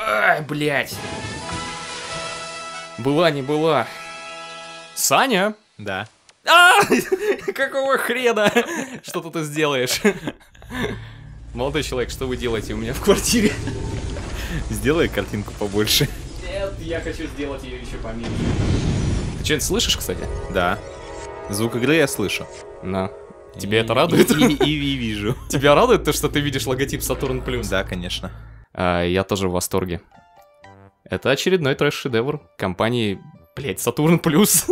Ай, блядь. Была не была. Саня? Да. А! Какого хрена? Что тут ты сделаешь? Молодой человек, что вы делаете у меня в квартире? Сделай картинку побольше. Нет, я хочу сделать ее еще поменьше. Ты что-нибудь слышишь, кстати? Да. Звук игры я слышу. На. Тебе и, это радует? И, и, и вижу. Тебя радует то, что ты видишь логотип Сатурн Плюс? Да, конечно. А, я тоже в восторге. Это очередной трэш-шедевр компании, блять, Сатурн Плюс.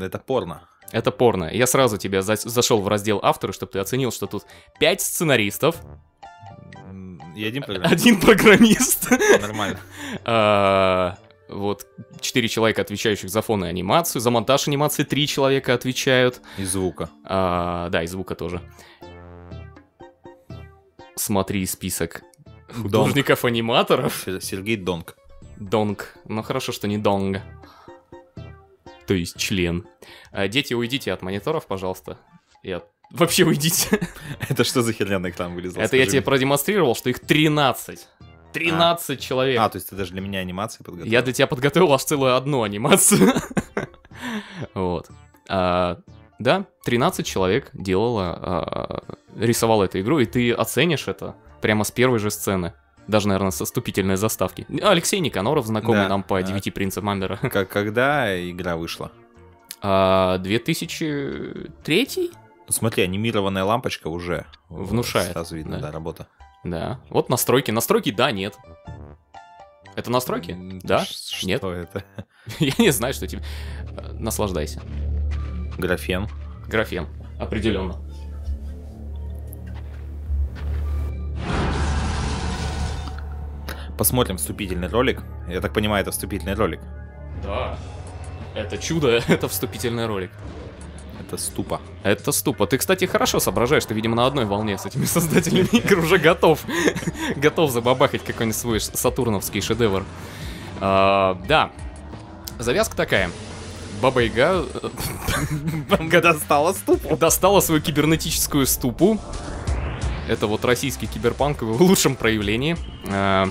Это порно. Это порно. Я сразу тебя за зашел в раздел авторы, чтобы ты оценил, что тут пять сценаристов. И один э, программист. Один программист. Нормально. А, вот четыре человека, отвечающих за фон и анимацию. За монтаж анимации три человека отвечают. И звука. А, да, и звука тоже. Смотри список художников-аниматоров. Э, Сергей Донг. Донг. Ну хорошо, что не Донг. То есть член. Э, дети, уйдите от мониторов, пожалуйста. И от... Вообще уйдите. Это что за херня на экран вылезла? Это я тебе продемонстрировал, что их 13. 13 а. человек. А, то есть ты даже для меня анимации подготовил? Я для тебя подготовил аж целую одну анимацию. Вот. А, да, 13 человек делала, а, рисовала эту игру, и ты оценишь это Прямо с первой же сцены. Даже, наверное, со вступительной заставки. Алексей Никаноров, знакомый да, нам по да. «Девяти принцам Мандера». Как, когда игра вышла? А, 2003? Ну, смотри, анимированная лампочка уже внушает. Сразу видно, да, да работа. Да. Вот настройки. Настройки, да, нет. Это настройки? М да? Что нет? это? Я не знаю, что тебе... Э, наслаждайся. Графен. Графен, определенно. посмотрим вступительный ролик. Я так понимаю, это вступительный ролик. Да. Это чудо, это вступительный ролик. Это ступа. Это ступа. Ты, кстати, хорошо соображаешь, ты, видимо, на одной волне с этими создателями игр уже готов. готов забабахать какой-нибудь свой сатурновский шедевр. А, да. Завязка такая. Э, баба Яга... достала ступу. Достала свою кибернетическую ступу. Это вот российский киберпанк в лучшем проявлении. А,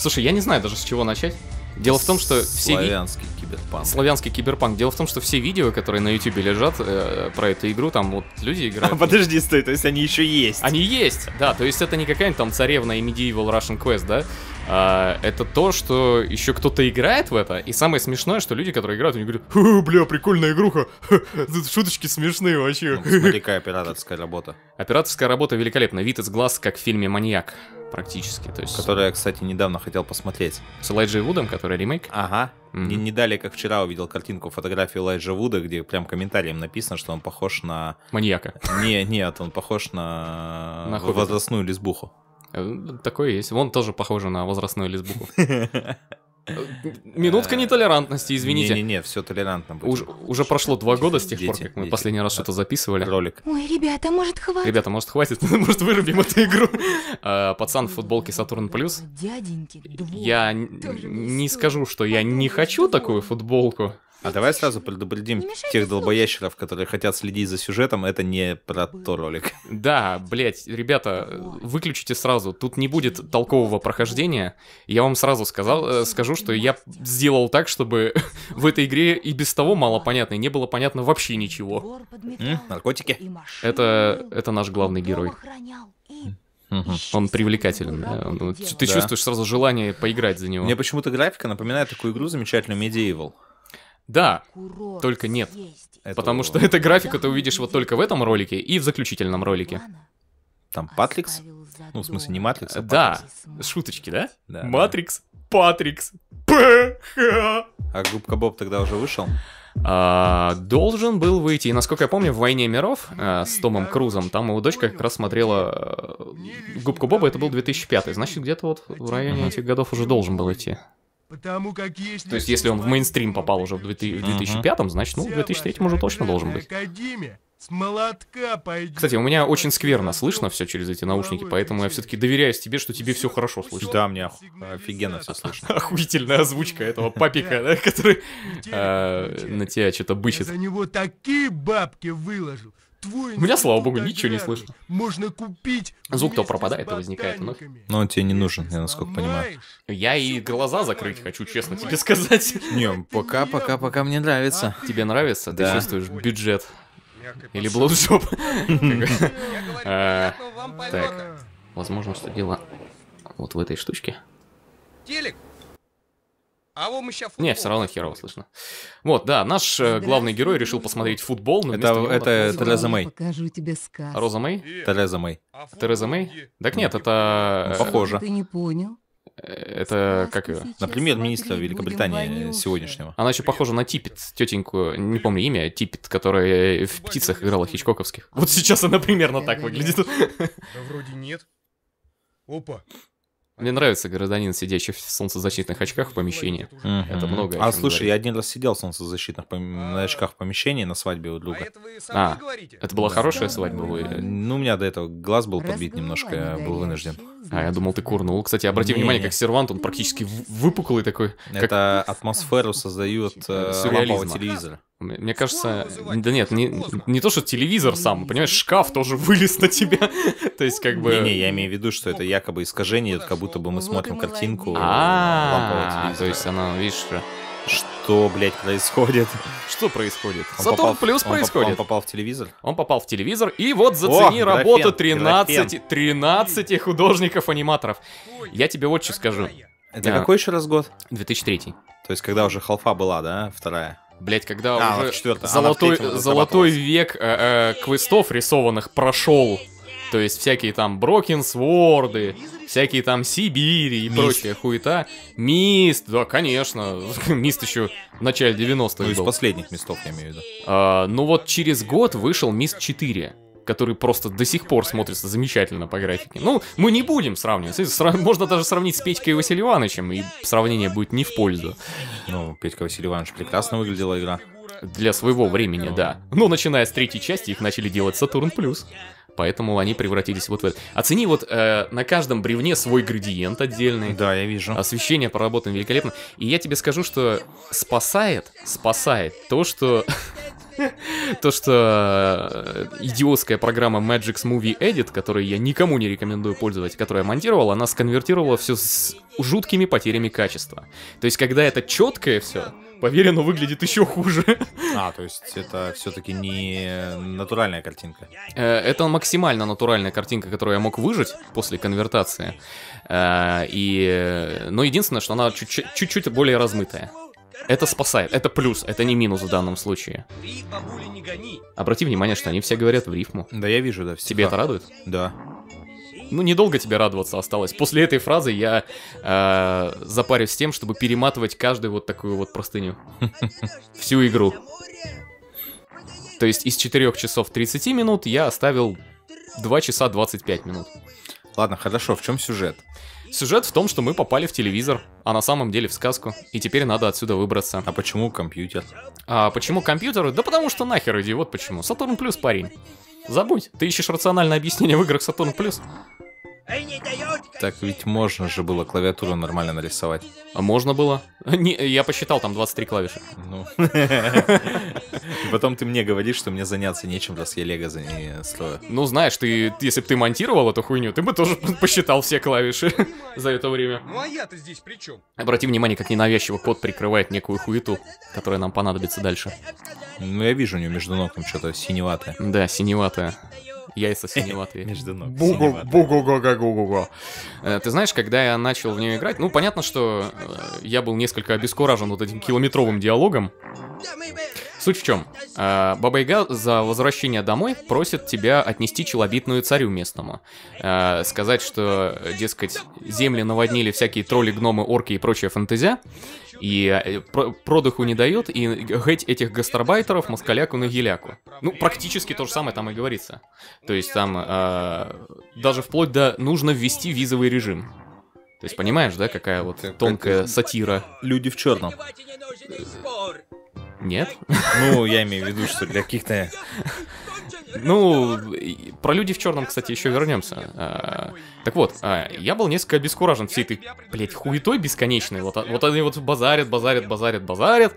Слушай, я не знаю даже с чего начать. Дело в том, что все... Славянский ви... киберпанк. Славянский киберпанк. Дело в том, что все видео, которые на YouTube лежат э, про эту игру, там вот люди а, играют. А, подожди, стой, то есть они еще есть. Они есть, да, то есть это не какая-нибудь там царевна и Medieval Russian Quest, да? а, это то, что еще кто-то играет в это, и самое смешное, что люди, которые играют, они говорят, бля, прикольная игруха, тут шуточки смешные вообще. Ну, смотри, операторская работа. Операторская работа великолепна, вид из глаз, как в фильме «Маньяк» практически. То есть... Который я, кстати, недавно хотел посмотреть. С Элайджей Вудом, который ремейк? Ага. Mm-hmm. Не, не далее, как вчера увидел картинку, фотографию Элайджа Вуда, где прям комментарием написано, что он похож на... Маньяка. Не, нет, он похож на, на возрастную лесбуху. Э, такое есть. Вон тоже похоже на возрастную лесбуку. Минутка э, нетолерантности, извините. Не-не-не, все толерантно будет. Уж, уже прошло два года с тех дети, пор, как мы дети, последний раз что-то записывали. Ролик. Ой, ребята, может хватит? Ребята, может хватит? может вырубим эту игру? а, пацан в футболке Сатурн Плюс. Дяденьки, Я не скажу, что я не хочу такую футболку. А давай сразу предупредим тех долбоящеров, которые хотят следить за сюжетом, это не про то ролик. Да, блять, ребята, выключите сразу, тут не будет толкового прохождения. Я вам сразу сказал, э, скажу, что я сделал так, чтобы в этой игре и без того мало понятно, и не было понятно вообще ничего. Наркотики? Это, это наш главный герой. Угу. Он привлекателен. Да? Э, ну, ты да. чувствуешь сразу желание поиграть за него. Мне почему-то графика напоминает такую игру замечательную Medieval. Да, Курорт только нет. Съездить. Потому что эта графика ты увидишь вот только в этом ролике и в заключительном ролике. Там Патрикс? Ну, в смысле, не Матрикс, а э, Да, шуточки, да? да Матрикс, да. Патрикс, ПХ. А Губка Боб тогда уже вышел? А, должен был выйти. И насколько я помню, в «Войне миров» э, с Томом Крузом, там его дочка как раз смотрела э, «Губку Боба», это был 2005 значит, где-то вот в районе этих годов уже должен был идти. Потому как если... То есть, если он в мейнстрим попал уже в, 2005, угу. значит, ну, в 2003 уже точно должен быть. С молотка пойдет. Кстати, у меня очень скверно слышно все через эти наушники, поэтому я все-таки доверяюсь тебе, что тебе все хорошо слышно. Да, мне офигенно все слышно. Охуительная озвучка этого папика, который а, на тебя что-то бычит. За него такие бабки выложил. Твой У меня, слава богу, ничего не слышно. Можно купить. Звук то пропадает и возникает вновь. Ну. Но он тебе не нужен, я насколько понимаю. Ну, я и глаза закрыть хочу, честно тебе сказать. Не, пока, пока, пока мне а нравится. Тебе нравится? Ты чувствуешь бюджет. Или блоджоп. А, так, возможно, что дело вот в этой штучке. Телек! А не, все равно херово слышно. Вот, да, наш э, главный герой решил посмотреть футбол, но Это, это Тереза Мэй. Покажу тебе сказку. Роза Мэй? Э, Тереза Мэй. А Тереза Мэй? Так нет, ну, это... Типа, э, похоже. Ты не понял? Это как ее? На премьер-министра Великобритании сегодняшнего. Она еще похожа на Типет, тетеньку, не помню имя, Типет, которая в «Птицах» играла хичкоковских. А вот ну, сейчас она примерно так выглядит. Да вроде нет. Опа, мне нравится гражданин, сидящий в солнцезащитных очках в помещении. Mm-hmm. Это много. А слушай, говорит. я один раз сидел в солнцезащитных пом... на очках в помещении на свадьбе у друга. А, а это была хорошая свадьба? Вы... Ну, у меня до этого глаз был подбит немножко, я был вынужден. А, я думал, ты курнул. Кстати, обрати не, внимание, как сервант, он практически выпуклый такой. Как... Это атмосферу создает э, лампового телевизора. Мне кажется, да нет, не, не то, что телевизор сам, понимаешь, шкаф тоже вылез на тебя. то есть как бы... Не-не, я имею в виду, что это ну, якобы искажение, это как будто бы мы смотрим картинку э, А, то есть она, видишь, что, блядь, происходит? Что происходит? Он Зато попал, плюс происходит. он попал в телевизор? Он попал в телевизор. И вот зацени О, работу графен, 13, художников-аниматоров. Я тебе вот что скажу. Это какой еще раз год? 2003. То есть, когда уже халфа была, да, вторая? Блять, когда а, уже четвертый, золотой, а золотой век э, э, квестов рисованных прошел. То есть всякие там Брокинсворды, всякие там Сибири и Мист. прочая хуета. Мист, да, конечно. Мист еще в начале 90-х Ну, был. последних мистов, я имею в виду. А, ну вот через год вышел Мист 4 который просто до сих пор смотрится замечательно по графике. Ну, мы не будем сравнивать. Можно даже сравнить с Петькой Васильевановичем, и сравнение будет не в пользу. Ну, Петька Васильеванович прекрасно выглядела игра. Для своего времени, да. Но начиная с третьей части их начали делать Сатурн Плюс. Поэтому они превратились вот в это. Оцени вот э, на каждом бревне свой градиент отдельный. Да, я вижу. Освещение проработано великолепно. И я тебе скажу, что спасает, спасает то, что То, что э, идиотская программа Magic's Movie Edit, которую я никому не рекомендую пользовать, которую я монтировал, она сконвертировала все с жуткими потерями качества. То есть, когда это четкое все, поверь, оно выглядит еще хуже. А, то есть это все-таки не натуральная картинка. Э, это максимально натуральная картинка, которую я мог выжить после конвертации. Э, и... Но единственное, что она чуть-чуть более размытая. Это спасает, это плюс, это не минус в данном случае. Обрати внимание, что они все говорят в рифму. Да я вижу, да. Всегда. Тебе это радует? Да. Ну, недолго тебе радоваться осталось. После этой фразы я э, запарюсь с тем, чтобы перематывать каждую вот такую вот простыню. Всю игру. То есть из 4 часов 30 минут я оставил 2 часа 25 минут. Ладно, хорошо, в чем сюжет? Сюжет в том, что мы попали в телевизор, а на самом деле в сказку, и теперь надо отсюда выбраться. А почему компьютер? А почему компьютер? Да потому что нахер иди, вот почему. Сатурн плюс, парень. Забудь, ты ищешь рациональное объяснение в играх Сатурн плюс. Так ведь можно же было клавиатуру нормально нарисовать. А можно было? Не, я посчитал, там 23 клавиши. Ну. потом ты мне говоришь, что мне заняться нечем, раз я лего за ней строю. Ну, знаешь, ты, если бы ты монтировал эту хуйню, ты бы тоже посчитал все клавиши за это время. Ну, а я-то здесь при чем? Обрати внимание, как ненавязчиво код прикрывает некую хуету, которая нам понадобится дальше. Ну, я вижу у нее между ног там что-то синеватое. Да, синеватое. Яйца синего ответа. Между ног. Бугу, гу гу гу гу гу Ты знаешь, когда я начал в нее играть, ну, понятно, что э, я был несколько обескуражен вот этим километровым диалогом. Суть в чем? А, Баба Яга за возвращение домой просит тебя отнести челобитную царю местному. А, сказать, что, дескать, земли наводнили всякие тролли, гномы, орки и прочая фантазия. И э, продыху не дает, и геть этих гастарбайтеров, москаляку на геляку. Ну, практически то же самое там и говорится. То есть там а, даже вплоть до нужно ввести визовый режим. То есть понимаешь, да, какая вот тонкая сатира. Люди в черном. Нет. Ну, я имею в виду, что для каких-то... Ну, про «Люди в черном», кстати, еще вернемся. А, так вот, а, я был несколько обескуражен всей этой, блядь, хуетой бесконечной. Вот, а, вот они вот базарят, базарят, базарят, базарят.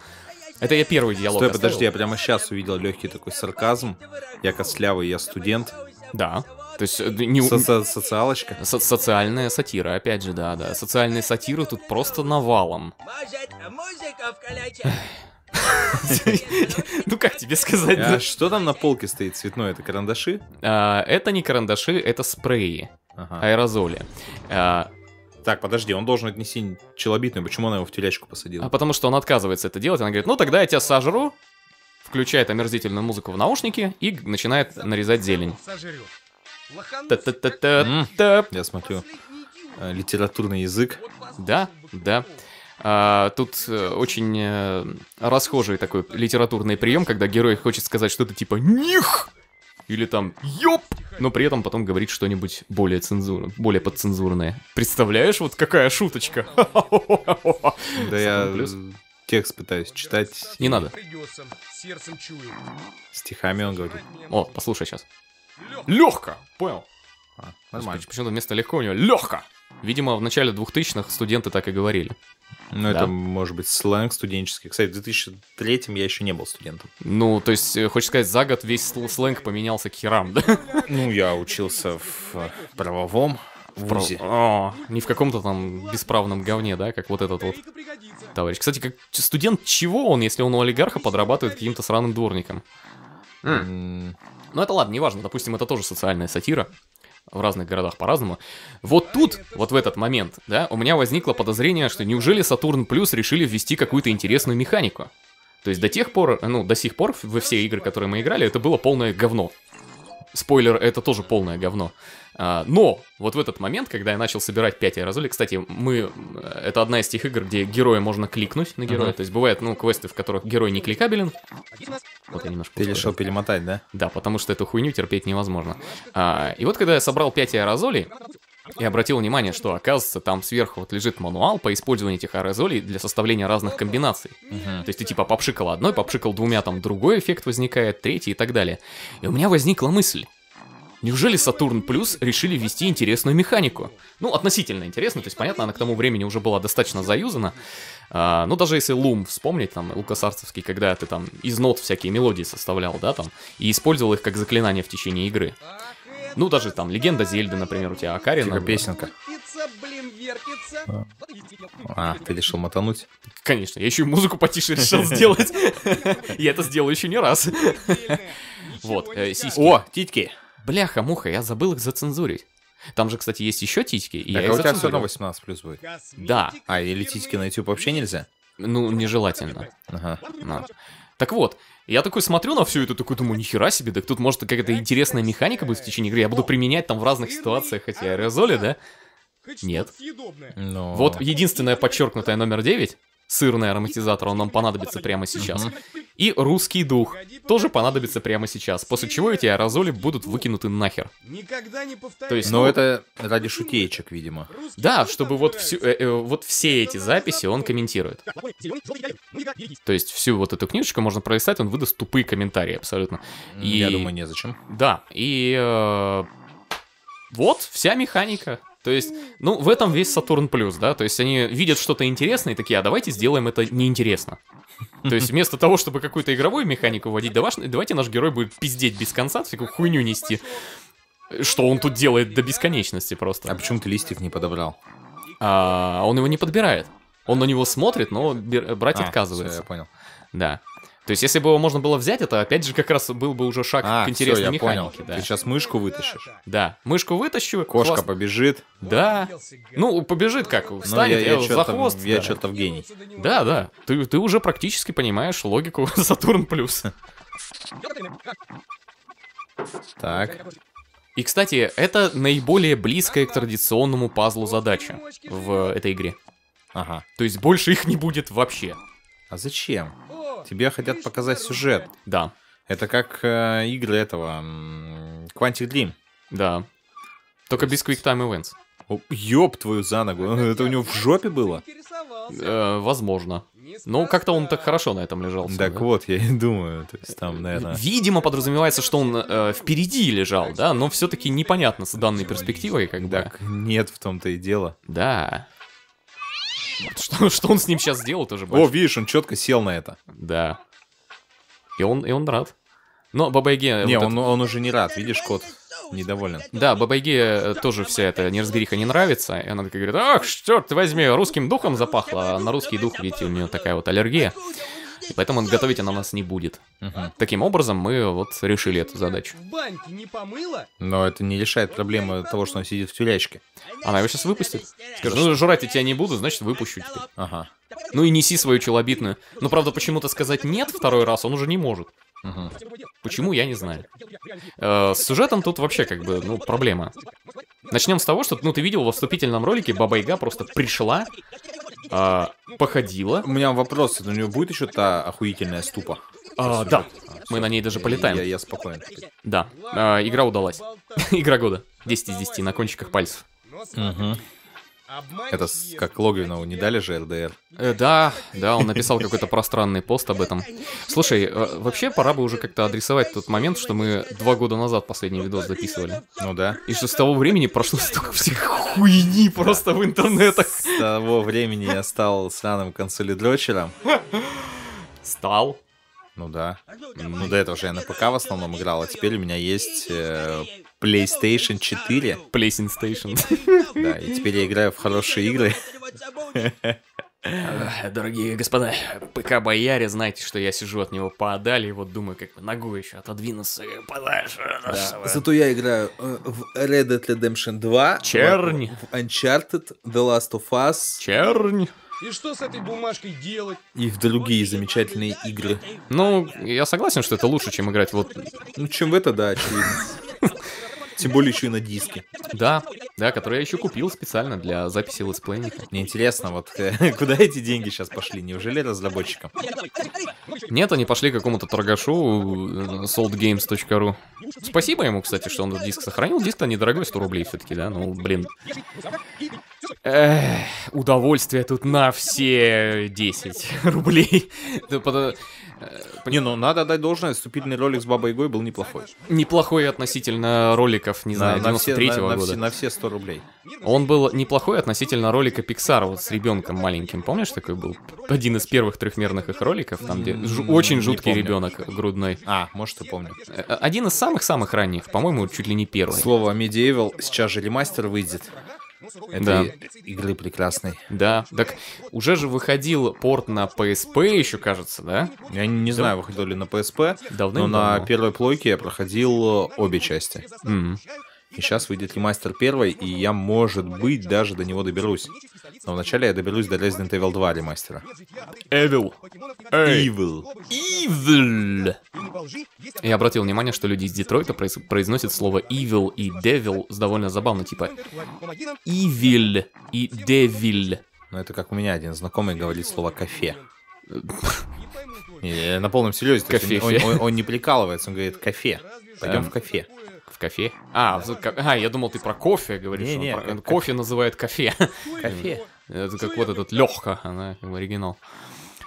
Это я первый диалог Стой, оставил. подожди, я прямо сейчас увидел легкий такой сарказм. Я костлявый, я студент. Да. То есть э, не Со социалочка. Со социальная сатира, опять же, да, да. Социальные сатиры тут просто навалом. Может, музыка в Ну как тебе сказать? А что там на полке стоит цветное? Это карандаши? А, это не карандаши, это спреи, аэрозоли. А, так, подожди, он должен отнести челобитную. Почему она его в телячку посадила? А потому что он отказывается это делать. Она говорит, ну тогда я тебя сожру, включает омерзительную музыку в наушники и начинает нарезать зелень. Я смотрю э, литературный язык. Да, да. А, тут э, очень э, расхожий такой литературный прием, когда герой хочет сказать что-то типа «них!» или там «ёп!», но при этом потом говорит что-нибудь более цензурное, более подцензурное. Представляешь, вот какая шуточка? Да я текст пытаюсь читать. Не надо. Стихами он говорит. О, послушай сейчас. Легко! Понял? А, нормально. Почему-то вместо легко у него легко. Видимо, в начале 2000-х студенты так и говорили. Ну, да. это может быть сленг студенческий. Кстати, в 2003 я еще не был студентом. Ну, то есть, э, хочешь сказать, за год весь сленг поменялся к херам, да? Ну, я учился в э, правовом в ВУЗе. Про... А, О, не в каком-то там бесправном говне, да, как вот этот вот товарищ. Кстати, как студент чего он, если он у олигарха подрабатывает каким-то сраным дворником? Mm. Ну это ладно, неважно, допустим, это тоже социальная сатира в разных городах по-разному. Вот тут, вот в этот момент, да, у меня возникло подозрение, что неужели Сатурн Плюс решили ввести какую-то интересную механику? То есть до тех пор, ну, до сих пор, во все игры, которые мы играли, это было полное говно. Спойлер, это тоже полное говно. А, но вот в этот момент, когда я начал собирать 5 аэрозолей, кстати, мы... Э, это одна из тех игр, где героя можно кликнуть на героя. Uh-huh. То есть бывают, ну, квесты, в которых герой не кликабелен. Вот я немножко... Перешел перемотать, да? Да, потому что эту хуйню терпеть невозможно. А, и вот когда я собрал 5 аэрозолей, и обратил внимание, что, оказывается, там сверху вот лежит мануал по использованию этих аэрозолей для составления разных комбинаций. Uh-huh. То есть ты типа попшикал одной, попшикал двумя, там другой эффект возникает, третий и так далее. И у меня возникла мысль, Неужели Сатурн Плюс решили ввести интересную механику? Ну, относительно интересную, то есть, понятно, она к тому времени уже была достаточно заюзана. А, ну, даже если Лум вспомнить, там, Лукасарцевский, когда ты там из нот всякие мелодии составлял, да, там, и использовал их как заклинание в течение игры. Ну, даже там Легенда Зельды, например, у тебя Акарина. Типа песенка. А. а, ты решил мотануть? Конечно, я еще и музыку потише решил сделать. Я это сделаю еще не раз. Вот, э, сиськи. О, титьки. Бляха-муха, я забыл их зацензурить. Там же, кстати, есть еще титьки, и так, я а у тебя все равно 18 плюс будет. Да. А, или титьки на YouTube вообще нельзя? Ну, нежелательно. Ага. Да. Ну, так вот, я такой смотрю на все это, такой думаю, нихера себе, так тут может какая-то интересная механика будет в течение игры, я буду применять там в разных ситуациях хотя аэрозоли, да? Нет. Но... Ну. Вот единственная подчеркнутая номер 9, Сырный ароматизатор, он нам понадобится прямо сейчас. И русский дух тоже понадобится прямо сейчас, после чего эти аэрозоли будут выкинуты нахер. То есть, Но ну, это ради шутеечек, видимо. Да, чтобы вот, всю, э, э, вот все эти записи он комментирует. Ну То есть всю вот эту книжечку можно пролистать, он выдаст тупые комментарии абсолютно. И... Я думаю, незачем. Да, и... Э, вот вся механика. То есть, ну, в этом весь Сатурн плюс, да? То есть они видят что-то интересное и такие, а давайте сделаем это неинтересно. То есть вместо того, чтобы какую-то игровую механику вводить, давайте наш герой будет пиздеть без конца, всякую хуйню нести. Что он тут делает до бесконечности просто. А почему ты листик не подобрал? А, а, он его не подбирает. Он на него смотрит, но брать а, отказывается. Все, я понял. Да. То есть, если бы его можно было взять, это опять же как раз был бы уже шаг а, к интересной все, я механике. Понял. Да. Ты сейчас мышку вытащишь. Да, мышку вытащу. Кошка хвост... побежит. Да. Ну, побежит как, ну, встанет ну, я, э, я за хвост. Я да. что-то в гений. Да, да. Ты, ты уже практически понимаешь логику Сатурн плюс. Так. И, кстати, это наиболее близкая к традиционному пазлу задача в э, этой игре. Ага. То есть больше их не будет вообще. А зачем? Тебе хотят показать сюжет. Да. Это как э, игры этого Quantic Dream. Да. Только без Quick Time Events. ёб твою за ногу. Это у него в жопе было? Э, возможно. Ну, как-то он так хорошо на этом лежал. Так вот, я и думаю. То есть там, э, наверное... Видимо, подразумевается, что он э, впереди лежал, да? Но все-таки непонятно с данной перспективой, как бы. Так, нет в том-то и дело. Да. Что, что он с ним сейчас сделал тоже больше? О, видишь, он четко сел на это. Да. И он, и он рад. Но Бабайге... Э, не, вот он, это... он уже не рад, видишь, кот недоволен. Да, Бабайге э, тоже вся эта неразбериха не нравится. И она такая говорит, ах, черт возьми, русским духом запахло. А на русский дух, видите, у нее такая вот аллергия. И поэтому он готовить она нас не будет. Угу. Таким образом, мы вот решили эту задачу. Но это не решает проблемы того, что он сидит в тюлячке. Она его сейчас выпустит. Скажет, ну жрать я тебя не буду, значит выпущу теперь. Ага. Ну и неси свою челобитную. Но ну, правда, почему-то сказать нет второй раз он уже не может. Угу. Почему, я не знаю. Э, с сюжетом тут вообще как бы, ну, проблема. Начнем с того, что, ну, ты видел во вступительном ролике, Бабайга просто пришла, а, походила. У меня вопрос, у нее будет еще та охуительная ступа? А, да, а, мы на ней даже полетаем. Я, я спокоен. Да, а, игра удалась. игра года. 10 из 10 на кончиках пальцев. Угу. Это как Логвинову не дали же ЛДР? Э, да, да, он написал какой-то пространный пост об этом. Слушай, э, вообще пора бы уже как-то адресовать тот момент, что мы два года назад последний видос записывали. Ну да. И что с того времени прошло столько всех хуйни просто да. в интернетах. С того времени я стал сраным консолидрочером. Стал? Ну да. Ну до этого же я на ПК в основном играл, а теперь у меня есть э, PlayStation 4. PlayStation Да, и теперь я играю в хорошие игры. Дорогие господа, ПК бояре, знаете, что я сижу от него поодали, и вот думаю, как бы ногой еще отодвинуться подальше. Да. Зато я играю э, в Red Dead Redemption 2. Чернь. В Uncharted, The Last of Us. Чернь. И что с этой бумажкой делать? И в другие замечательные игры. Ну, я согласен, что это лучше, чем играть вот... Ну, чем в это, да, очевидно. Тем более еще и на диске. Да, да, который я еще купил специально для записи летсплейника. Мне интересно, вот э, куда эти деньги сейчас пошли? Неужели разработчикам? Нет, они пошли какому-то торгашу э, soldgames.ru. Спасибо ему, кстати, что он этот диск сохранил. Диск-то недорогой, 100 рублей все-таки, да? Ну, блин. Эх, удовольствие тут на все 10 рублей. Э, не, ну надо дать должное, вступительный ролик с Бабой Игой был неплохой. Неплохой относительно роликов, не знаю, на 93-го года. Все, на все 100 рублей. Он был неплохой относительно ролика Pixar вот с ребенком маленьким. Помнишь, такой был? Один из первых трехмерных их роликов, там, где ж- очень жуткий ребенок грудной. А, может, и помню. Э, э, один из самых-самых ранних, по-моему, чуть ли не первый. Слово Medieval, сейчас же ремастер выйдет. Это да. игры прекрасной. Да, так уже же выходил порт на PSP еще, кажется, да? Я не да. знаю, выходил ли на PSP, Давным но давно. на первой плойке я проходил обе части. Mm-hmm. И сейчас выйдет Ремастер 1, и я, может быть, даже до него доберусь. Но вначале я доберусь до Resident Evil 2 ремастера. Evil. Evil. Evil. Я обратил внимание, что люди из Детройта произносят слово evil и devil с довольно забавно, типа evil и devil. Ну это как у меня один знакомый говорит слово кофе. на полном серьезе. Кофе. Он, он, он, не прикалывается, он говорит кофе. Пойдем в кофе кофе? А, а, я думал, ты про кофе говоришь. Не, не, про... Э, кофе называет кофе. Кофе. Это как вот этот легко, она как оригинал.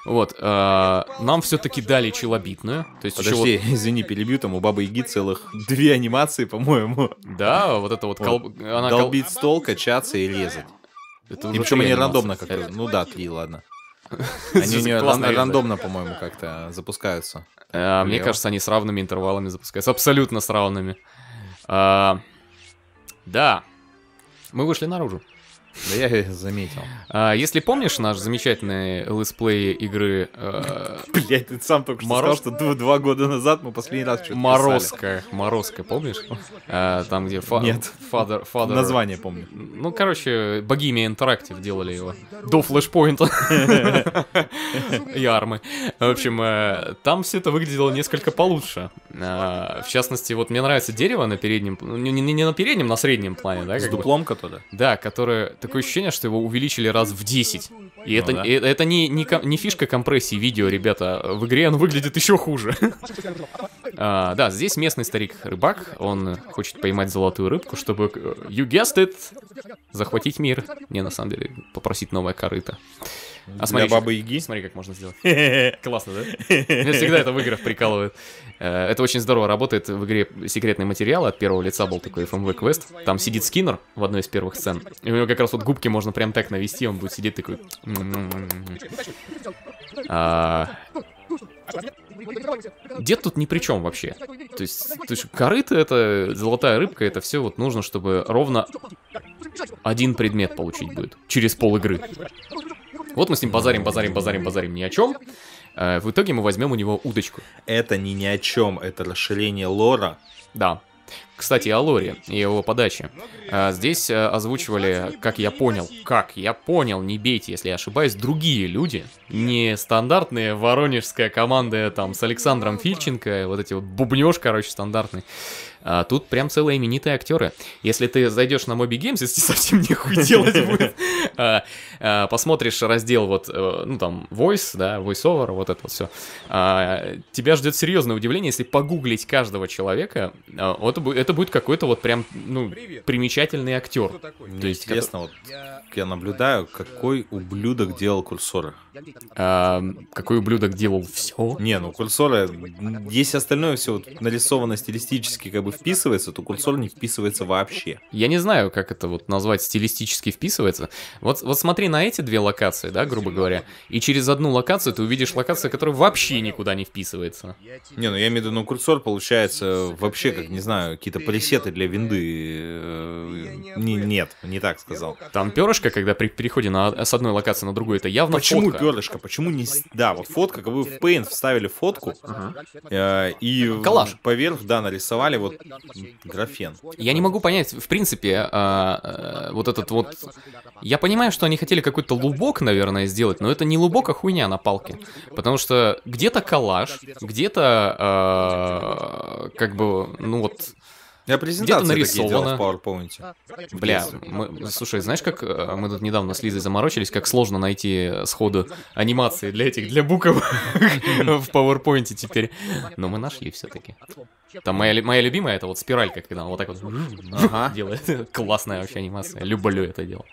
Вот, э, нам все-таки дали челобитную. То есть Подожди, еще вот... извини, перебью, там у Бабы Яги целых две анимации, по-моему. Да, вот это вот... Кол... вот. Она Долбить кол... стол, качаться и резать. Это и причем они рандомно как-то... Ну да, три, ладно. Они не рандомно, по-моему, как-то запускаются. А, мне кажется, они с равными интервалами запускаются. Абсолютно с равными. А, да, мы вышли наружу. Да я заметил. А, если помнишь наш замечательный летсплей игры... Э, Блять, ты сам только что Мороз... сказал, что два года назад мы последний раз что-то Морозка, Морозка, помнишь? А, там, где... Фа... Нет. Father, Название помню. Ну, короче, богими Интерактив делали его. До флешпоинта. И армы. В общем, э, там все это выглядело несколько получше. А, в частности, вот мне нравится дерево на переднем... Ну, не на переднем, на среднем плане, да? С дуплом, которое? Да, которое... Такое ощущение, что его увеличили раз в 10. И ну, это, да. и, это не, не, не фишка компрессии видео, ребята. В игре он выглядит еще хуже. а, да, здесь местный старик-рыбак. Он хочет поймать золотую рыбку, чтобы... Э, you guessed it! Захватить мир. Не, на самом деле, попросить новое корыто. А смотри, Для Бабы Яги? Смотри, как можно сделать. Классно, да? Меня всегда это в играх прикалывает. Э, это очень здорово работает в игре секретные материалы от первого лица был такой FMV квест. Там сидит Скиннер в одной из первых сцен. И у него как раз вот губки можно прям так навести, он будет сидеть такой... А, дед тут ни при чем вообще. То есть, то есть корыто это, золотая рыбка, это все вот нужно, чтобы ровно один предмет получить будет через пол игры. Вот мы с ним базарим, базарим, базарим, базарим ни о чем. Э, в итоге мы возьмем у него удочку. Это не ни о чем, это расширение лора. Да. Кстати, о Лоре и его подаче. Э, здесь э, озвучивали, как я понял, как я понял, не бейте, если я ошибаюсь, другие люди. Не стандартные воронежская команда там с Александром Фильченко, вот эти вот бубнеж, короче, стандартный. А тут прям целые именитые актеры. Если ты зайдешь на Моби Games, если совсем не хуй делать будет, а, а, посмотришь раздел вот, э, ну там, voice, да, voiceover, вот это вот все, а, тебя ждет серьезное удивление, если погуглить каждого человека, вот это будет какой-то вот прям, ну, примечательный актер. То есть, интересно, вот я наблюдаю, какой ублюдок делал курсоры а, какой ублюдок делал все. Не, ну курсора, если остальное все нарисовано стилистически как бы вписывается, то курсор не вписывается вообще. Я не знаю, как это вот назвать стилистически вписывается. Вот, вот смотри на эти две локации, да, грубо говоря, и через одну локацию ты увидишь локацию, которая вообще никуда не вписывается. Не, ну я имею в виду, ну курсор получается вообще, как, не знаю, какие-то пресеты для винды. Э, не, нет, не так сказал. Там перышко, когда при переходе на, с одной локации на другую, это явно Почему фотка перышко. Почему не... Да, вот фотка, как бы в Paint вставили фотку ага. э, и Коллаж. поверх, да, нарисовали вот графен. Я не могу понять, в принципе, э, э, вот этот вот... Я понимаю, что они хотели какой-то лубок, наверное, сделать, но это не лубок, а хуйня на палке. Потому что где-то коллаж, где-то э, как бы, ну вот я презентацию нарисовано. в PowerPoint. Бля, мы, слушай, знаешь, как э, мы тут недавно с Лизой заморочились, как сложно найти сходу анимации для этих, для букв в PowerPoint теперь. Но мы нашли все-таки. Там моя, моя любимая, это вот спиралька, когда она вот так вот ага. делает. Классная вообще анимация. Люблю это дело.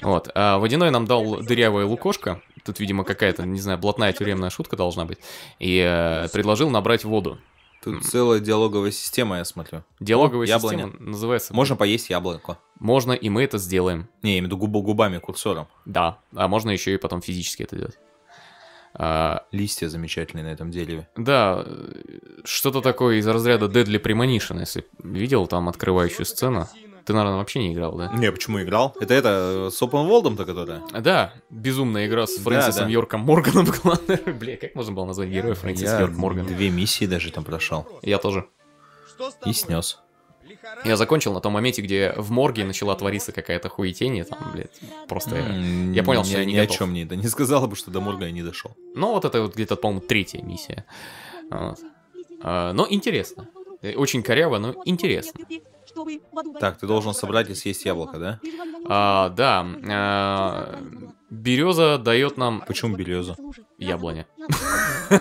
Вот. А Водяной нам дал дырявое лукошко. Тут, видимо, какая-то, не знаю, блатная тюремная шутка должна быть. И э, предложил набрать воду. Тут целая диалоговая система, я смотрю. Диалоговая О, система называется... Можно поесть яблоко. Можно, и мы это сделаем. Не, я имею в виду губами, курсором. Да, а можно еще и потом физически это делать. А, Листья замечательные на этом дереве. Да, э, что-то такое из разряда Deadly Premonition, если видел там открывающую сцену. Ты, наверное, вообще не играл, да? Не, почему играл? Это это с Open World, то которая? Да, а, безумная игра с Фрэнсисом да, да. Йорком Морганом в главной Бля, как можно было назвать героя Фрэнсис Я Йорк Морган? две миссии даже там прошел. Я тоже. И снес. Я закончил на том моменте, где в морге начала твориться какая-то хуетень, там, блядь, просто mm, я понял, что я не ни готов. о чем не, да не сказала бы, что до морга я не дошел. Ну, вот это вот где-то, по-моему, третья миссия. Вот. А, но интересно. Э, очень коряво, но интересно. Так, ты должен собрать и съесть яблоко, да? А, да. А, береза дает нам... Почему береза? Яблоня.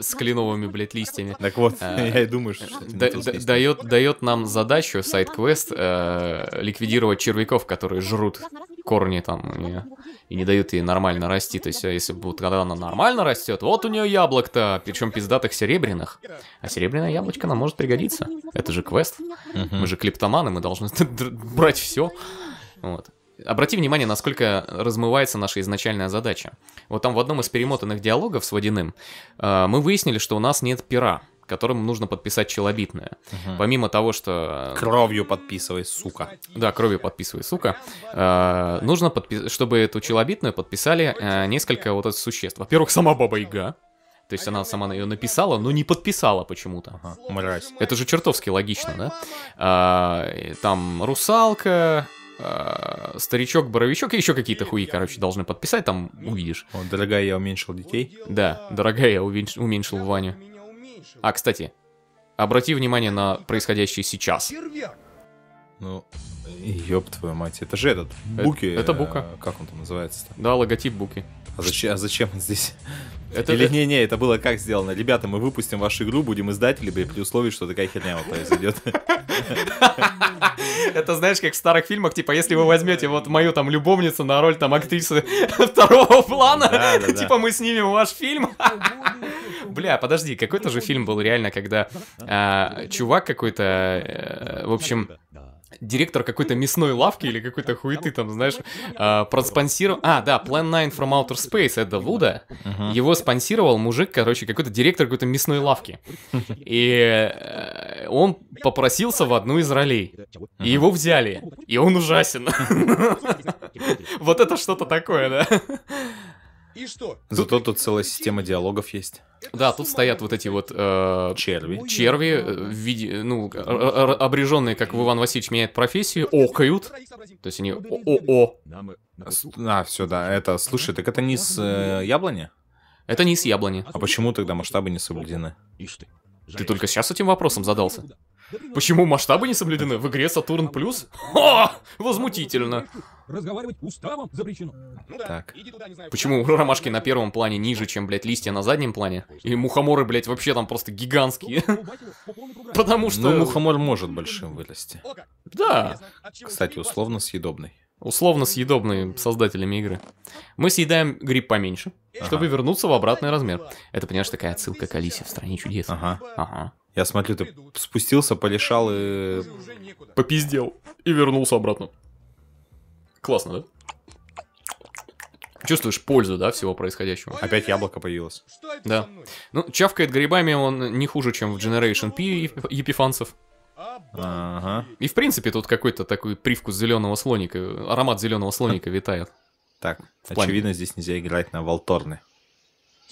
С кленовыми, блядь, листьями. Так вот, а, я и думаю, что... Дает нам задачу, сайт-квест, э, ликвидировать червяков, которые жрут корни там и, и не дают ей нормально расти. То есть, э, если будут, когда она нормально растет, вот у нее яблок-то, причем пиздатых серебряных. А серебряное яблочко нам может пригодиться. Это же квест. Мы же клептоманы, мы должны брать все. Вот. Обрати внимание, насколько размывается наша изначальная задача. Вот там в одном из перемотанных диалогов с Водяным э, мы выяснили, что у нас нет пера которым нужно подписать челобитное. Угу. Помимо того, что... Э, кровью подписывай, сука. Да, кровью подписывай, сука. Э, нужно, подпи... чтобы эту челобитную подписали э, несколько вот этих существ. Во-первых, сама Баба Яга. То есть она сама ее написала, но не подписала почему-то. Ага, мразь. Это же чертовски логично, да? А, там русалка, а, старичок, боровичок и еще какие-то хуи, короче, должны подписать, там увидишь. О, дорогая, я уменьшил детей. Да, дорогая, я уменьшил, уменьшил Ваню. А, кстати, обрати внимание на происходящее сейчас. Ну, ёб твою мать, это же этот, э, Буки. Это, это Бука. Э, как он там называется-то? Да, логотип Буки. А зачем, а зачем он здесь? Это, Или не-не, это было как сделано? Ребята, мы выпустим вашу игру, будем издать либо при условии, что такая херня вот произойдет. Это знаешь, как в старых фильмах, типа, если вы возьмете вот мою там любовницу на роль там актрисы второго плана, типа мы снимем ваш фильм. Бля, подожди, какой-то же фильм был реально, когда а, чувак какой-то, э, в общем, директор какой-то мясной лавки или какой-то хуеты там, знаешь, э, а, проспонсировал... А, да, Plan 9 from Outer Space, это Вуда. Uh-huh. Его спонсировал мужик, короче, какой-то директор какой-то мясной лавки. И э, он попросился в одну из ролей. Uh-huh. И его взяли. И он ужасен. Вот это что-то такое, да? И что? Зато тут целая система диалогов есть. Да, тут стоят вот эти вот э, черви, черви э, в виде, ну, обреженные, как в Иван Васильевич меняет профессию, окают. То есть они о-о-о. А, все, да, это, слушай, так это не с э, яблони? Это не с яблони. А, а почему тогда масштабы не соблюдены? Ты только сейчас этим вопросом задался? Почему масштабы не соблюдены? В игре Сатурн а Плюс? О! А возмутительно. Разговаривать уставом запрещено. Ну так. Почему ромашки на первом плане ниже, чем, блядь, листья на заднем плане? И мухоморы, блядь, вообще там просто гигантские? Ну, Потому что... Ну, мухомор может большим вылезти. Да. Кстати, условно съедобный. Условно съедобные создателями игры. Мы съедаем гриб поменьше, ага. чтобы вернуться в обратный размер. Это, понимаешь, такая отсылка к Алисе в стране чудес. Ага. Ага. Я смотрю, ты спустился, полишал и... Попиздел. И вернулся обратно. Классно, да? Чувствуешь пользу, да, всего происходящего? Опять яблоко появилось. Да. Ну, чавкает грибами он не хуже, чем в Generation P епифанцев. Ага. И в принципе тут какой-то такой привкус зеленого слоника, аромат зеленого слоника витает. Так, очевидно, здесь нельзя играть на волторны.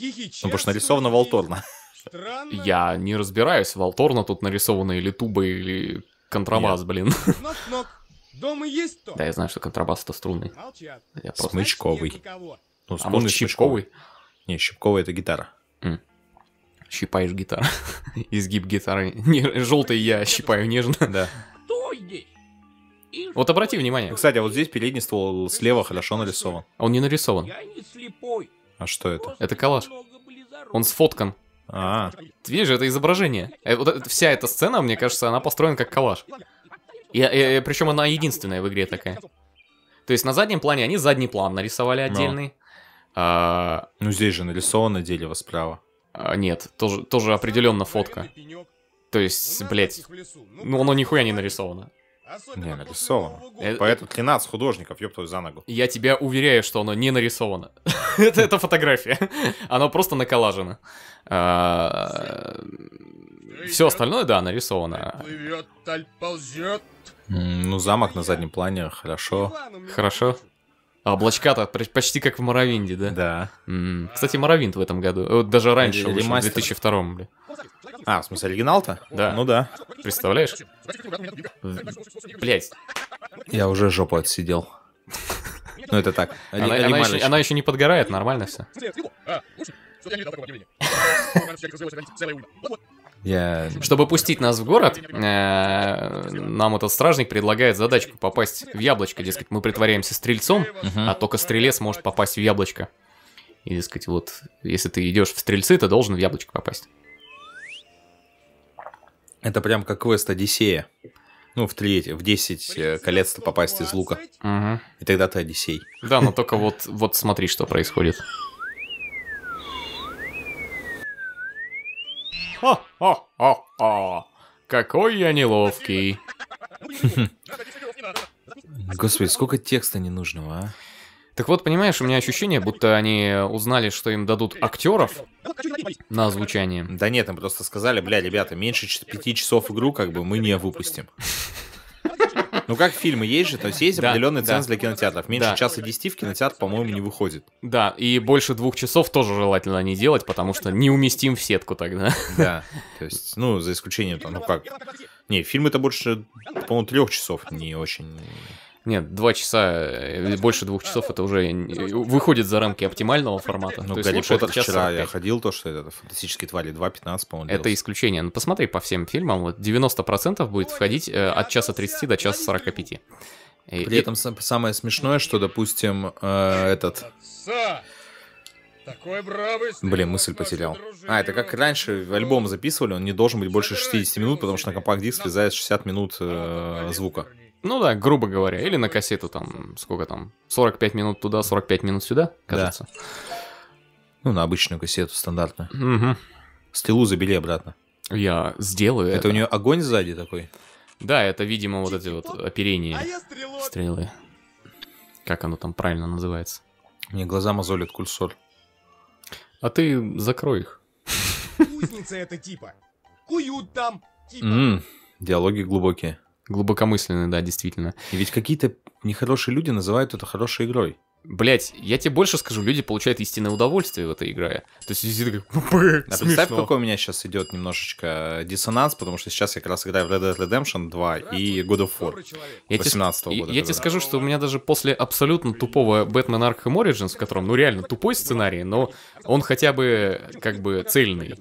Ну, потому что нарисовано волторно. Странно. Я не разбираюсь, Волторна тут нарисованы или туба, или контрабас, Нет. блин. Нок -нок. Дома есть то. Да, я знаю, что контрабас-то струнный. Я просто... Смычковый. А ну, а может, щипковый? Не, щипковый это гитара. Mm. Щипаешь гитару. Изгиб гитары. Не, желтый я щипаю нежно. Да. Кто здесь? Вот обрати внимание. Кстати, а вот здесь передний ствол слева хорошо нарисован. Он не нарисован. Я не слепой. А что это? Это Калаш. Он сфоткан. А, видишь это изображение. Э, вот вся эта сцена, мне кажется, она построена как коллаж. И, и, э, и, э, причем она единственная в игре такая. То есть на заднем плане они задний план нарисовали ну. отдельный. Но. А... Ну здесь же нарисовано дерево справа. А, нет, тоже, тоже определенно фотка. То есть, блядь, ну оно нихуя не нарисовано. Не нарисовано. Э, это... Поэтому 13 художников, ёб твою за ногу. Я тебя уверяю, что оно не нарисовано. это, это фотография. оно просто наколажено. А... Все остальное, да, нарисовано. Плывет, ползет. Ну, замок на заднем плане, хорошо. Ну хорошо. А облачка-то почти как в Моровинде, да? Да. М -м. Кстати, Моровинд в этом году, Вот даже раньше, в 2002 бля. А, в смысле оригинал-то? Да. Ну да. Представляешь? Блять. Я уже жопу отсидел. Ну это так. Она, еще, не подгорает, нормально все. Я... Чтобы пустить нас в город, э, нам этот стражник предлагает задачку попасть в яблочко. Дескать, мы притворяемся стрельцом, а только стрелец может попасть в яблочко. И, дескать, вот, если ты идешь в стрельцы, ты должен в яблочко попасть. Это прям как квест Одиссея. Ну, в, 3, в 10 э, колец попасть из лука. Угу. И тогда ты Одиссей. Да, но только вот, вот смотри, что происходит. О-о-о-о! Какой я неловкий. Господи, сколько текста ненужного, а? Так вот, понимаешь, у меня ощущение, будто они узнали, что им дадут актеров на озвучание. Да нет, им просто сказали, бля, ребята, меньше 5 часов игру, как бы, мы не выпустим. Ну как фильмы есть же, то есть есть определенный ценз для кинотеатров. Меньше часа десяти в кинотеатр, по-моему, не выходит. Да, и больше двух часов тоже желательно не делать, потому что не уместим в сетку тогда. Да, то есть, ну, за исключением, ну как... Не, фильмы-то больше, по-моему, трех часов не очень нет, два часа, э, больше двух часов, это уже э, выходит за рамки оптимального формата. Ну, где-то Гарри Поттер вчера я ходил, то, что это фантастические твари, 2.15, по-моему. Это делался. исключение. Ну, посмотри по всем фильмам, вот 90% будет входить э, от часа 30 до часа 45. И, При и... этом самое смешное, что, допустим, э, этот... Такой бравый Блин, мысль потерял. А, это как раньше в альбом записывали, он не должен быть больше 60 минут, потому что на компакт-диск влезает 60 минут э, звука. Ну да, грубо говоря. Или на кассету там, сколько там, 45 минут туда, 45 минут сюда, кажется. Да. Ну, на обычную кассету стандартную. Угу. Стрелу забили обратно. Я сделаю это. Это у нее огонь сзади такой? Да, это, видимо, вот эти вот типа? оперения а стрелы. Как оно там правильно называется? Мне глаза мозолят кульсор. А ты закрой их. Кузница это типа. Куют там, типа. Диалоги глубокие. Глубокомысленный, да, действительно. И ведь какие-то нехорошие люди называют это хорошей игрой. Блять, я тебе больше скажу, люди получают истинное удовольствие в этой игре. То есть, если ты как... Да, представь, какой у меня сейчас идет немножечко э, диссонанс, потому что сейчас я как раз играю в Red Dead Redemption 2 и God of War 18 -го года. Я, я тебе скажу, что у меня даже после абсолютно тупого Batman Arkham Origins, в котором, ну, реально тупой сценарий, но он хотя бы, э, как бы, цельный.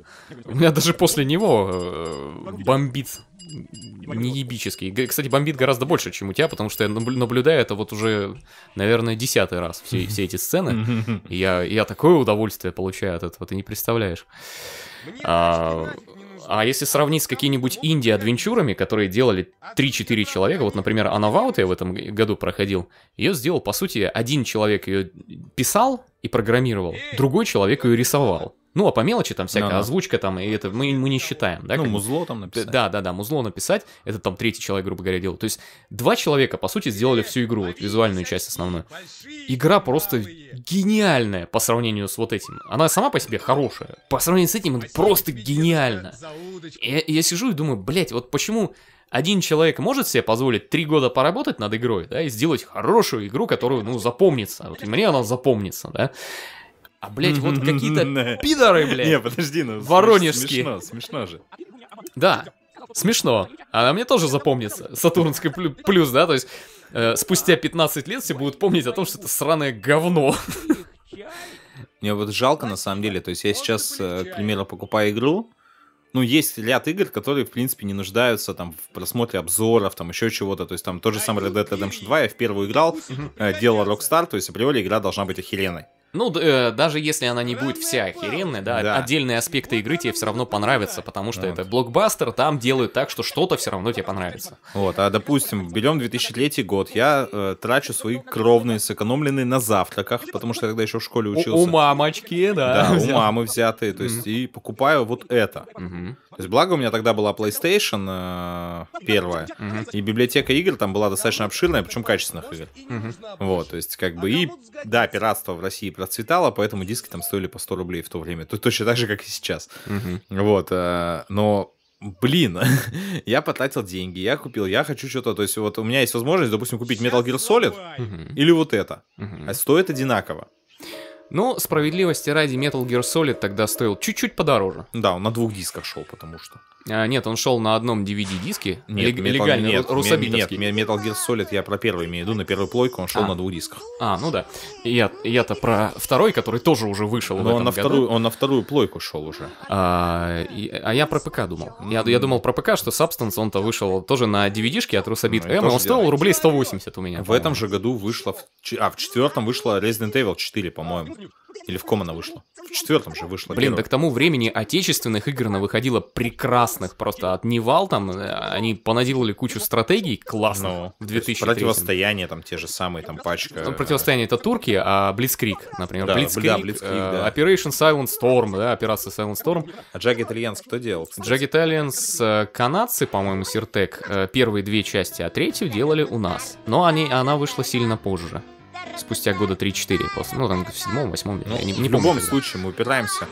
У меня даже после него э, бомбит не ебический. Кстати, бомбит гораздо больше, чем у тебя, потому что я наблюдаю это вот уже, наверное, десятый раз все, все эти сцены. И я, я такое удовольствие получаю от этого, ты не представляешь. А, а если сравнить с какими-нибудь инди-адвенчурами, которые делали 3-4 а человека, вот, например, Анаваут я в этом году проходил, ее сделал, по сути, один человек ее писал и программировал, другой человек ее рисовал. Ну, а по мелочи там всякая да, озвучка там, и это мы, мы не считаем, да? Ну, музло там написать. Да, да, да, музло написать, это там третий человек, грубо говоря, делал. То есть два человека, по сути, сделали всю игру, вот, визуальную часть основную. Игра просто гениальная по сравнению с вот этим. Она сама по себе хорошая. По сравнению с этим, это просто гениально. Я, я сижу и думаю, блядь, вот почему один человек может себе позволить три года поработать над игрой, да, и сделать хорошую игру, которую, ну, запомнится. Вот и мне она запомнится, да. А, блядь, вот какие-то пидоры, блядь. Не, подожди, ну Воронежские. Смешно, смешно же. Да, смешно. Она мне тоже запомнится. Сатурнский плюс, да, то есть э, спустя 15 лет все будут помнить о том, что это сраное говно. Мне вот жалко на самом деле, то есть я сейчас, э, к примеру, покупаю игру, ну, есть ряд игр, которые, в принципе, не нуждаются там в просмотре обзоров, там еще чего-то. То есть там тот же самый Red Dead Redemption 2 я в первую играл, э, делал Rockstar, то есть априори игра должна быть охеренной. Ну, э, даже если она не будет вся охеренная, да, да. отдельные аспекты игры тебе все равно понравятся, потому что вот. это блокбастер, там делают так, что что-то все равно тебе понравится. Вот, а допустим, берем 2003 год, я э, трачу свои кровные, сэкономленные на завтраках, потому что я когда еще в школе учился... У, у мамочки, да. Да, взял. у мамы взятые, то есть, mm-hmm. и покупаю вот это. Mm-hmm. То есть, благо у меня тогда была PlayStation э, первая, угу. и библиотека игр там была достаточно обширная, причем качественных игр. Угу. Вот, то есть, как бы, и, да, пиратство в России процветало, поэтому диски там стоили по 100 рублей в то время. Тут точно так же, как и сейчас. Угу. Вот, э, но блин, я потратил деньги, я купил, я хочу что-то. То есть вот у меня есть возможность, допустим, купить Metal Gear Solid или вот это. А стоит одинаково. Но справедливости ради Metal Gear Solid тогда стоил чуть-чуть подороже. Да, он на двух дисках шел, потому что. А, нет, он шел на одном DVD-диске, нет, лег- легально, нет, русобитовский. Нет, Metal Gear Solid я про первый имею в виду, на первую плойку он шел а. на двух дисках. А, ну да. Я, я-то про второй, который тоже уже вышел Но в этом он на году. Вторую, он на вторую плойку шел уже. А, и, а я про ПК думал. Я, я думал про ПК, что Substance, он-то вышел тоже на DVD-шке от Русобит ну, M, он стоил делает. рублей 180 у меня. В по-моему. этом же году вышло в, а в четвертом вышла Resident Evil 4, по-моему. Или в ком она вышла? В четвертом же вышла. Блин, да к тому времени отечественных игр на выходила прекрасных. Просто от Невал там э, они понаделали кучу стратегий классно ну, в 2003 Противостояние там те же самые, там пачка. Ну, противостояние это турки, а Блицкрик, например. Да, Блицкрик, да, Блицкрик, да. Operation Silent Storm, да, операция Silent Storm. А Джаг Итальянс кто делал? Джаг Итальянс э, канадцы, по-моему, Сиртек, первые две части, а третью делали у нас. Но они, она вышла сильно позже спустя года 3-4 после, ну, там, в седьмом, восьмом веке. Ну, я не, не в любом когда. случае мы упираемся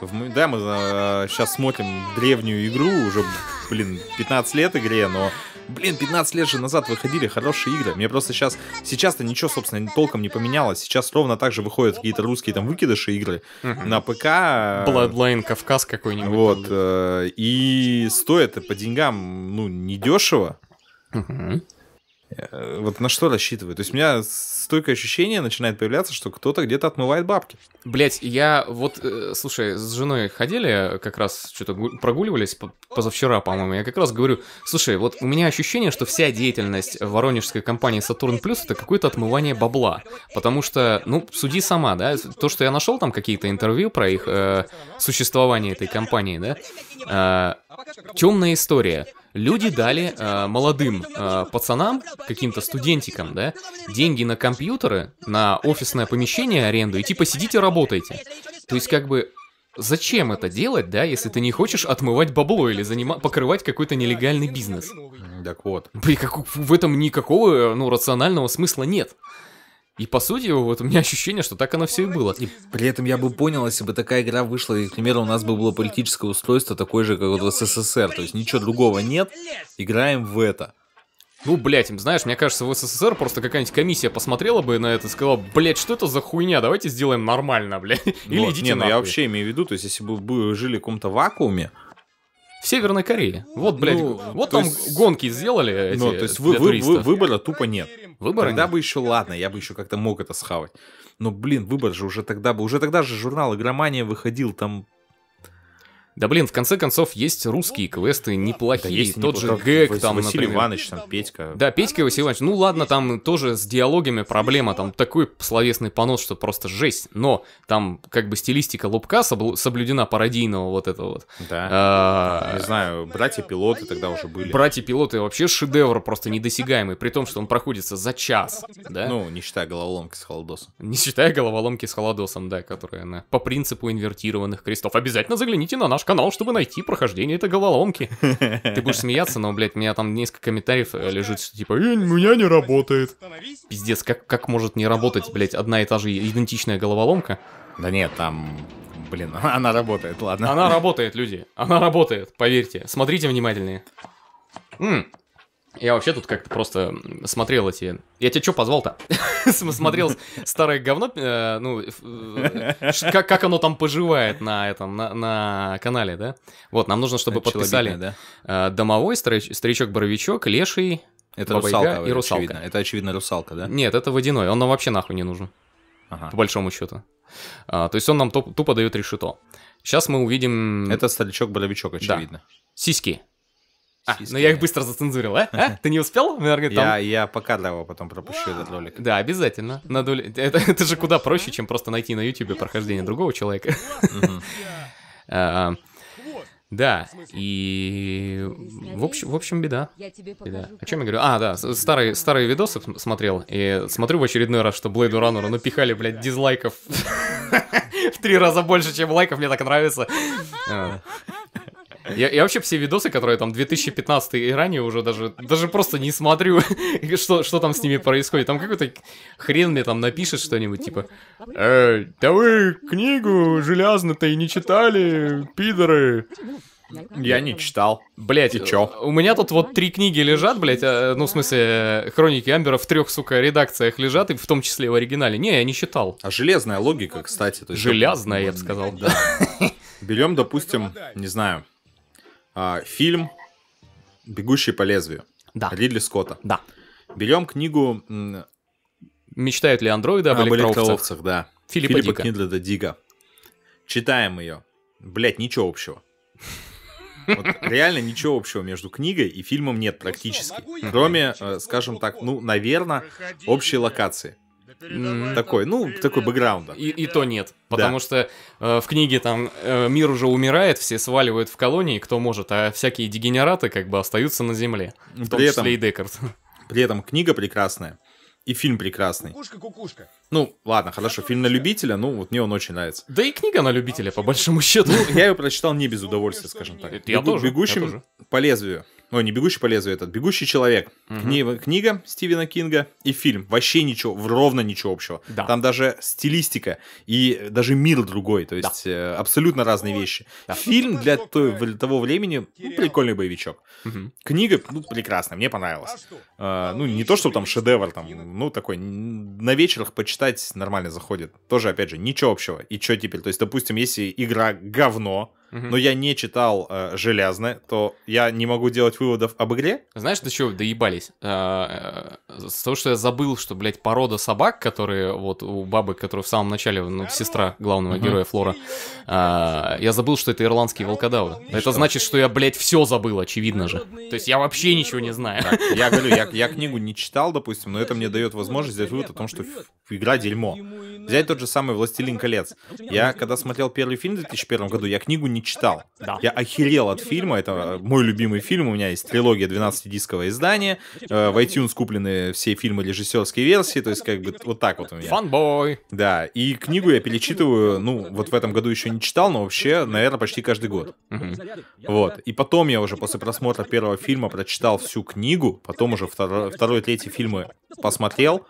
в, да, мы э, а, сейчас смотрим древнюю игру, уже, блин, 15 лет игре, но, блин, 15 лет же назад выходили хорошие игры. Мне просто сейчас, сейчас-то ничего, собственно, толком не поменялось. Сейчас ровно так же выходят какие-то русские там выкидыши игры угу. на ПК. А, Bloodline Кавказ какой-нибудь. Вот, э, и стоит по деньгам, ну, недешево. Угу. Э, вот на что рассчитываю? То есть у меня стойкое ощущение начинает появляться, что кто-то где-то отмывает бабки. Блять, я вот, э, слушай, с женой ходили, как раз что-то прогуливались позавчера, по-моему, я как раз говорю, слушай, вот у меня ощущение, что вся деятельность воронежской компании Сатурн Плюс это какое-то отмывание бабла, потому что, ну, суди сама, да, то, что я нашел там какие-то интервью про их э, существование этой компании, да, э, темная история люди дали э, молодым э, пацанам, каким-то студентикам, да, деньги на компьютеры, на офисное помещение аренду, и типа сидите работайте. То есть как бы Зачем это делать, да, если ты не хочешь отмывать бабло или занима... покрывать какой-то нелегальный бизнес? Так вот. Блин, как... в этом никакого э, ну, рационального смысла нет. И по сути, вот у меня ощущение, что так оно все и было. И при этом я бы понял, если бы такая игра вышла, и, к примеру, у нас бы было политическое устройство такое же, как вот в СССР. То есть ничего другого нет, играем в это. Ну, блядь, знаешь, мне кажется, в СССР просто какая-нибудь комиссия посмотрела бы на это и сказала, блядь, что это за хуйня, давайте сделаем нормально, блядь. Или вот, идите не, нахуй. ну я вообще имею в виду, то есть если бы вы жили в каком-то вакууме, в Северной Корее. Вот, блядь, ну, вот там есть... гонки сделали. Ну, эти ну, то есть вы, вы, вы, выбора тупо нет. Выбора Тогда нет. бы еще, ладно, я бы еще как-то мог это схавать. Но, блин, выбор же уже тогда бы, уже тогда же журнал «Игромания» выходил, там да блин, в конце концов, есть русские квесты неплохие. Да, есть тот же Гэг, там, Василий например. Иванович, там, Петька. Да, Петька и Василий Иванович. Ну ладно, там тоже с диалогами проблема, там такой словесный понос, что просто жесть. Но там как бы стилистика лупка соблюдена пародийного вот этого вот. Да. А... Не знаю, братья-пилоты тогда уже были. Братья-пилоты вообще шедевр просто недосягаемый, при том, что он проходится за час, да? Ну, не считая головоломки с холодосом. Не считая головоломки с холодосом, да, которая на... по принципу инвертированных крестов. Обязательно загляните на наш наш канал, чтобы найти прохождение этой головоломки. Ты будешь смеяться, но, блядь, у меня там несколько комментариев э, лежит, что типа, у меня не работает. Пиздец, как, как может не работать, блядь, одна и та же идентичная головоломка? Да нет, там блин, она работает, ладно. Она работает, люди. Она работает, поверьте. Смотрите внимательнее. М, я вообще тут как-то просто смотрел эти... Я тебя что позвал-то? Смотрел старое говно, э, ну, э, как, как оно там поживает на этом, на, на канале, да? Вот, нам нужно, чтобы подписали да? Э, домовой, Старичок-Боровичок, Леший, это русалка, и русалка. Очевидно. Это, очевидно, русалка, да? Нет, это водяной, он нам вообще нахуй не нужен, ага. по большому счету. А, то есть он нам тупо дает решето. Сейчас мы увидим... Это Старичок-Боровичок, очевидно. Да. Сиськи. А, ну я их быстро зацензурил, а? а? Ты не успел? наверное? там... Я, я его потом пропущу этот ролик. Да, обязательно. Надо... Это, это же куда проще, чем просто найти на YouTube прохождение другого человека. А, а, да, и в общем, в общем беда. беда. О чем я говорю? А, да, старые, старые видосы смотрел, и смотрю в очередной раз, что Блейду Раннеру напихали, блядь, дизлайков в три раза больше, чем лайков, мне так нравится. А. Я, я вообще все видосы, которые там 2015 и ранее уже даже, даже просто не смотрю, что, что там с ними происходит. Там какой-то хрен мне там напишет что-нибудь, типа, э, да вы книгу железно-то и не читали, пидоры. Я не читал. Блять, и чё? У меня тут вот три книги лежат, блять, э, ну, в смысле, Хроники Амбера в трех, сука, редакциях лежат, и в том числе в оригинале. Не, я не читал. А железная логика, кстати. Железная, я бы сказал, да. Берем, допустим, не знаю, а, фильм «Бегущий по лезвию». Да. Ридли Скотта. Да. Берем книгу... «Мечтают ли андроиды об, об электроовцах?», электроовцах да. Филиппа, Филиппа Книдледа Дига. Читаем ее. Блять, ничего общего. Вот реально ничего общего между книгой и фильмом нет практически. Кроме, э, скажем так, ну, наверное, общей локации. Такой, ну, такой бэкграунда. И, и то нет. Потому да. что э, в книге там э, мир уже умирает, все сваливают в колонии, кто может, а всякие дегенераты как бы остаются на земле. В том этом, числе и Декарт. При этом книга прекрасная и фильм прекрасный. Кукушка, кукушка. Ну, ладно, хорошо, фильм на любителя, ну, вот мне он очень нравится. Да и книга на любителя, по большому счету. Ну, я ее прочитал не без удовольствия, скажем так. Я Бегу, тоже. Бегущим я тоже. по лезвию. Ой, ну, не «Бегущий по лезвию» этот, «Бегущий человек». Угу. Книга, книга Стивена Кинга и фильм. Вообще ничего, ровно ничего общего. Да. Там даже стилистика и даже мир другой, то есть да. Э, абсолютно разные вещи. Да. Фильм для той, того времени ну, прикольный боевичок. Угу. Книга, ну, прекрасная, мне понравилась. А, э, ну, не то, что там шедевр, там, ну, такой, на вечерах почитать нормально заходит. Тоже, опять же, ничего общего. И что теперь? То есть, допустим, если игра говно, угу. но я не читал э, железно, то я не могу делать выводов об игре. Знаешь, до чего доебались? Э, э, с того, что я забыл, что, блядь, порода собак, которые вот у бабы, которая в самом начале, ну, сестра главного героя Флора, э, я забыл, что это ирландские волкодавы. это значит, что я, блядь, все забыл, очевидно же. То есть я вообще ничего не знаю. я говорю, я, я книгу не читал, допустим, но это мне дает возможность сделать вывод о том, что игра дерьмо. Взять тот же самый «Властелин колец». Я, когда смотрел первый фильм в 2001 году, я книгу не читал. Да. Я охерел от фильма, это э, мой любимый фильм, у меня есть трилогия 12-дисковое издание, э, в iTunes куплены все фильмы режиссерской версии, то есть как бы вот так вот у меня. Фанбой! Да, и книгу я перечитываю, ну, вот в этом году еще не читал, но вообще, наверное, почти каждый год. Угу. Вот, и потом я уже после просмотра первого фильма прочитал всю книгу, потом уже второй, второй третий фильмы посмотрел.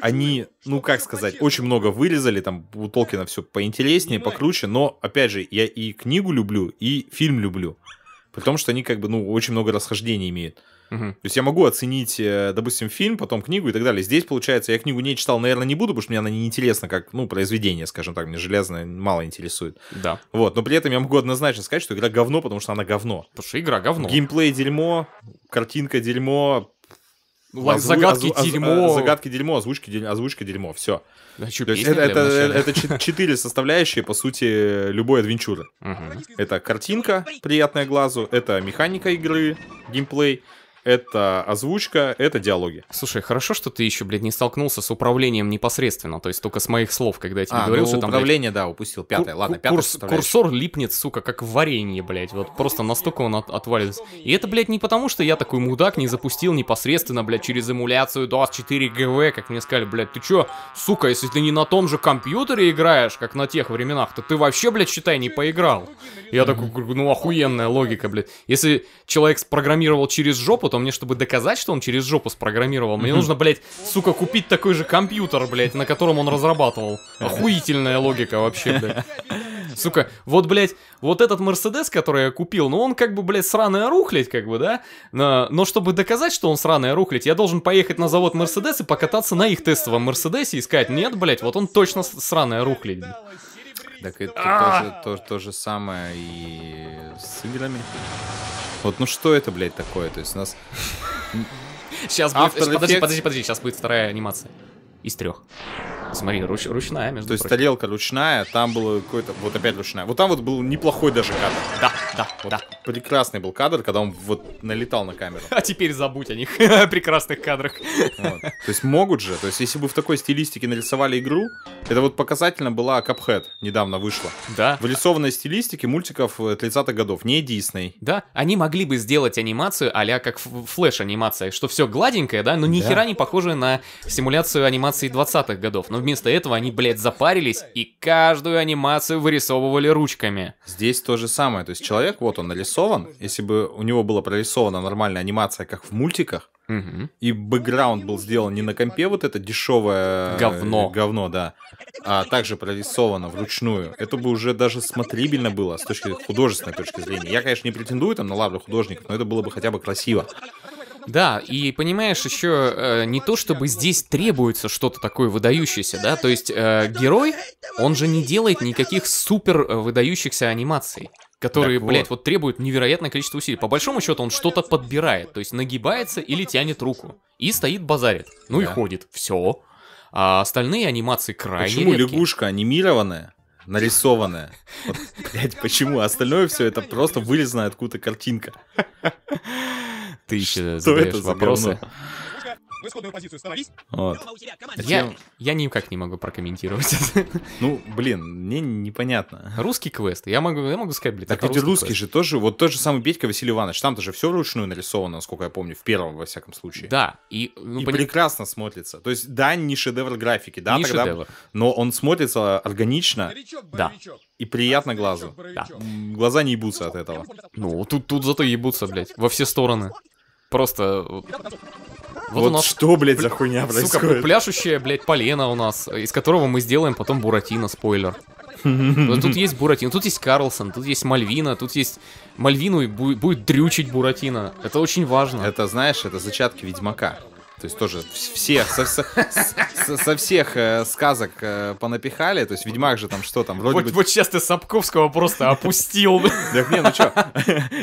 Они, ну как сказать, очень много вырезали, там у Толкина все поинтереснее, покруче, но, опять же, я и книгу люблю, и фильм люблю. При том, что они как бы, ну, очень много расхождений имеют. Угу. То есть я могу оценить, э, допустим, фильм, потом книгу и так далее. Здесь, получается, я книгу не читал, наверное, не буду, потому что мне она не интересна, как, ну, произведение, скажем так, мне железное мало интересует. Да. Вот, но при этом я могу однозначно сказать, что игра говно, потому что она говно. Потому что игра говно. Геймплей дерьмо, картинка дерьмо, Озву... Ну, загадки оз... дерьмо. Оз... А, загадки дерьмо, озвучки дерьмо, озвучка дерьмо, все. Да, что, То это, это, это, это четыре составляющие, по сути, любой адвенчуры. Угу. Это картинка, приятная глазу, это механика игры, геймплей, это озвучка, это диалоги. Слушай, хорошо, что ты еще, блядь, не столкнулся с управлением непосредственно, то есть только с моих слов, когда я тебе а, говорил, ну, что там... управление, блядь, да, упустил, пятое, ладно, пятое курс, Курсор липнет, сука, как в варенье, блядь, вот просто настолько он от, отвалился. И это, блядь, не потому, что я такой мудак не запустил непосредственно, блядь, через эмуляцию DOS 4 GV, как мне сказали, блядь, ты чё, сука, если ты не на том же компьютере играешь, как на тех временах, то ты вообще, блядь, считай, не поиграл. Я такой, ну охуенная логика, блядь. Если человек спрограммировал через жопу, а мне, чтобы доказать, что он через жопу спрограммировал, мне нужно, блядь, сука, купить такой же компьютер, блядь, на котором он разрабатывал. Охуительная логика вообще, блядь. Сука, вот, блядь, вот этот Мерседес, который я купил, ну он как бы, блядь, сраная рухлядь, как бы, да? Но, но чтобы доказать, что он сраная рухлядь, я должен поехать на завод Мерседес и покататься на их тестовом Мерседесе и сказать, нет, блядь, вот он точно сраная рухлядь. Так это а! тоже то, то же самое и с играми. Вот ну что это, блядь, такое? То есть у нас... Сейчас будет... Подожди, подожди, подожди, сейчас будет вторая анимация. Из трех. Смотри, руч, ручная, между То есть тарелка ручная, там было какое то Вот опять ручная. Вот там вот был неплохой даже кадр. Да, да, вот да. Прекрасный был кадр, когда он вот налетал на камеру. А теперь забудь о них, о прекрасных кадрах. Вот. То есть могут же. То есть если бы в такой стилистике нарисовали игру, это вот показательно была Cuphead недавно вышла. Да. В рисованной стилистике мультиков 30-х э, годов, не Дисней. Да, они могли бы сделать анимацию а как флеш-анимация, что все гладенькое, да, но ни да. хера не похоже на симуляцию анимации 20-х годов. Но ну, вместо этого они, блядь, запарились и каждую анимацию вырисовывали ручками. Здесь то же самое. То есть человек, вот он нарисован. Если бы у него была прорисована нормальная анимация, как в мультиках, Угу. И бэкграунд был сделан не на компе, вот это дешевое э, говно, говно, да, а также прорисовано вручную. Это бы уже даже смотрибельно было с точки художественной точки зрения. Я, конечно, не претендую там на лавры художников, но это было бы хотя бы красиво. Да, и понимаешь, еще э, не то, чтобы здесь требуется что-то такое выдающееся, да, то есть э, герой, он же не делает никаких супер э, выдающихся анимаций которые, так блядь, вот. вот требуют невероятное количество усилий. По большому счету он что-то подбирает, то есть нагибается или тянет руку. И стоит базарит. Ну да. и ходит. Все. А остальные анимации крайне Почему редкие. лягушка анимированная? нарисованная. Вот, блядь, почему? Остальное все это просто вылезная откуда картинка ты еще задаешь вопросы. Вот. Я, я никак не могу прокомментировать Ну, блин, мне непонятно. Русский квест. Я могу, я могу сказать, блин, так ведь русский квест. же тоже, вот тот же самый Петька Василий Иванович, там тоже все вручную нарисовано, насколько я помню, в первом, во всяком случае. Да. И, ну, и пони... прекрасно смотрится. То есть, да, не шедевр графики, да, не тогда, шедевр. но он смотрится органично. Да. И приятно глазу. Да. Глаза не ебутся от этого. Ну, ну, тут, тут зато ебутся, блядь, во все стороны. Просто... Вот, вот у нас что, блядь, за хуйня происходит? Сука, пляшущая, блядь, полено у нас, из которого мы сделаем потом Буратино, спойлер. Тут есть Буратино, тут есть Карлсон, тут есть Мальвина, тут есть... Мальвину будет дрючить Буратино. Это очень важно. Это, знаешь, это зачатки Ведьмака. То есть тоже всех, со, со, со, со всех э, сказок э, понапихали. То есть Ведьмак же там что там, вроде вот, бы... Вот сейчас ты Сапковского просто опустил. Так не, ну что,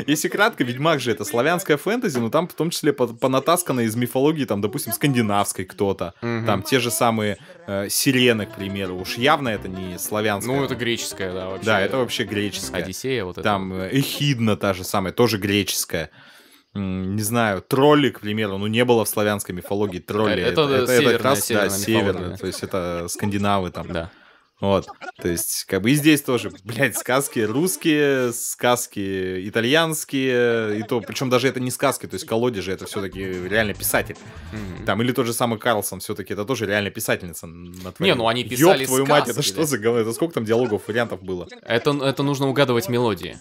если кратко, Ведьмак же это славянская фэнтези, но там в том числе понатаскано из мифологии, там, допустим, скандинавской кто-то. Там те же самые э, сирены, к примеру. Уж явно это не славянская. Ну, это греческая, да, вообще. Да, это вообще греческая. Одиссея вот это. Там э, Эхидна та же самая, тоже греческая не знаю, тролли, к примеру, ну не было в славянской мифологии тролли. Это, это, это, это как раз, да, северная. То есть это скандинавы там. Да. Вот, то есть, как бы и здесь тоже, блядь, сказки русские, сказки итальянские, и то, причем даже это не сказки, то есть колодежи, это все-таки реально писатель. Mm-hmm. Там, или тот же самый Карлсон, все-таки это тоже реально писательница. На твоей... Не, ну они писали Ёб твою сказки, мать, это да. что за говно, это сколько там диалогов, вариантов было? Это, это нужно угадывать мелодии.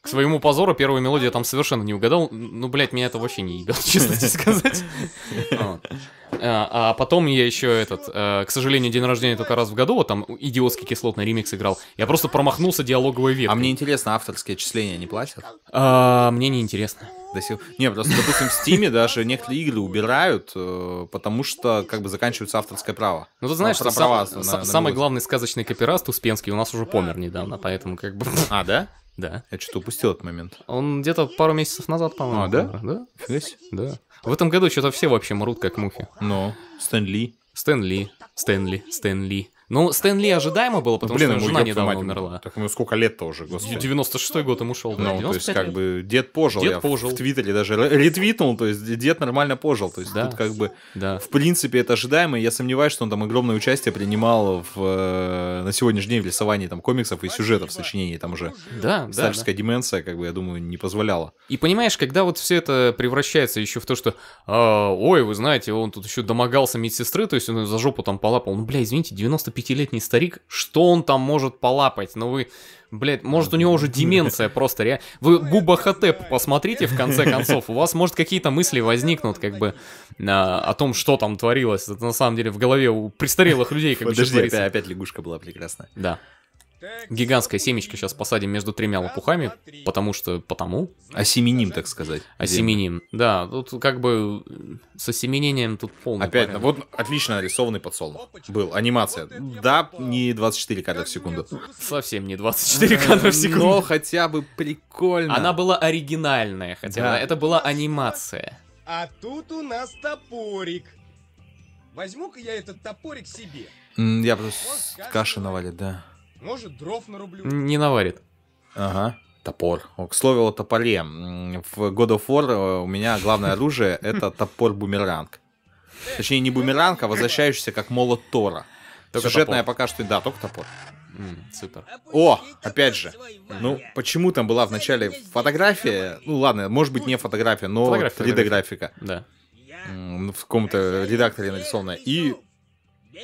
К своему позору, первую мелодию я там совершенно не угадал. Ну, блядь, меня это вообще не ебет, честно тебе сказать. А, а потом я еще этот, э, к сожалению, день рождения только раз в году, вот там иди идиотский кислотный ремикс играл. Я просто промахнулся диалоговой векой. А мне интересно, авторские отчисления не платят? А, мне не интересно. До сих... Не, просто, допустим, в Стиме даже некоторые игры убирают, э, потому что как бы заканчивается авторское право. Ну, ты знаешь, что права на, на самый главный сказочный копираст Успенский у нас уже помер недавно, поэтому как бы... А, да? Да. Я что-то упустил этот момент. Он где-то пару месяцев назад, по-моему. А, да? Помер. Да. Есть? Да. В этом году что-то все вообще мрут, как мухи. но ну, Стэн Ли. Стэн Ли, Стэн Ли, Стэн ну, Стэн Ли ожидаемо было, потому блин, что жена недавно мать, умерла. Так ему сколько лет-то уже, господи. 96-й год ему ушел, Ну, то есть, лет. как бы, дед пожил. Дед я пожил. в Твиттере даже ретвитнул, то есть, дед нормально пожил. То есть, да. тут как бы, да. в принципе, это ожидаемо. Я сомневаюсь, что он там огромное участие принимал в, э, на сегодняшний день в рисовании там комиксов и сюжетов сочинений Там уже да, старческая да, да. деменция, как бы, я думаю, не позволяла. И понимаешь, когда вот все это превращается еще в то, что, а, ой, вы знаете, он тут еще домогался медсестры, то есть, он за жопу там полапал. Ну, бля, извините, 95 45-летний старик, что он там может полапать? Ну вы, блядь, может у него уже деменция просто реально. Вы Буба Хатеп посмотрите, в конце концов, у вас, может, какие-то мысли возникнут, как бы, а, о том, что там творилось. Это на самом деле в голове у престарелых людей, как Подожди, бы, опять, опять лягушка была прекрасная. Да. Гигантская семечка сейчас посадим между тремя лопухами, потому что... потому. Осеменим, так сказать. Осеменим, землю. да. Тут как бы с осеменением тут полный Опять, порядок. вот отлично нарисованный подсолнух был, анимация. Да, не 24 кадра в секунду. Совсем не 24 кадра в секунду. Но хотя бы прикольно. Она была оригинальная, хотя да. это была анимация. А тут у нас топорик. Возьму-ка я этот топорик себе. Я просто каши навалит, да. Может, дров нарублю. Не наварит. Ага. Топор. О, к слову о топоре. В God of War э, у меня главное оружие это топор-бумеранг. Точнее, не бумеранг, а возвращающийся как молот Тора. Только Сюжетная топор. пока что... Да, только топор. Mm, супер. О, опять же. Ну, почему там была вначале фотография? Ну, ладно, может быть, не фотография, но 3D-графика. Да. В каком-то редакторе нарисованная. И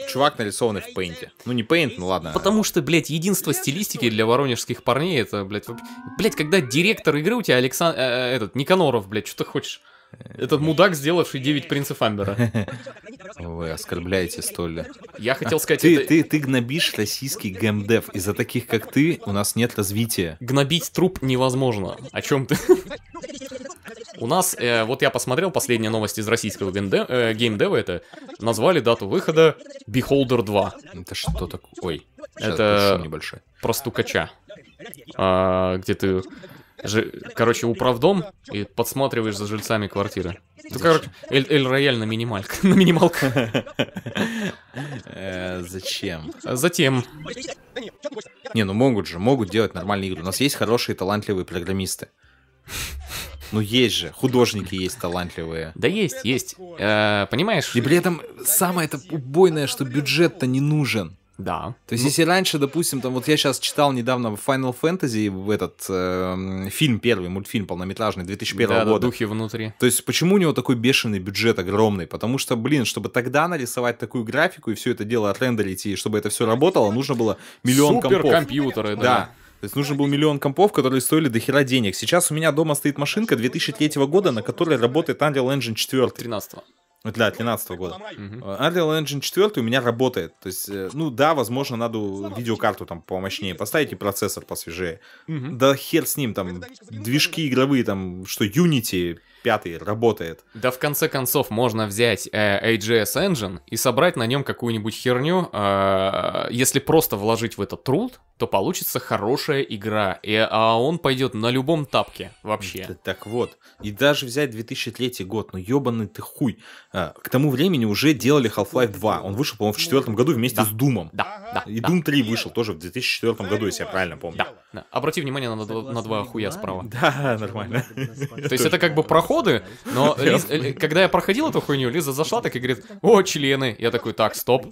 чувак, нарисованный в пейнте. Ну, не пейнт, ну ладно. Потому что, блядь, единство стилистики для воронежских парней, это, блядь, блядь, когда директор игры у тебя Александр, э, э, этот, Никаноров, блядь, что ты хочешь? Этот мудак, сделавший 9 принцев Амбера. Вы оскорбляете столь. Я хотел а сказать... Ты, это... ты, ты гнобишь российский гемдев Из-за таких, как ты, у нас нет развития. Гнобить труп невозможно. О чем ты? У нас, э, вот я посмотрел последние новости из российского геймдева, э, геймдева это назвали дату выхода Beholder 2. Это что такое? Ой, это небольшое. про стукача. А, где ты Ж... Короче, управдом и подсматриваешь за жильцами квартиры. Ты, ну, короче, Эль, Эль Рояль на минималка. на минималка. Э, зачем? А затем. Не, ну могут же, могут делать нормальные игры. У нас есть хорошие, талантливые программисты. Ну есть же, художники есть талантливые. Да есть, есть. Э, понимаешь? И при этом самое это убойное, что бюджет-то не нужен. Да. То есть, ну... если раньше, допустим, там, вот я сейчас читал недавно в Final Fantasy в этот э, фильм первый, мультфильм полнометражный 2001 да, года. Да, духи внутри. То есть, почему у него такой бешеный бюджет огромный? Потому что, блин, чтобы тогда нарисовать такую графику и все это дело отрендерить, и чтобы это все работало, нужно было миллион Супер компов. компьютеры, да. да. То есть нужен был миллион компов, которые стоили до хера денег. Сейчас у меня дома стоит машинка 2003 года, на которой работает Unreal Engine 4. 13 -го. Для 13 года. Угу. Unreal Engine 4 у меня работает. То есть, э, ну да, возможно, надо видеокарту там помощнее поставить и процессор посвежее. Угу. Да хер с ним, там, движки игровые, там, что Unity, 5 работает. Да в конце концов можно взять э, AGS Engine и собрать на нем какую-нибудь херню. Э, если просто вложить в этот труд, то получится хорошая игра. И, а он пойдет на любом тапке вообще. Да, так вот. И даже взять 2003 год, ну ебаный ты хуй. Э, к тому времени уже делали Half-Life 2. Он вышел, по-моему, в четвертом году вместе да. с Думом. Да, да. И да. Doom 3 вышел тоже в 2004 году, если я правильно помню. Да. да. Обрати внимание на, на два хуя справа. Да, нормально. То есть это как бы проход годы, но Лиз, э, когда я проходил эту хуйню, Лиза зашла так и говорит, о, члены. Я такой, так, стоп.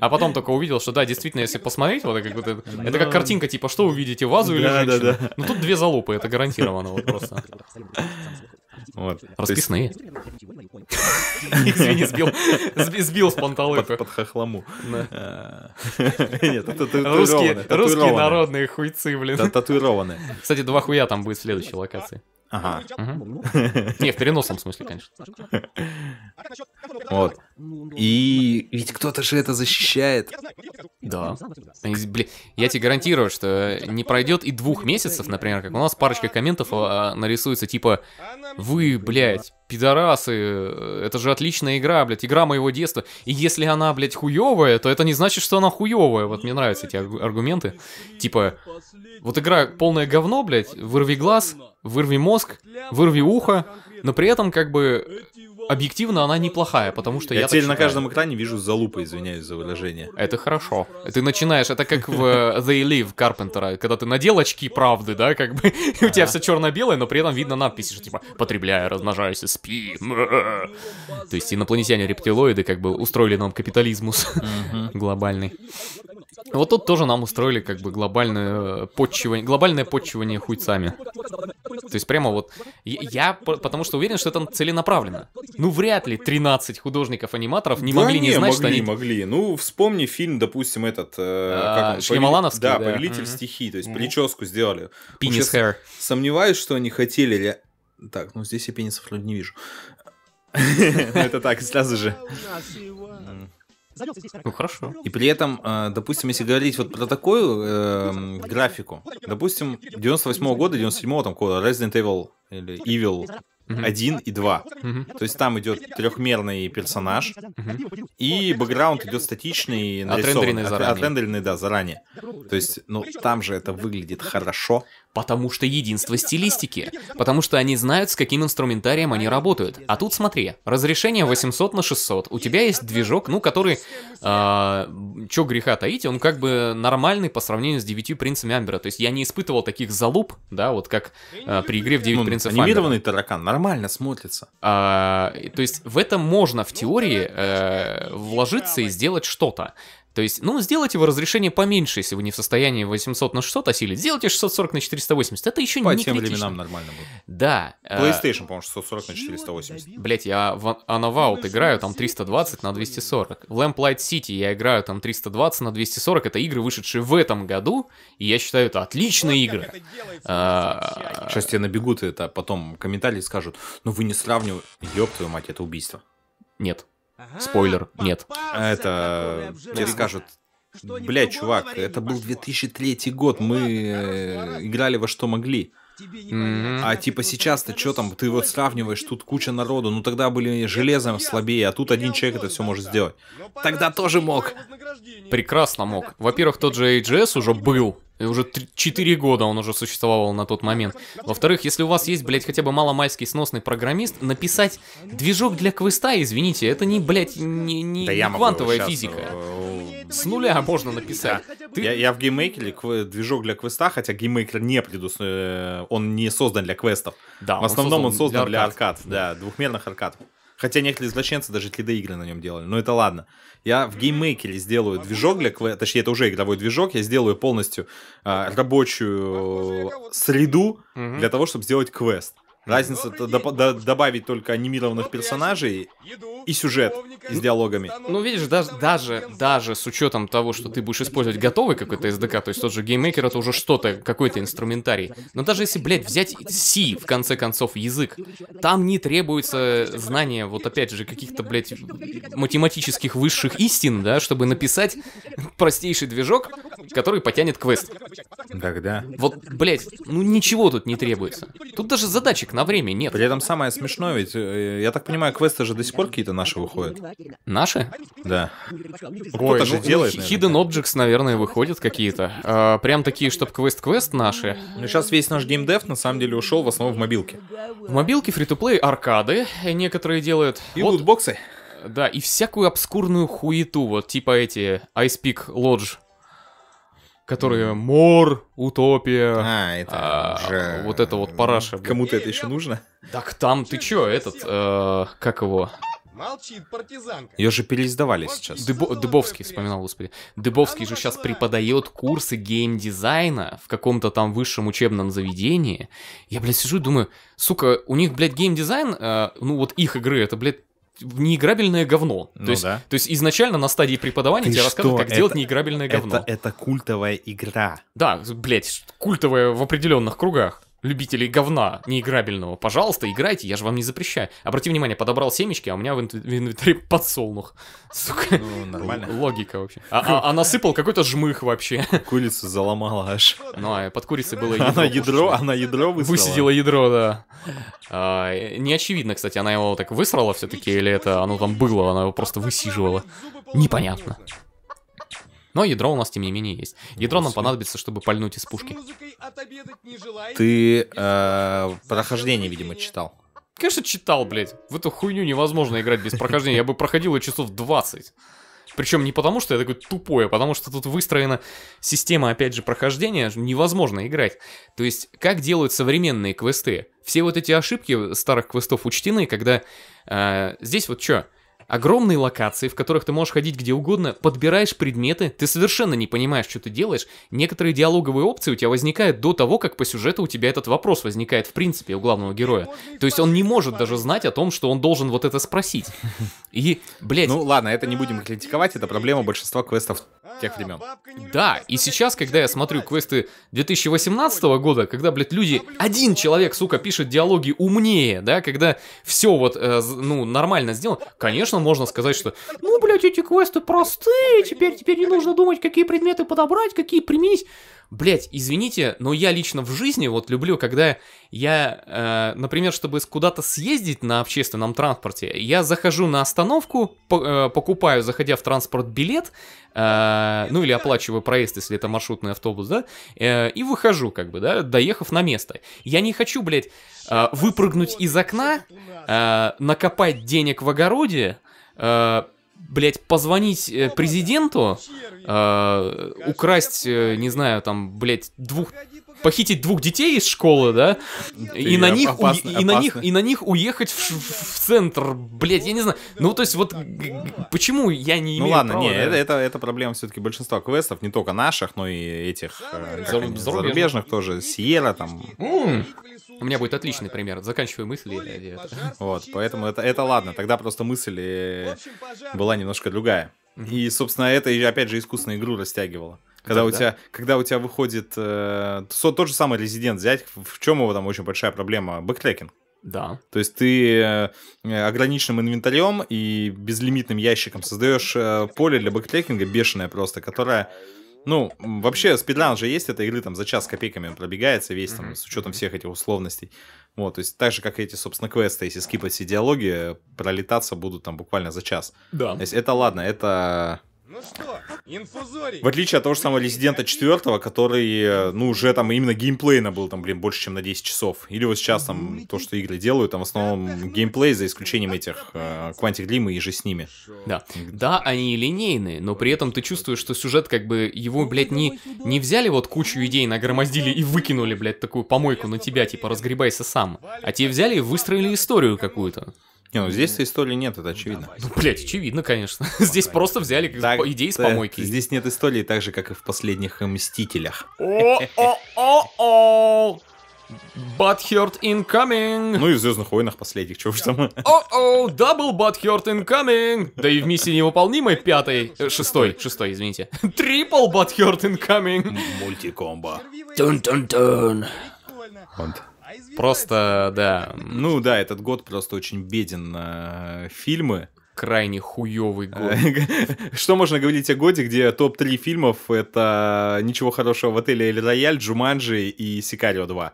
А потом только увидел, что да, действительно, если посмотреть, вот как это, но... это как ну. картинка, типа, что увидите, вазу или да, женщину? Да, да. Ну тут две залупы, это гарантированно вот просто. Вот. Расписные. Извини, сбил. Сбил с панталыка. Под хохлому. Э, нет, Русские народные хуйцы, блин. Татуированные. Кстати, два хуя там будет в следующей локации. Ага. Не, в переносном смысле, конечно. Вот. И ведь кто-то же это защищает. Да. Блин, я тебе гарантирую, что не пройдет и двух месяцев, например, как у нас парочка комментов а, нарисуется, типа, вы, блядь, пидорасы, э, это же отличная игра, блядь, игра моего детства. И если она, блядь, хуевая, то это не значит, что она хуевая. Вот мне нравятся эти аргументы. Типа, вот игра полное говно, блядь, вырви глаз, вырви мозг, вырви ухо, но при этом как бы Объективно она неплохая, потому что я... Я теперь на каждом экране вижу залупы, извиняюсь за выражение. Это хорошо. Ты начинаешь, это как в They Live Карпентера, когда ты надел очки правды, да, как бы, у тебя все черно-белое, но при этом видно надписи, что типа потребляю размножаюсь спи». То есть инопланетяне-рептилоиды как бы устроили нам капитализмус глобальный. Вот тут тоже нам устроили как бы глобальное э, подчивание, глобальное подчивание хуйцами. То есть прямо вот, я, потому что уверен, что это целенаправленно. Ну вряд ли 13 художников-аниматоров не да могли не, не знать, могли, что они... могли, ну вспомни фильм, допустим, этот... Э, а, Шьямалановский, да, да, «Повелитель угу. стихий», то есть угу. прическу сделали. Пенис Хэр. Сомневаюсь, что они хотели... Ли... Так, ну здесь я пенисов не вижу. Это так, сразу же. Ну хорошо. И при этом, а, допустим, если говорить вот про такую э, графику, допустим, 98 -го года, 97 там какого Resident Evil или Evil Угу. 1 и 2. Угу. То есть там идет трехмерный персонаж, угу. и бэкграунд идет статичный, нарисованный, отрендеренный, заранее. отрендеренный, да, заранее. То есть, ну, там же это выглядит хорошо. Потому что единство стилистики. Потому что они знают, с каким инструментарием они работают. А тут смотри, разрешение 800 на 600. У тебя есть движок, ну, который... Э, чё греха таить, он как бы нормальный по сравнению с 9 принцами Амбера. То есть я не испытывал таких залуп, да, вот как э, при игре в 9 ну, принцев Амбера. Анимированный таракан нормально смотрится. Э, то есть в это можно в теории э, вложиться и сделать что-то. То есть, ну, сделать его разрешение поменьше, если вы не в состоянии 800 на 600 осилить. Сделайте 640 на 480, это еще По не тем временам нормально будет. Да. Э, PlayStation, по-моему, 640 на 480. Блять, я в Anavaut а играю, там 320 на 240. В Lamplight City я играю, там 320 на 240. Это игры, вышедшие в этом году, и я считаю, это отличные игры. А, Сейчас тебе набегут, это потом комментарии скажут, ну вы не сравниваете. Ёб твою мать, это убийство. Нет. Спойлер, нет. Это... Э, тебе скажут, Блядь, чувак, это был 2003 год, мы э, играли во что могли. Mm-hmm. А типа сейчас-то что там, ты вот сравниваешь, тут куча народу, ну тогда были железом слабее, а тут один человек это все может сделать. Тогда тоже мог. Прекрасно мог. Во-первых, тот же AGS уже был, и уже 3, 4 года он уже существовал на тот момент. Во-вторых, если у вас есть, блядь, хотя бы маломальский сносный программист, написать движок для квеста, извините, это не, блядь, не, не, да не квантовая могу, физика. Э, с нуля можно написать. Я, я в гейммейкере кв... движок для квеста, хотя гейммейкер не предус... Э, он не создан для квестов. Да, в основном он создан, он создан для аркад, для аркад да. да, двухмерных аркад. Хотя некоторые извращенцы даже 3D-игры на нем делали, но это ладно. Я в гейммейкере сделаю движок для квеста, точнее, это уже игровой движок, я сделаю полностью э, рабочую среду для того, чтобы сделать квест. Разница -то до до добавить только анимированных персонажей и сюжет с диалогами. Ну, видишь, даже, даже, даже с учетом того, что ты будешь использовать готовый какой-то SDK, то есть тот же гейммейкер, это уже что-то, какой-то инструментарий. Но даже если, блядь, взять C, в конце концов, язык, там не требуется знание, вот опять же, каких-то, блядь, математических высших истин, да, чтобы написать простейший движок, который потянет квест. Когда? Вот, блядь, ну ничего тут не требуется. Тут даже задачек на время нет. При этом самое смешное, ведь, э, я так понимаю, квесты же до сих пор какие-то наши выходят. Наши? Да. Ой, ну, же делает, ну, Hidden наверное. Objects, наверное, выходят какие-то. А, прям такие, чтобы квест-квест наши. Ну, сейчас весь наш геймдев, на самом деле, ушел в основном в мобилке. В мобилке фри-то-плей аркады некоторые делают. И вот. лутбоксы. Да, и всякую обскурную хуету, вот типа эти Ice Peak Lodge которые Мор, Утопия. А, это а, уже... Вот это вот параша. Кому-то это еще нужно? Так там, ты чё, этот, э, как его? Молчит партизанка. Ее же переиздавали сейчас. Дыбо- Дыбовский, вспоминал, господи. Дыбовский а же сейчас ну преподает курсы геймдизайна в каком-то там высшем учебном заведении. Я, блядь, сижу и думаю, сука, у них, блядь, геймдизайн, э, ну вот их игры, это, блядь, неиграбельное говно. Ну, то, есть, да. то есть изначально на стадии преподавания Ты тебе что? рассказывают, как это, делать неиграбельное говно. Это, это культовая игра. Да, блядь, культовая в определенных кругах любителей говна неиграбельного, пожалуйста, играйте, я же вам не запрещаю. Обрати внимание, подобрал семечки, а у меня в, инв- в инвентаре подсолнух. Сука. Ну, нормально. логика вообще. А, а, а насыпал какой-то жмых вообще. Курицу заломала аж. Ну, а под курицей было ядро. Она ядро, она ядро высрала. Высидела ядро, да. А, не очевидно, кстати, она его так высрала все-таки, или это оно там было, она его просто высиживала. Непонятно. Но ядро у нас, тем не менее, есть. Ну, ядро нам понадобится, чтобы пальнуть из пушки. Ты э, прохождение, видимо, читал. Конечно, читал, блядь. В эту хуйню невозможно играть без прохождения. Я бы проходил ее часов 20. Причем не потому, что я такой тупой, а потому что тут выстроена система, опять же, прохождения, невозможно играть. То есть, как делают современные квесты? Все вот эти ошибки старых квестов учтены, когда э, здесь вот что, Огромные локации, в которых ты можешь ходить где угодно, подбираешь предметы, ты совершенно не понимаешь, что ты делаешь. Некоторые диалоговые опции у тебя возникают до того, как по сюжету у тебя этот вопрос возникает в принципе у главного героя. То есть он не может даже знать о том, что он должен вот это спросить. И, блядь... Ну ладно, это не будем а, критиковать, это проблема большинства квестов а, тех времен. Да, и сейчас, когда я смотрю квесты 2018 года, когда, блядь, люди... А, один ну, человек, сука, пишет диалоги умнее, да, когда все вот, э, ну, нормально сделано, конечно, можно сказать, что ну, блядь, эти квесты простые, теперь, теперь не нужно думать, какие предметы подобрать, какие применить. Блять, извините, но я лично в жизни вот люблю, когда я, э, например, чтобы куда-то съездить на общественном транспорте, я захожу на остановку, по, э, покупаю, заходя в транспорт, билет, э, ну или оплачиваю проезд, если это маршрутный автобус, да, э, и выхожу, как бы, да, доехав на место. Я не хочу, блядь, э, выпрыгнуть из окна, э, накопать денег в огороде, э, блядь, позвонить э, президенту, э, украсть, э, не знаю, там, блядь, двух похитить двух детей из школы, да, Ты и на них опасно, и на них и на них уехать в, в центр, блядь, я не знаю. Ну то есть вот почему я не ну имею Ну ладно, права, не, да? это, это это проблема все-таки большинства квестов, не только наших, но и этих э, Заруб, они, зарубежных. тоже, Сиера там. У меня будет отличный пример. Заканчиваю мысли. Вот, поэтому это это ладно, тогда просто мысль э, была немножко другая. И собственно это опять же искусственно игру растягивало. Когда Тогда. у тебя, когда у тебя выходит э, тот же самый резидент взять, в чем его там очень большая проблема? Бэктрекинг. Да. То есть ты э, ограниченным инвентарем и безлимитным ящиком создаешь э, поле для бэктрекинга бешеное просто, которое ну, вообще, спидран же есть этой игры, там, за час с копейками пробегается весь, mm-hmm. с учетом всех этих условностей. Вот, то есть так же, как эти, собственно, квесты, если скипать все диалоги, пролетаться будут там буквально за час. Да. То есть это ладно, это ну что, инфузорий. В отличие от того же самого Резидента 4, который, ну, уже там именно геймплейно был там, блин, больше, чем на 10 часов. Или вот сейчас там то, что игры делают, там в основном геймплей, за исключением этих э, Quantic Dream и же с ними. Да. Да, они линейные, но при этом ты чувствуешь, что сюжет как бы его, блядь, не, не взяли вот кучу идей, нагромоздили и выкинули, блядь, такую помойку на тебя, типа, разгребайся сам. А тебе взяли и выстроили историю какую-то. Не, ну здесь-то истории нет, это очевидно. Ну, блядь, очевидно, конечно. Здесь просто взяли идеи с помойки. Здесь нет истории так же, как и в последних э, «Мстителях». О-о-о-о! Butthurt incoming! Ну и в Звездных войнах последних, чего уж там. О-о, дабл Butthurt incoming! Да и в миссии невыполнимой пятой, э, шестой, шестой, извините. Трипл Butthurt incoming! Мультикомбо. Тун-тун-тун. Вот. Просто, да. Ну да, этот год просто очень беден на э, фильмы крайне хуёвый год. Что можно говорить о годе, где топ-3 фильмов — это «Ничего хорошего в отеле Эль Рояль», «Джуманджи» и «Сикарио 2».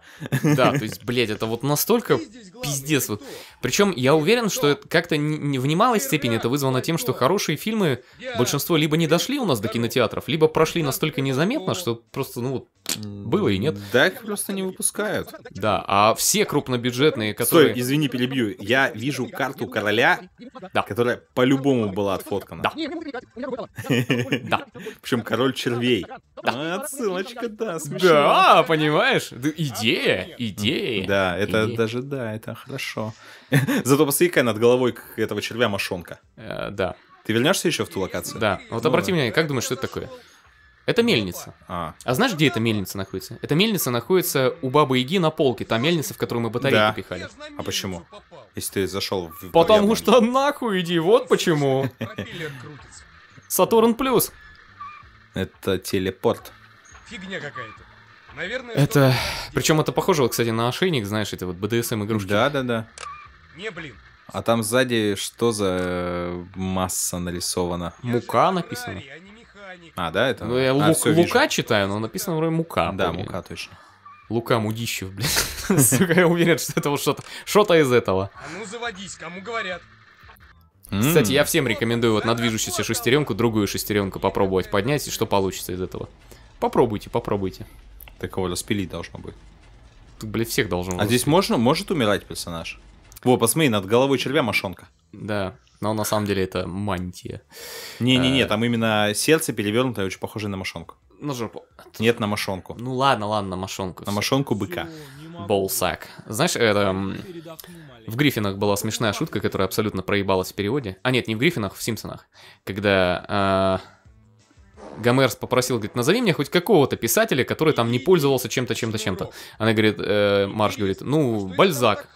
Да, то есть, блядь, это вот настолько пиздец. Вот. Причем я уверен, что как-то в немалой степени это вызвано тем, что хорошие фильмы, большинство либо не дошли у нас до кинотеатров, либо прошли настолько незаметно, что просто, ну, было и нет. Да, их просто не выпускают. Да, а все крупнобюджетные, которые... Стой, извини, перебью. Я вижу карту короля, да. которая по-любому была отфоткана. Да. Да. Причем король червей. Да. А, отсылочка, да, смешно. Да, понимаешь? Идея, идея. Да, это даже, да, это хорошо. Зато посмотри над головой этого червя мошонка. Э, да. Ты вернешься еще в ту локацию? Да. Вот ну, обрати внимание, как думаешь, что это такое? Это мельница. А. а знаешь, где эта мельница находится? Эта мельница находится у бабы Иги на полке, та мельница, в которую мы батарейки да. пихали. А почему? Если ты зашел в... Потому что нахуй иди, вот почему. Сатурн плюс. Это телепорт. Фигня какая-то. Наверное, это... Причем это похоже, кстати, на ошейник, знаешь, это вот BDSM игрушки. Да, да, да. Не, блин. А там сзади что за э, масса нарисована? Мука написано. А, а, да, это? Ну, я а, лу- лука вижу. читаю, но написано вроде мука. Да, блин. мука точно. Лука Мудищев, блин. Сука, я уверен, что это вот что-то. Что-то из этого. А ну заводись, кому говорят. Кстати, я всем рекомендую вот на движущуюся шестеренку другую шестеренку попробовать поднять, и что получится из этого. Попробуйте, попробуйте. Так его распилить должно быть. Тут, блядь, всех должно быть. А здесь можно, может умирать персонаж? Во, посмотри, над головой червя мошонка. Да, но на самом деле это мантия. Не-не-не, э. там именно сердце перевернутое, очень похоже на мошонку. На ну, жопу. Нет, на мошонку. Ну ладно, ладно, на мошонку. На мошонку быка. Болсак. Знаешь, это... В Гриффинах была смешная шутка, которая абсолютно проебалась в переводе. А нет, не в Гриффинах, в Симпсонах. Когда... Э, Гомерс попросил, говорит, назови мне хоть какого-то писателя, который там не пользовался чем-то, чем-то, чем-то. Она говорит, э, Марш говорит, ну, Бальзак.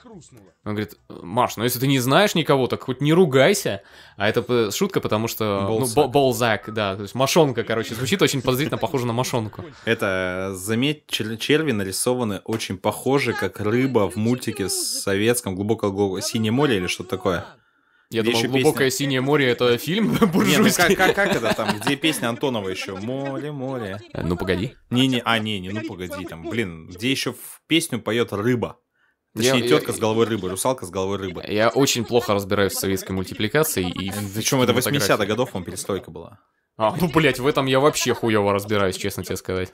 Он говорит, Маш, ну если ты не знаешь никого, так хоть не ругайся. А это шутка, потому что... Ну, Болзак. Ну, да. То есть мошонка, короче, звучит очень подозрительно, похоже на мошонку. Это, заметь, черви нарисованы очень похоже, как рыба в мультике с советском «Глубокое синее море» или что-то такое. Я где думал, «Глубокое песня... синее море» — это фильм ну буржуйский. Нет, ну, как, как, как это там, где песня Антонова еще? «Море, море». Э, ну, погоди. Не-не, а, не, не, ну, погоди, там, блин, где еще в песню поет рыба? Точнее, я, тетка я, с головой рыбы, русалка с головой рыбы. Я очень плохо разбираюсь в советской мультипликации. И Причем это 80-х годов, он перестройка была. А, ну, блядь, в этом я вообще хуево разбираюсь, честно тебе сказать.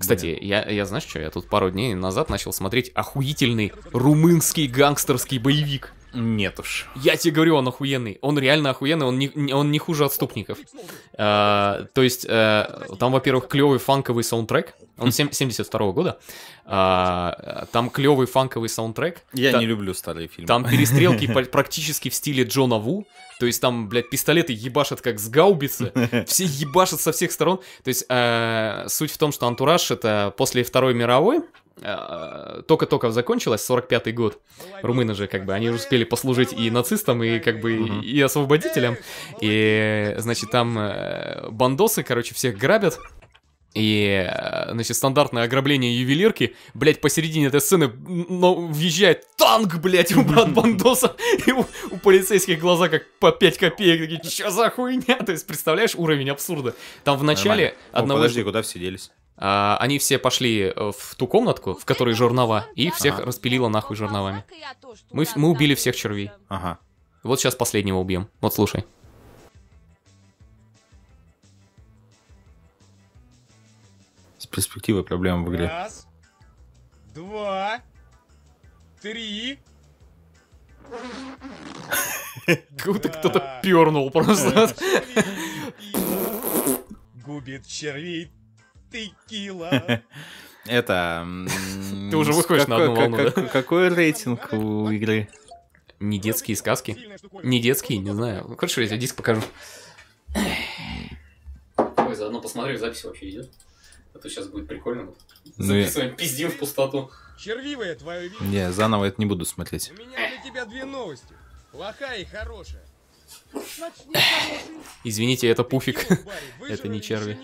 Кстати, я, я знаешь что, я тут пару дней назад начал смотреть охуительный румынский гангстерский боевик. Нет уж. Я тебе говорю, он охуенный. Он реально охуенный, он не, он не хуже отступников. А, то есть, а, там, во-первых, клевый фанковый саундтрек. Он 72-го года. А, там клевый фанковый саундтрек. Я там, не люблю старые фильмы. Там перестрелки практически в стиле Джона Ву. То есть там, блядь, пистолеты ебашат как с гаубицы. Все ебашат со всех сторон. То есть суть в том, что «Антураж» — это после Второй мировой а, только-только закончилась, 45-й год. Румыны же, как бы, они уже успели послужить и нацистам, и как бы, mm и освободителям. И, значит, там э, бандосы, короче, всех грабят. И, э, значит, стандартное ограбление ювелирки, блядь, посередине этой сцены но въезжает танк, блядь, у брат Бандоса, и у, у полицейских глаза как по 5 копеек, такие, чё за хуйня? То есть, представляешь уровень абсурда? Там в начале одного... О, подожди, куда все делись? А, они все пошли э, в ту комнатку, в которой жернова, и всех ага. распилила ну, нахуй жерновами. Мы, мы убили всех червей. Ага. Вот сейчас последнего убьем. Вот слушай. С перспективы проблем в игре. Раз, два, три. Как будто кто-то пернул просто. Губит червей Текила. Это... Ты уже выходишь на одну волну, Какой рейтинг у игры? Не детские сказки. Не детские, не знаю. Хочешь, я тебе диск покажу? Ой, заодно посмотрю, запись вообще идет. А то сейчас будет прикольно. Ну Записываем пиздим в пустоту. Червивая твою видео. Не, заново это не буду смотреть. У меня для тебя две новости. Плохая и хорошая. Извините, это пуфик. это не черви.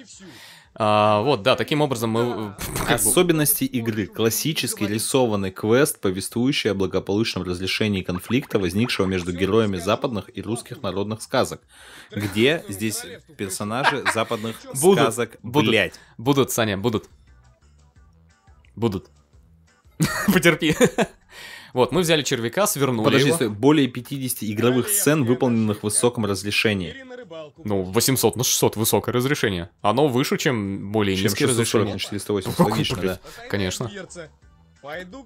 А, вот, да, таким образом мы... А. Особенности игры. Классический рисованный квест, повествующий о благополучном разрешении конфликта, возникшего между героями западных и русских народных сказок. Где здесь персонажи западных будут, сказок, будут, блядь? Будут, Саня, будут. Будут. Потерпи. Вот, мы взяли червяка, свернули Подожди, его. Стой, более 50 игровых сцен, выполненных в высоком разрешении. Ну, 800 на 600 высокое разрешение. Оно выше, чем более чем низкие разрешения. 480, логично, да. Конечно.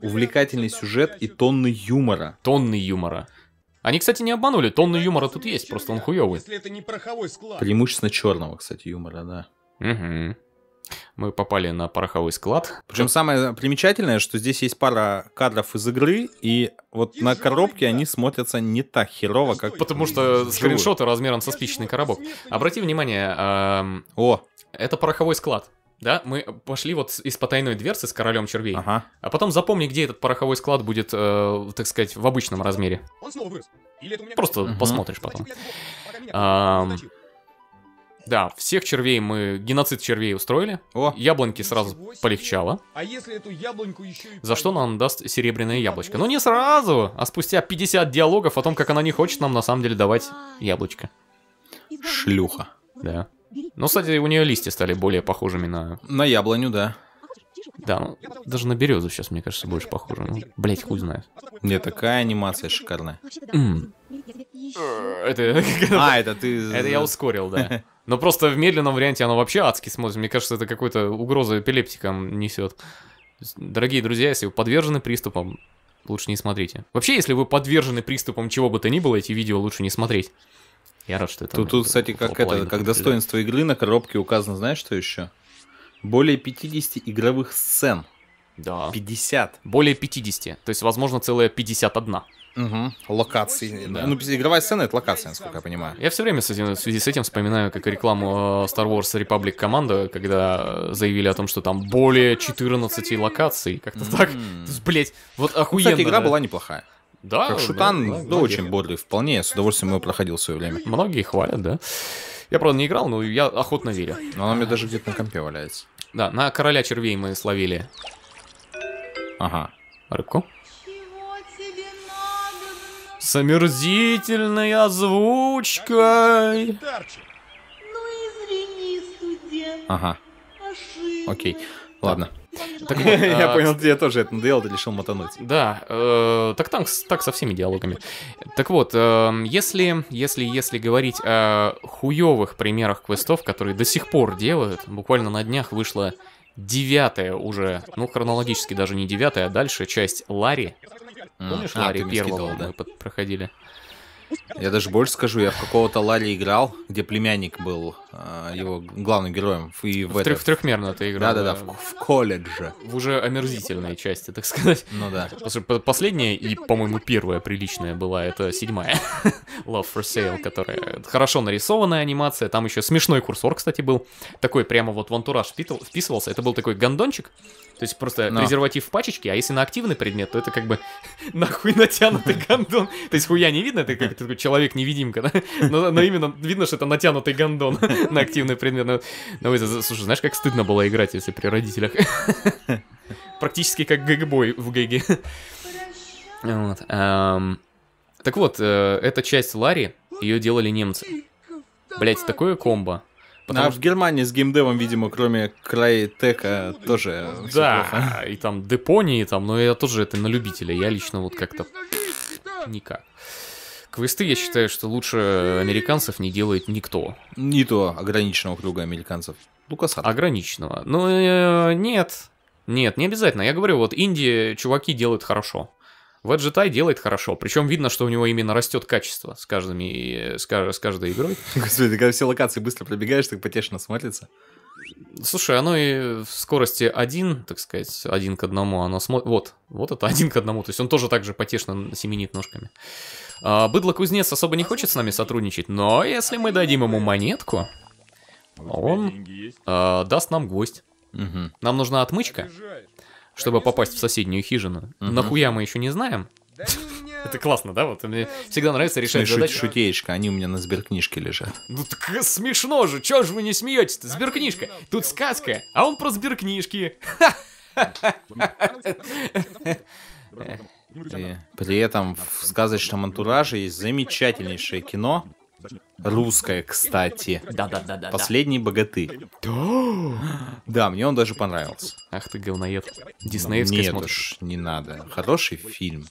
Увлекательный сюжет и тонны юмора. Тонны юмора. Они, кстати, не обманули, тонны юмора тут есть, просто он хуёвый. Преимущественно черного, кстати, юмора, да. Угу мы попали на пороховой склад. Причем самое примечательное, что здесь есть пара кадров из игры, и вот на коробке они смотрятся не так херово, как... Потому что живую. скриншоты размером со спичечный коробок. Обрати внимание, эм, о, это пороховой склад. Да, мы пошли вот из потайной дверцы с королем червей. Ага. А потом запомни, где этот пороховой склад будет, э, так сказать, в обычном размере. Он снова вырос. Просто угу. посмотришь потом. Эм, да, всех червей мы, геноцид червей устроили. О. Яблоньки сразу полегчало. А если эту яблоньку еще и... За что нам даст серебряное ну, яблочко? Ну не сразу, а спустя 50 диалогов о том, как она не хочет нам на самом деле давать яблочко. Шлюха. Да. Ну, кстати, у нее листья стали более похожими на... На яблоню, да. Да, ну, даже на березу сейчас, мне кажется, больше похоже. Ну, блять, хуй знает. Мне такая анимация шикарная. Mm. Это... А, это ты... Это я ускорил, да. Но просто в медленном варианте оно вообще адски смотрится. Мне кажется, это какой-то угроза эпилептикам несет. Дорогие друзья, если вы подвержены приступам, лучше не смотрите. Вообще, если вы подвержены приступам чего бы то ни было, эти видео лучше не смотреть. Я рад, что это... Тут, тут кстати, как это, как достоинство игры на коробке указано, знаешь, что еще? Более 50 игровых сцен. Да. 50. Более 50. То есть, возможно, целая 51. Угу. Локации. Да. Ну, игровая сцена — это локация, насколько я понимаю. Я все время, в связи с этим вспоминаю, как рекламу э, Star Wars Republic Commando, когда заявили о том, что там более 14 локаций. Как-то mm-hmm. так. Блять, вот ну, охуенно. Кстати, игра была неплохая. Да, как шутан, да, да, да очень бодрый, вполне, я с удовольствием его проходил в свое время. Многие хвалят, да. Я, правда, не играл, но я охотно верю. Но она мне даже где-то на компе валяется. Да, на короля червей мы словили. Ага. Рыбку. С омерзительной озвучкой. Ну извини, Ага. Ошибка. Окей. Ладно. Так вот, я а, понял, я тоже это надоел, ты решил мотануть. Да, э, так там так со всеми диалогами. Так вот, э, если, если, если говорить о хуёвых примерах квестов, которые до сих пор делают, буквально на днях вышла девятая уже, ну хронологически даже не девятая, а дальше часть Ларри, Помнишь, а, Ларри первого да? мы проходили? Я даже больше скажу, я в какого-то Ларри играл, где племянник был э, его главным героем. И в, в, это... трех, в трехмерно ты играл. Да-да-да, в, в колледже. В уже омерзительной части, так сказать. Ну да. Последняя и, по-моему, первая приличная была, это седьмая. Love for Sale, которая хорошо нарисованная анимация. Там еще смешной курсор, кстати, был. Такой прямо вот в антураж впитывался. Это был такой гондончик то есть просто Но. презерватив в пачечке, а если на активный предмет, то это как бы нахуй натянутый гондон. То есть хуя не видно, это как такой человек-невидимка, да? Но, но именно видно, что это натянутый гондон на активный предмет. Но, но это, слушай, знаешь, как стыдно было играть, если при родителях. Практически как гэгбой в гэге. Вот. Эм... Так вот, э, эта часть Ларри, ее делали немцы. Блять, такое комбо. Потому а что... в Германии с геймдевом, видимо, кроме Крайтека, тоже Да, и там и там, но я тоже это на любителя. Я лично вот как-то никак. Квесты, я считаю, что лучше американцев не делает никто. Не то ограниченного круга американцев. Лукасад. Ограниченного. Ну, э, нет. Нет, не обязательно. Я говорю, вот Индии чуваки делают хорошо. Веджитай делает хорошо. Причем видно, что у него именно растет качество с, каждыми, с, с каждой игрой. Господи, ты когда все локации быстро пробегаешь, так потешно смотрится. Слушай, оно и в скорости один, так сказать, один к одному, оно смотрит... Вот, вот это один к одному, то есть он тоже так же потешно семенит ножками. А, Быдло-кузнец особо не хочет с нами сотрудничать, но если мы дадим ему монетку, он а, даст нам гвоздь. Угу. Нам нужна отмычка, чтобы попасть в соседнюю хижину. Угу. Нахуя мы еще не знаем? Это классно, да? Вот мне всегда нравится решать Смешу, задачи. Шутеечка, они у меня на сберкнижке лежат. Ну так смешно же, чё же вы не смеетесь-то? Сберкнижка. Тут сказка, а он про сберкнижки. При этом в сказочном антураже есть замечательнейшее кино, Русская, кстати. Да-да-да-да. Последний богатырь. Да, Да, мне он даже понравился. Ах ты говноед. Диснеевский Нет смотришь. уж, не надо. Хороший фильм.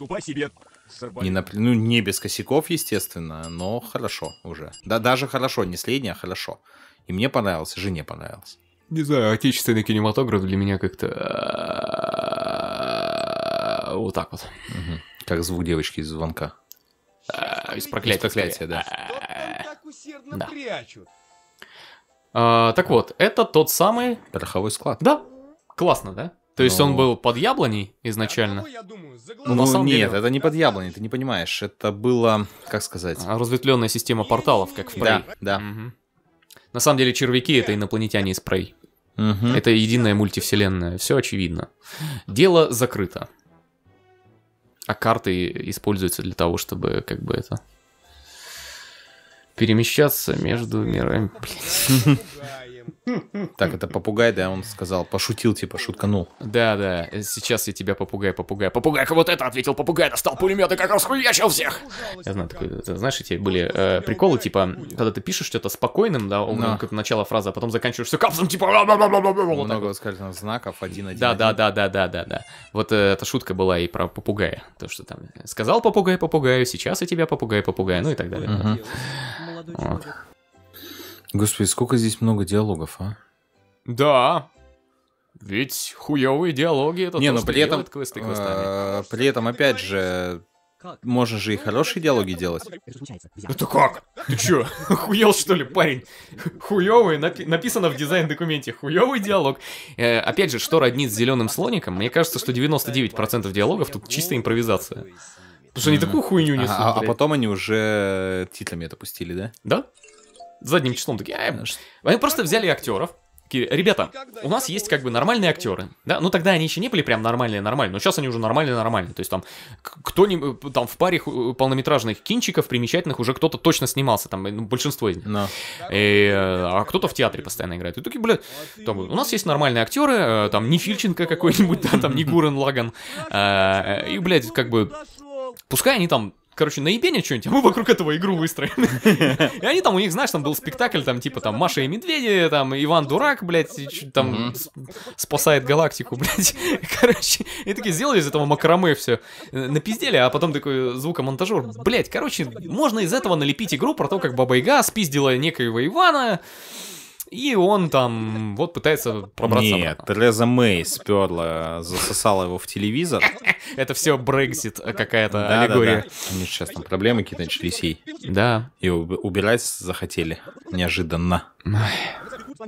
Не на, ну, не без косяков, естественно, но хорошо уже. Да, даже хорошо, не средний, а хорошо. И мне понравился, жене понравилось. Не знаю, отечественный кинематограф для меня как-то... А, вот так вот. Угу. Как звук девочки из звонка. А, из проклятия. Из да. А так да. А, так вот, это тот самый... Пороховой склад. Да, классно, да? То есть он ну. был под яблоней изначально? ну, нет, это не под яблоней, ты не понимаешь. Это было, как сказать... Разветвленная система порталов, как в Prey. Да, да. На самом деле червяки — это инопланетяне из Prey. Угу. Это единая мультивселенная, все очевидно. Дело закрыто. А карты используются для того, чтобы как бы это перемещаться между мирами. Так, это попугай, да, он сказал, пошутил, типа, шутканул. Да, да, сейчас я тебя попугай, попугай. попугай, как вот это, ответил попугай, достал пулемет и как расхуячил всех. Я знаю, такой, э, знаешь, эти были э, приколы, типа, когда ты пишешь что-то спокойным, да, умным, как начало фразы, а потом заканчиваешься капсом, типа, много сказано знаков, один, один. Да, да, да, да, да, да, да. Вот э, эта шутка была и про попугая, то, что там э, сказал попугай попугаю, сейчас я тебя попугай попугай, ну и так далее. Угу. Вот. Господи, сколько здесь много диалогов, а? Да. Ведь хуевые диалоги это Не, то, но ну, при этом, квесты Э, при этом, опять же, можно же и хорошие диалоги делать. Это ну как? Ты чё, хуел что ли, парень? Хуёвый, напи написано в дизайн-документе, хуёвый диалог. Э, опять же, что роднит с зеленым слоником? Мне кажется, что 99% диалогов тут чистая импровизация. Потому что они такую хуйню несут. А, а, потом они уже титлами это пустили, да? Да задним числом такие, а они просто взяли актеров, такие, ребята, у нас есть как бы нормальные актеры, да, ну тогда они еще не были прям нормальные-нормальные, но сейчас они уже нормальные-нормальные, то есть там кто-нибудь, э, там в паре э, полнометражных кинчиков примечательных уже кто-то точно снимался, там ну, большинство из них, no. и, а кто-то в театре постоянно играет, и такие, блядь, там, у нас есть нормальные актеры, там не Фильченко какой-нибудь, да, там не Гурен Лаган, и, блядь, как бы, пускай они там короче, наебенят что-нибудь, а мы вокруг этого игру выстроим. И они там, у них, знаешь, там был спектакль, там, типа, там, Маша и Медведи, там, Иван Дурак, блядь, там, спасает галактику, блядь. Короче, и такие сделали из этого макраме все. Напиздели, а потом такой звукомонтажер. Блядь, короче, можно из этого налепить игру про то, как Баба Яга спиздила некоего Ивана, и он там вот пытается пробраться Нет, обратно. Тереза Мэй сперла, засосала его в телевизор. Это все Брексит э, какая-то да, аллегория. Да, да. У них сейчас там проблемы какие-то начались ей. Да. И убирать захотели неожиданно.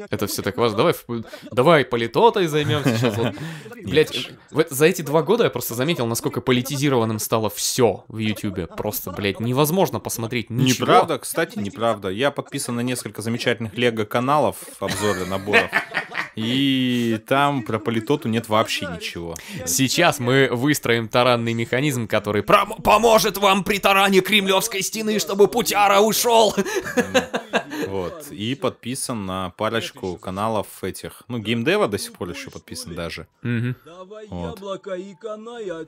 Это все так важно. Давай, давай политотой займемся сейчас. Вот. Блять, за эти два года я просто заметил, насколько политизированным стало все в Ютубе. Просто, блять, невозможно посмотреть ничего. Неправда, кстати, неправда. Я подписан на несколько замечательных лего-каналов обзоры наборов. И там про политоту нет вообще ничего. Сейчас мы выстроим таранный механизм, который поможет вам при таране кремлевской стены, чтобы путяра ушел. Вот. И подписан на парочку каналов этих. Ну, геймдева до ну сих пор еще подписан даже.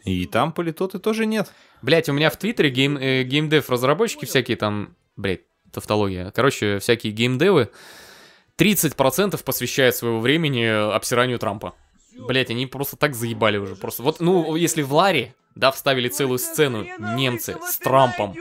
И там политоты тоже нет. Блять, у меня в Твиттере гейм, э, геймдев разработчики всякие там... Блять, тавтология. Короче, всякие геймдевы 30% посвящает своего времени э, обсиранию Трампа. Блять, они просто так заебали уже. Просто вот, ну, если в Ларе, да, вставили целую сцену немцы с Трампом.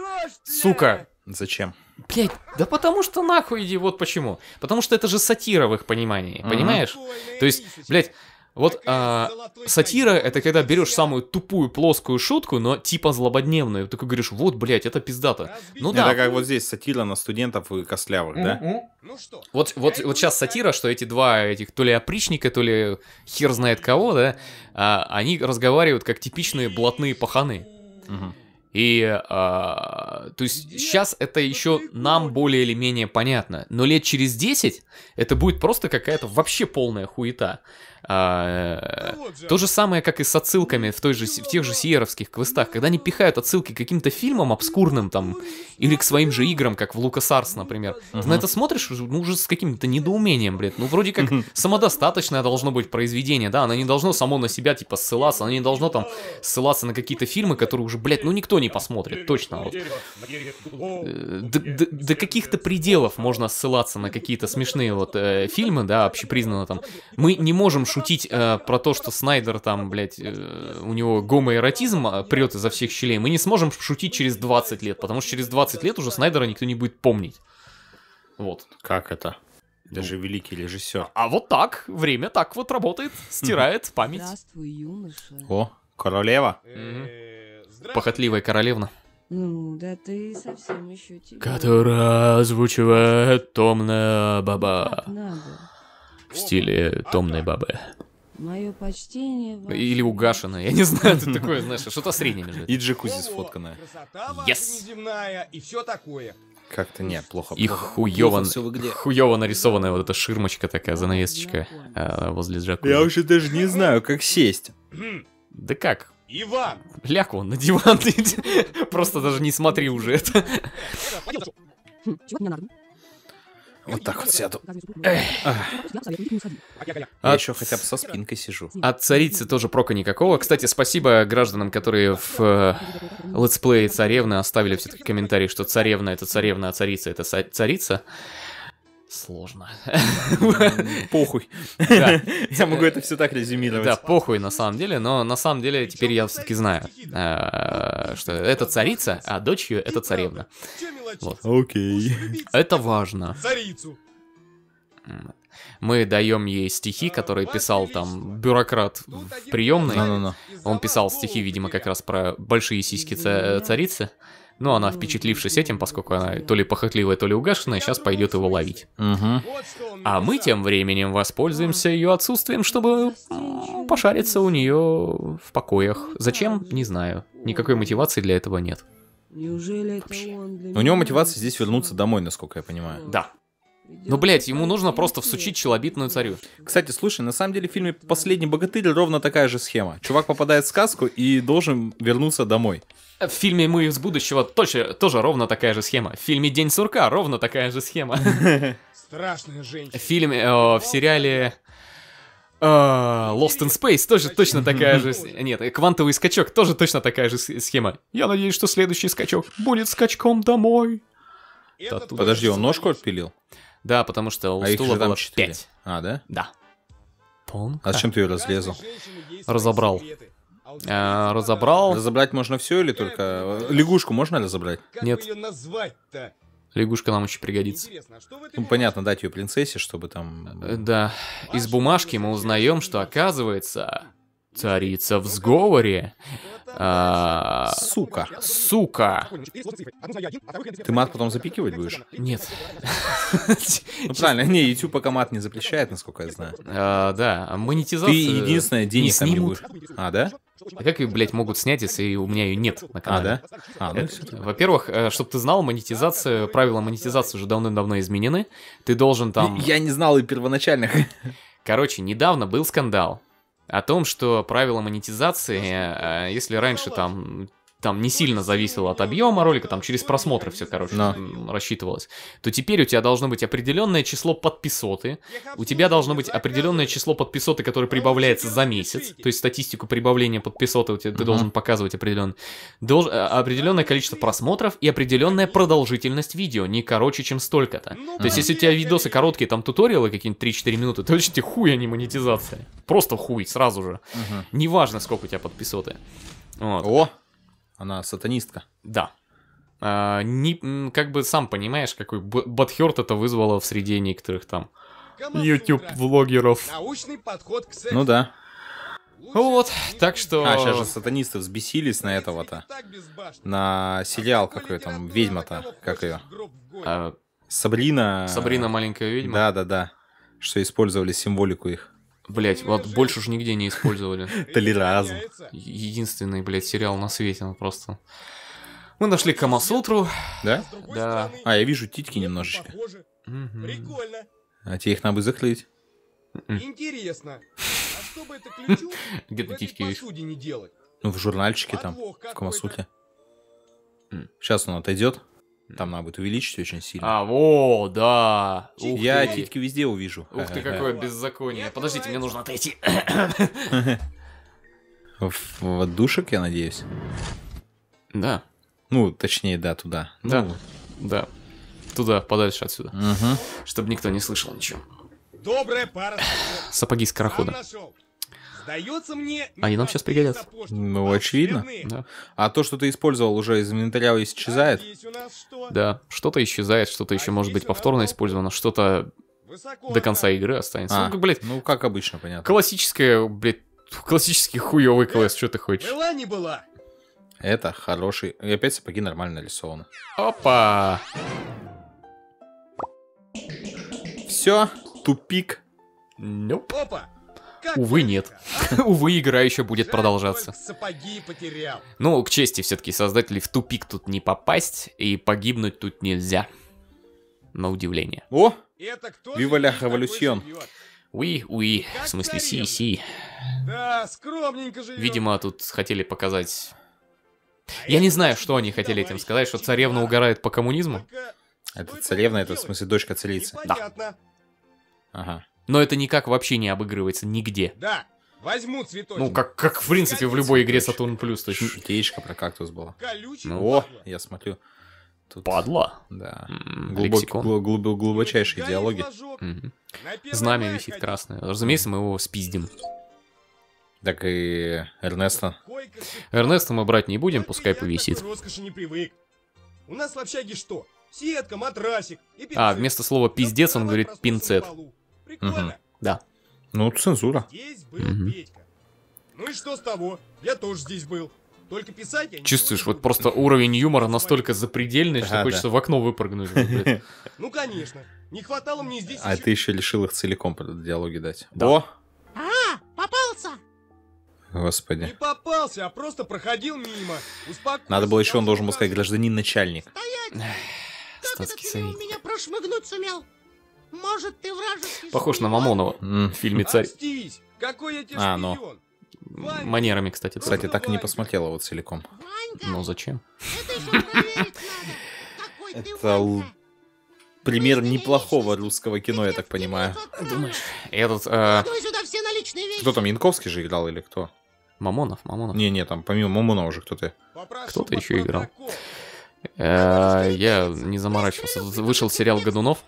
Сука. Зачем? Блять, да потому что нахуй иди, вот почему. Потому что это же сатира в их понимании, понимаешь? То есть, блять, вот а, сатира — это когда берешь самую тупую плоскую шутку, но типа злободневную. Ты такой говоришь, вот, блядь, это пиздата. Ну да. Это как вот здесь сатира на студентов и кослявых, mm -hmm. да? Ну что? Вот, вот, вот сейчас сатира, что эти два этих то ли опричника, то ли хер знает кого, да, а, они разговаривают как типичные блатные паханы. Угу. И, а, то есть, сейчас это еще нам более или менее понятно, но лет через 10 это будет просто какая-то вообще полная хуета. А, то же самое, как и с отсылками ну, в, той же, в тех же сиеровских квестах, когда они пихают отсылки к каким-то фильмам обскурным там, ну, или к своим же играм, как в LucasArts, например. uh Ты на это смотришь ну, уже с каким-то недоумением, блядь. Ну, вроде как самодостаточное должно быть произведение, да, оно не должно само на себя, типа, ссылаться, оно не должно там ссылаться на какие-то фильмы, которые уже, блядь, ну, никто не посмотрит, точно. Вот. Э, до, до, каких-то пределов можно ссылаться на какие-то смешные вот э, фильмы, да, общепризнанно там. Мы не можем шутить э, про то, что Снайдер там, блядь, э, у него гомоэротизм э, прет изо всех щелей. Мы не сможем шутить через 20 лет, потому что через 20 лет уже Снайдера никто не будет помнить. Вот. Как это? Ну. Даже ну. великий режиссер. А вот так, время так вот работает, стирает память. Здравствуй, юноша. О, королева. Mm-hmm. Похотливая королевна. Ну, да ты совсем еще тебя... Которая озвучивает томная баба. В стиле томной бабы. Мое почтение. Вам... Или угашенное, я не знаю, это такое, знаешь, что-то среднее между. И джакузи сфотканное. Yes. Неземная, и все такое. Как-то нет, плохо. И плохо. хуёво, плохо нарисованная вот эта ширмочка такая, занавесочка э, возле джакузи. Я вообще даже не знаю, как сесть. да как? Иван! Ляг он на диван. Просто даже не смотри уже это. Вот так вот сяду. А Я еще хотя бы со спинкой сижу. От царицы тоже прока никакого. Кстати, спасибо гражданам, которые в э, летсплее царевны оставили все-таки комментарии, что царевна это царевна, а царица это царица сложно. Похуй. Я могу это все так резюмировать. Да, похуй на самом деле, но на самом деле теперь я все-таки знаю, э, что это царица, а дочь ее это царевна. Окей. Это важно. Царицу. Мы даем ей стихи, а, которые писал там бюрократ в ну, приемной. Он писал стихи, видимо, как раз про большие сиськи царицы. Но ну, она, впечатлившись этим, поскольку она то ли похотливая, то ли угашенная, сейчас пойдет его ловить. Угу. А мы тем временем воспользуемся ее отсутствием, чтобы пошариться у нее в покоях. Зачем? Не знаю. Никакой мотивации для этого нет. Неужели Вообще. У него мотивация здесь вернуться домой, насколько я понимаю. Да. Ну, блядь, ему нужно просто всучить челобитную царю. Кстати, слушай, на самом деле в фильме «Последний богатырь» ровно такая же схема. Чувак попадает в сказку и должен вернуться домой. В фильме «Мы из будущего» точно, тоже ровно такая же схема. В фильме «День сурка» ровно такая же схема. Страшная женщина. В фильме, о, э, в сериале... Э, Lost in Space тоже точно такая же... Нет, квантовый скачок тоже точно такая же схема. Я надеюсь, что следующий скачок будет скачком домой. Подожди, он ножку отпилил? Да, потому что у а стула было 4. 5. А, да? Да. А зачем ты ее разрезал? Разобрал. А, разобрал. Разобрать можно все или только... Э, лягушку можно разобрать? Нет. Лягушка нам еще пригодится. А ну, понятно, дать ее принцессе, чтобы там... Э, да. Из бумажки мы узнаем, что оказывается... Царица в сговоре. А... Сука. Сука. Ты мат потом запикивать будешь? Нет. Ну правильно, не, YouTube пока мат не запрещает, насколько я знаю. А, да, а монетизация... Ты единственное, денег там не будешь. А, да? А как ее, блядь, могут снять, если у меня ее нет на а, канале? А, да? А, ну, во-первых, э, чтобы ты знал, монетизация, правила монетизации уже давным-давно изменены. Ты должен там... Я не знал и первоначальных. Короче, недавно был скандал о том, что правила монетизации, э, если раньше там там не сильно зависело от объема ролика, там через просмотры все, короче, Но. рассчитывалось, то теперь у тебя должно быть определенное число подписоты, у тебя должно быть определенное число подписоты, которое прибавляется за месяц, то есть статистику прибавления подписоты у тебя, uh -huh. должен показывать определенное, долж, э, определенное количество просмотров и определенная продолжительность видео, не короче, чем столько-то. Ну то есть если у тебя видосы короткие, там туториалы какие-нибудь 3-4 минуты, то вообще хуй, а не монетизация. Просто хуй, сразу же. Uh Неважно, сколько у тебя подписоты. Вот. О, она сатанистка. Да. А, не, как бы сам понимаешь, какой Батхерт это вызвало в среде некоторых там YouTube-влогеров. Научный подход к сексу. Ну да. Вот, так что... А, сейчас же сатанисты взбесились на этого-то. На а сериал какой там, ведьма-то, как ее? А, Сабрина... Сабрина маленькая ведьма? Да-да-да. Что использовали символику их. Блять, вот больше уже нигде не использовали. Толеразм. Единственный, блядь, сериал на свете, он ну, просто... Мы нашли Камасутру. Да? Да. А, я вижу титьки немножечко. Прикольно. А тебе их надо заклеить? Интересно. А Где ты титьки видишь? Ну, в журнальчике там, в Камасуте. Сейчас он отойдет. Там надо будет увеличить очень сильно. А, о, да. Ух Я ты. титьки везде увижу. Ух ты, какое беззаконие. Подождите, мне нужно отойти. В душек я надеюсь. Да. Ну, точнее, да, туда. Да. Ну. Да. Туда, подальше отсюда. Угу. Чтобы никто не слышал ничего. Добрая пара. Сапоги скорохода. Сам нашел. Они нам сейчас пригодятся. Ну, очевидно. Да. А то, что ты использовал уже из инвентаря, исчезает? А да, что-то исчезает, что-то а еще может быть повторно использовано, что-то до конца игры останется. А, ну, блядь, ну, как обычно, понятно. Классическая, блядь, классический хуёвый э, класс, что ты хочешь? Была не была. Это хороший... И опять сапоги нормально нарисованы. Опа! Все, тупик. Nope. Опа! Увы, нет. А? Увы, игра еще будет продолжаться. Ну, к чести все-таки создателей в тупик тут не попасть, и погибнуть тут нельзя. На удивление. О! Вива ля революцион. Уи, уи, в смысле си, си. Да, скромненько живем. Видимо, тут хотели показать... А Я не знаю, что они хотели этим сказать, что царевна угорает по коммунизму. Это царевна, это в смысле дочка царицы. Да. Ага. Но это никак вообще не обыгрывается нигде. Да, возьму цветочек. Ну, как, как в принципе в любой игре Сатурн Плюс. То есть... Шутеечка про кактус была. Колючий ну, о, я смотрю. Тут... Падла. Да. Глубок, глуб, глуб, глубочайшие диалоги. Знамя висит красное. Разумеется, мы его спиздим. Так и Эрнеста. Эрнеста мы брать не будем, пускай повисит. не привык. У нас в общаге что? Сетка, матрасик и а, пинцет. А, вместо слова «пиздец» он говорит «пинцет». Прикольно. Угу. Да. Ну, цензура. Здесь был угу. Петька. Ну и что с того? Я тоже здесь был. Только писать я Чувствуешь, вот просто уровень юмора настолько запредельный, что а, хочется в окно выпрыгнуть. Ну, конечно. Не хватало мне здесь А ты еще лишил их целиком диалоги дать. Да. А, попался! Господи. Не попался, а просто проходил мимо. Успокойся. Надо было еще, он должен был сказать, гражданин начальник. Стоять! Как это ты мимо меня прошмыгнуть сумел? Может, ты вражеский Похож на Мамонова в фильме «Царь». Отстись! Какой я тебе А, ну. Манерами, кстати. Ну, кстати, так и не посмотрел его целиком. Ну, зачем? Это пример неплохого русского кино, я так понимаю. Думаешь? Этот... Э, кто там, Янковский же играл или кто? Мамонов, Мамонов. Не-не, там помимо Мамонова уже кто-то... Кто-то еще играл. Э, я не заморачивался. Вышел сериал «Годунов».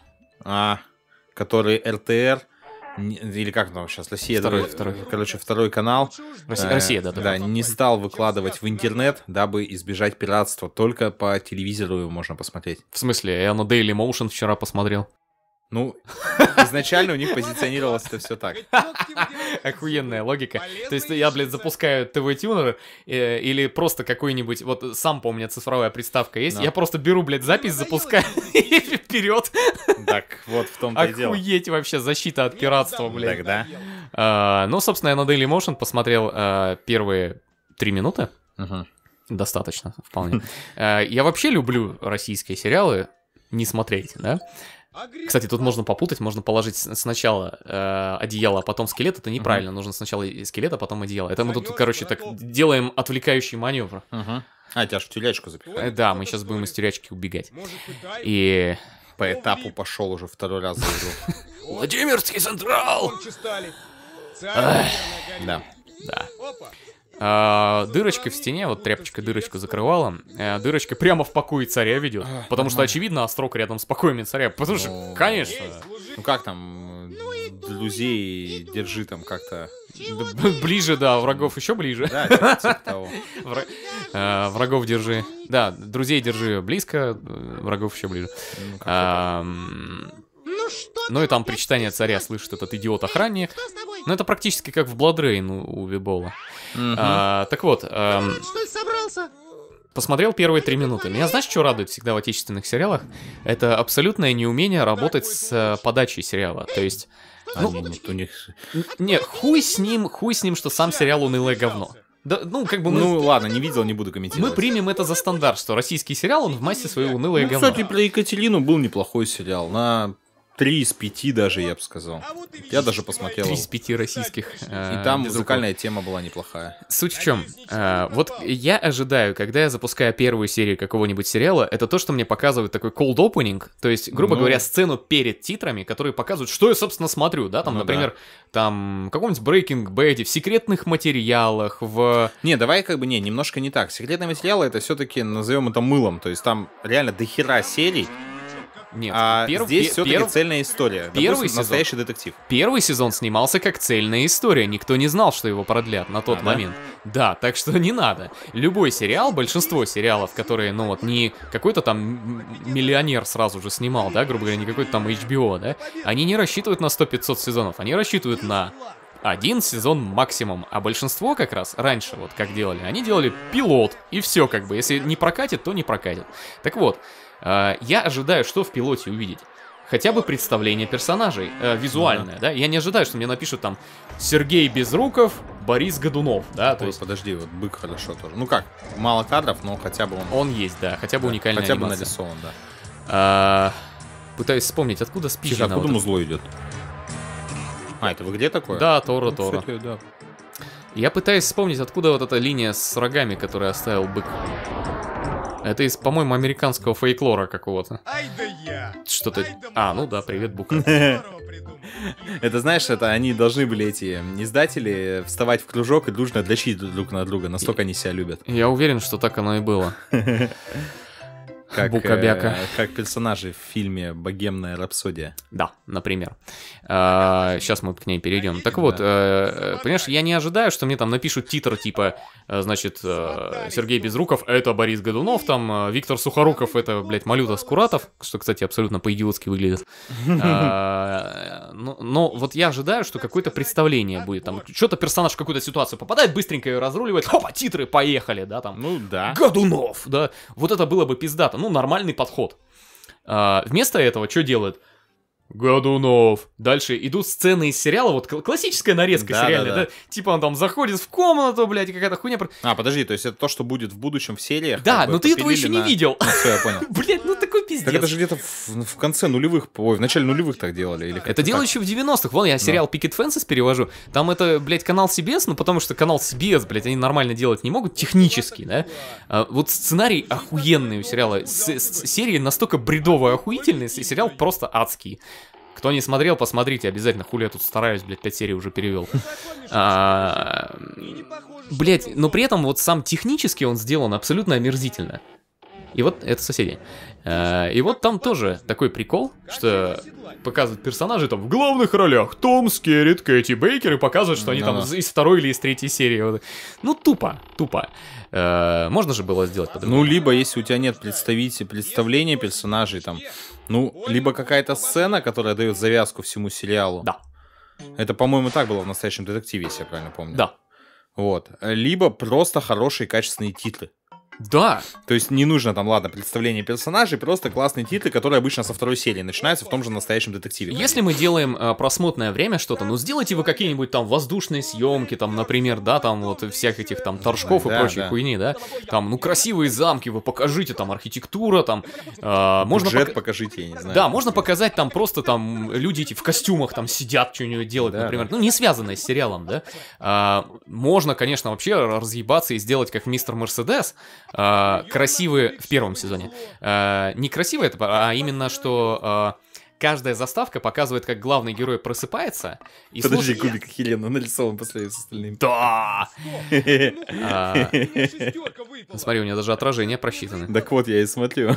А, который РТР, или как там сейчас, Россия, второй, второй. короче, второй канал, Россия, э, Россия да, да, не стал выкладывать в интернет, дабы избежать пиратства, только по телевизору его можно посмотреть. В смысле, я на Daily Motion вчера посмотрел. Ну, изначально у них позиционировалось это все так. Охуенная логика. То есть я, блядь, запускаю ТВ-тюнер э, или просто какой-нибудь... Вот сам помню, цифровая приставка есть. Я просто беру, блядь, запись, ну, запускаю и вперед. Так, вот в том-то и дело. Охуеть вообще, защита от пиратства, блядь. Тогда. А, ну, собственно, я на Daily Motion посмотрел а, первые три минуты. Достаточно, вполне. А, я вообще люблю российские сериалы не смотреть, да? Кстати, тут можно попутать, можно положить сначала э, одеяло, а потом скелет. Это неправильно. Угу. Нужно сначала скелет, а потом одеяло. Это мы тут, короче, так делаем отвлекающий маневр. Угу. А, тебя аж в тюрячку запихали. Э, да, мы сейчас будем из тюрячки убегать. И... По этапу пошел уже второй раз Владимирский Централ! Да. Да э, а, дырочкой в стене, вот тряпочка дырочку закрывала, э, дырочка прямо в покое царя ведет. А, Потому что, очевидно, острог рядом с покоями царя. Потому что, ну, конечно. Ну как там, э, друзей держи там как-то. Ну ближе, да, врагов еще ближе. Типа э, врагов держи. Да, друзей держи близко, э, врагов еще ближе. Ну, что Ну и там причитание царя слышит этот идиот-охранник. Ну это практически как в Бладрейн у, у Вибола. Угу. А, так вот... А, что ты собрался? Посмотрел первые три минуты. Меня знаешь, что радует всегда в отечественных сериалах? Это абсолютное неумение работать с э, подачей сериала. То есть... Ну, Они, у них... не хуй с ним, хуй с ним, что сам сериал унылое говно. Да, ну, как бы мы... Ну, ладно, не видел, не буду комментировать. Мы примем это за стандарт, что российский сериал, он в массе своего унылое ну, говно. кстати, про Екатерину был неплохой сериал. На Три из пяти даже, я бы сказал. А я даже посмотрел. Три из пяти российских. Э, и там музыкальная тема была неплохая. Суть в чем? Э, вот я ожидаю, когда я запускаю первую серию какого-нибудь сериала, это то, что мне показывают такой cold opening, то есть, грубо ну. говоря, сцену перед титрами, которые показывают, что я, собственно, смотрю, да, там, ну например, да. там, каком-нибудь Breaking Bad, в секретных материалах, в... Не, давай как бы, не, немножко не так. Секретные материалы — это все-таки, назовем это мылом, то есть там реально дохера серий, нет, а перв... здесь все-таки перв... цельная история. Первый Допустим, сезон... настоящий детектив. Первый сезон снимался как цельная история. Никто не знал, что его продлят на тот а, момент. Да? да, так что не надо. Любой сериал, большинство сериалов, которые, ну вот, не какой-то там миллионер сразу же снимал, да, грубо говоря, не какой-то там HBO, да, они не рассчитывают на 100-500 сезонов, они рассчитывают на один сезон максимум, а большинство как раз раньше, вот как делали, они делали пилот, и все как бы, если не прокатит, то не прокатит. Так вот, Э, я ожидаю, что в пилоте увидеть? Хотя бы представление персонажей, э, ну визуальное, mm да? Я не ожидаю, что мне напишут там Сергей Безруков, Борис Годунов, да? Ой, то есть... подожди, вот бык хорошо тоже. Ну как, мало кадров, но хотя бы он... Он есть, да, хотя бы да, уникальная Хотя анимация. бы нарисован, да. А, пытаюсь вспомнить, откуда спичина... Тихо, откуда вот музло идет? А, это вы где такое? Да, Тора, ну, Тора. Кстати, да. Я пытаюсь вспомнить, откуда вот эта линия с рогами, которую оставил бык. Это из, по-моему, американского фейклора какого-то. Что-то... А, ну да, привет, Бука. Это знаешь, это они должны были эти издатели вставать в кружок и дружно дрочить друг на друга. Настолько они себя любят. Я уверен, что так оно и было. Как, Букобяка. Э, как персонажи в фильме «Богемная рапсодия». Да, например. Э, а, сейчас мы к ней перейдем. Так вот, э, э, понимаешь, я не ожидаю, что мне там напишут титр типа, э, значит, э, Сергей Безруков — это Борис Годунов, там э, Виктор Сухоруков — это, блядь, Малюта Скуратов, что, кстати, абсолютно по-идиотски выглядит. Э, а, но, ну, но вот я ожидаю, что какое-то представление будет. Там что-то персонаж в какую-то ситуацию попадает, быстренько ее разруливает, хопа, титры, поехали, да, там. Ну да. Годунов, да. Вот это было бы пиздато ну, нормальный подход. А, вместо этого что делают? Годунов. Дальше идут сцены из сериала, вот классическая нарезка да, сериальная, да, да. да? Типа он там заходит в комнату, блядь, какая-то хуйня. А, подожди, то есть это то, что будет в будущем в сериях? Да, но ты этого еще на... не видел. Ну, все, я понял. Блядь, ну так пиздец. Так это же где-то в, в конце нулевых, ой, в начале нулевых так делали. Или это дело еще в 90-х. Вон я сериал да. Picket Fences перевожу. Там это, блядь, канал CBS, ну потому что канал CBS, блядь, они нормально делать не могут, технически, да. А, вот сценарий охуенный у сериала. С -с Серии настолько бредовые, охуительные, и сериал просто адский. Кто не смотрел, посмотрите обязательно. Хули я тут стараюсь, блядь, пять серий уже перевел. А, Блять, но при этом вот сам технически он сделан абсолютно омерзительно. И вот это соседи. Э, и вот там тоже такой прикол, что показывают персонажи там в главных ролях. Том Скеррит, Кэти Бейкер, и показывают, что они там из второй или из третьей серии. Ну, тупо, тупо. Э, можно же было сделать по-другому. Ну, либо если у тебя нет представителя, представления персонажей там, ну, либо какая-то сцена, которая дает завязку всему сериалу. Да. Это, по-моему, так было в настоящем детективе, если я правильно помню. Да. Вот. Либо просто хорошие качественные титры. Да. То есть не нужно там, ладно, представление персонажей, просто классные титры, которые обычно со второй серии начинаются в том же настоящем детективе. Если мы делаем э, просмотное время что-то, ну сделайте вы какие-нибудь там воздушные съемки, там, например, да, там вот всех этих там торжков да, и прочей да. хуйни, да. Там, ну красивые замки, вы покажите, там архитектура, там. Э, можно Бюджет пок... покажите, я не знаю. Да, можно показать там просто там люди эти в костюмах там сидят, что-нибудь делают, да, например. Да. Ну не связанное с сериалом, да. Э, можно, конечно, вообще разъебаться и сделать как мистер Мерседес. А, красивые в первом сезоне. Э, не красивые, а именно, что а, каждая заставка показывает, как главный герой просыпается. И Подожди, слушает... кубик Хелена нарисован по сравнению с остальными. Да! Ну, ну, ну, смотри, у меня даже отражения просчитаны. Так вот, я и смотрю.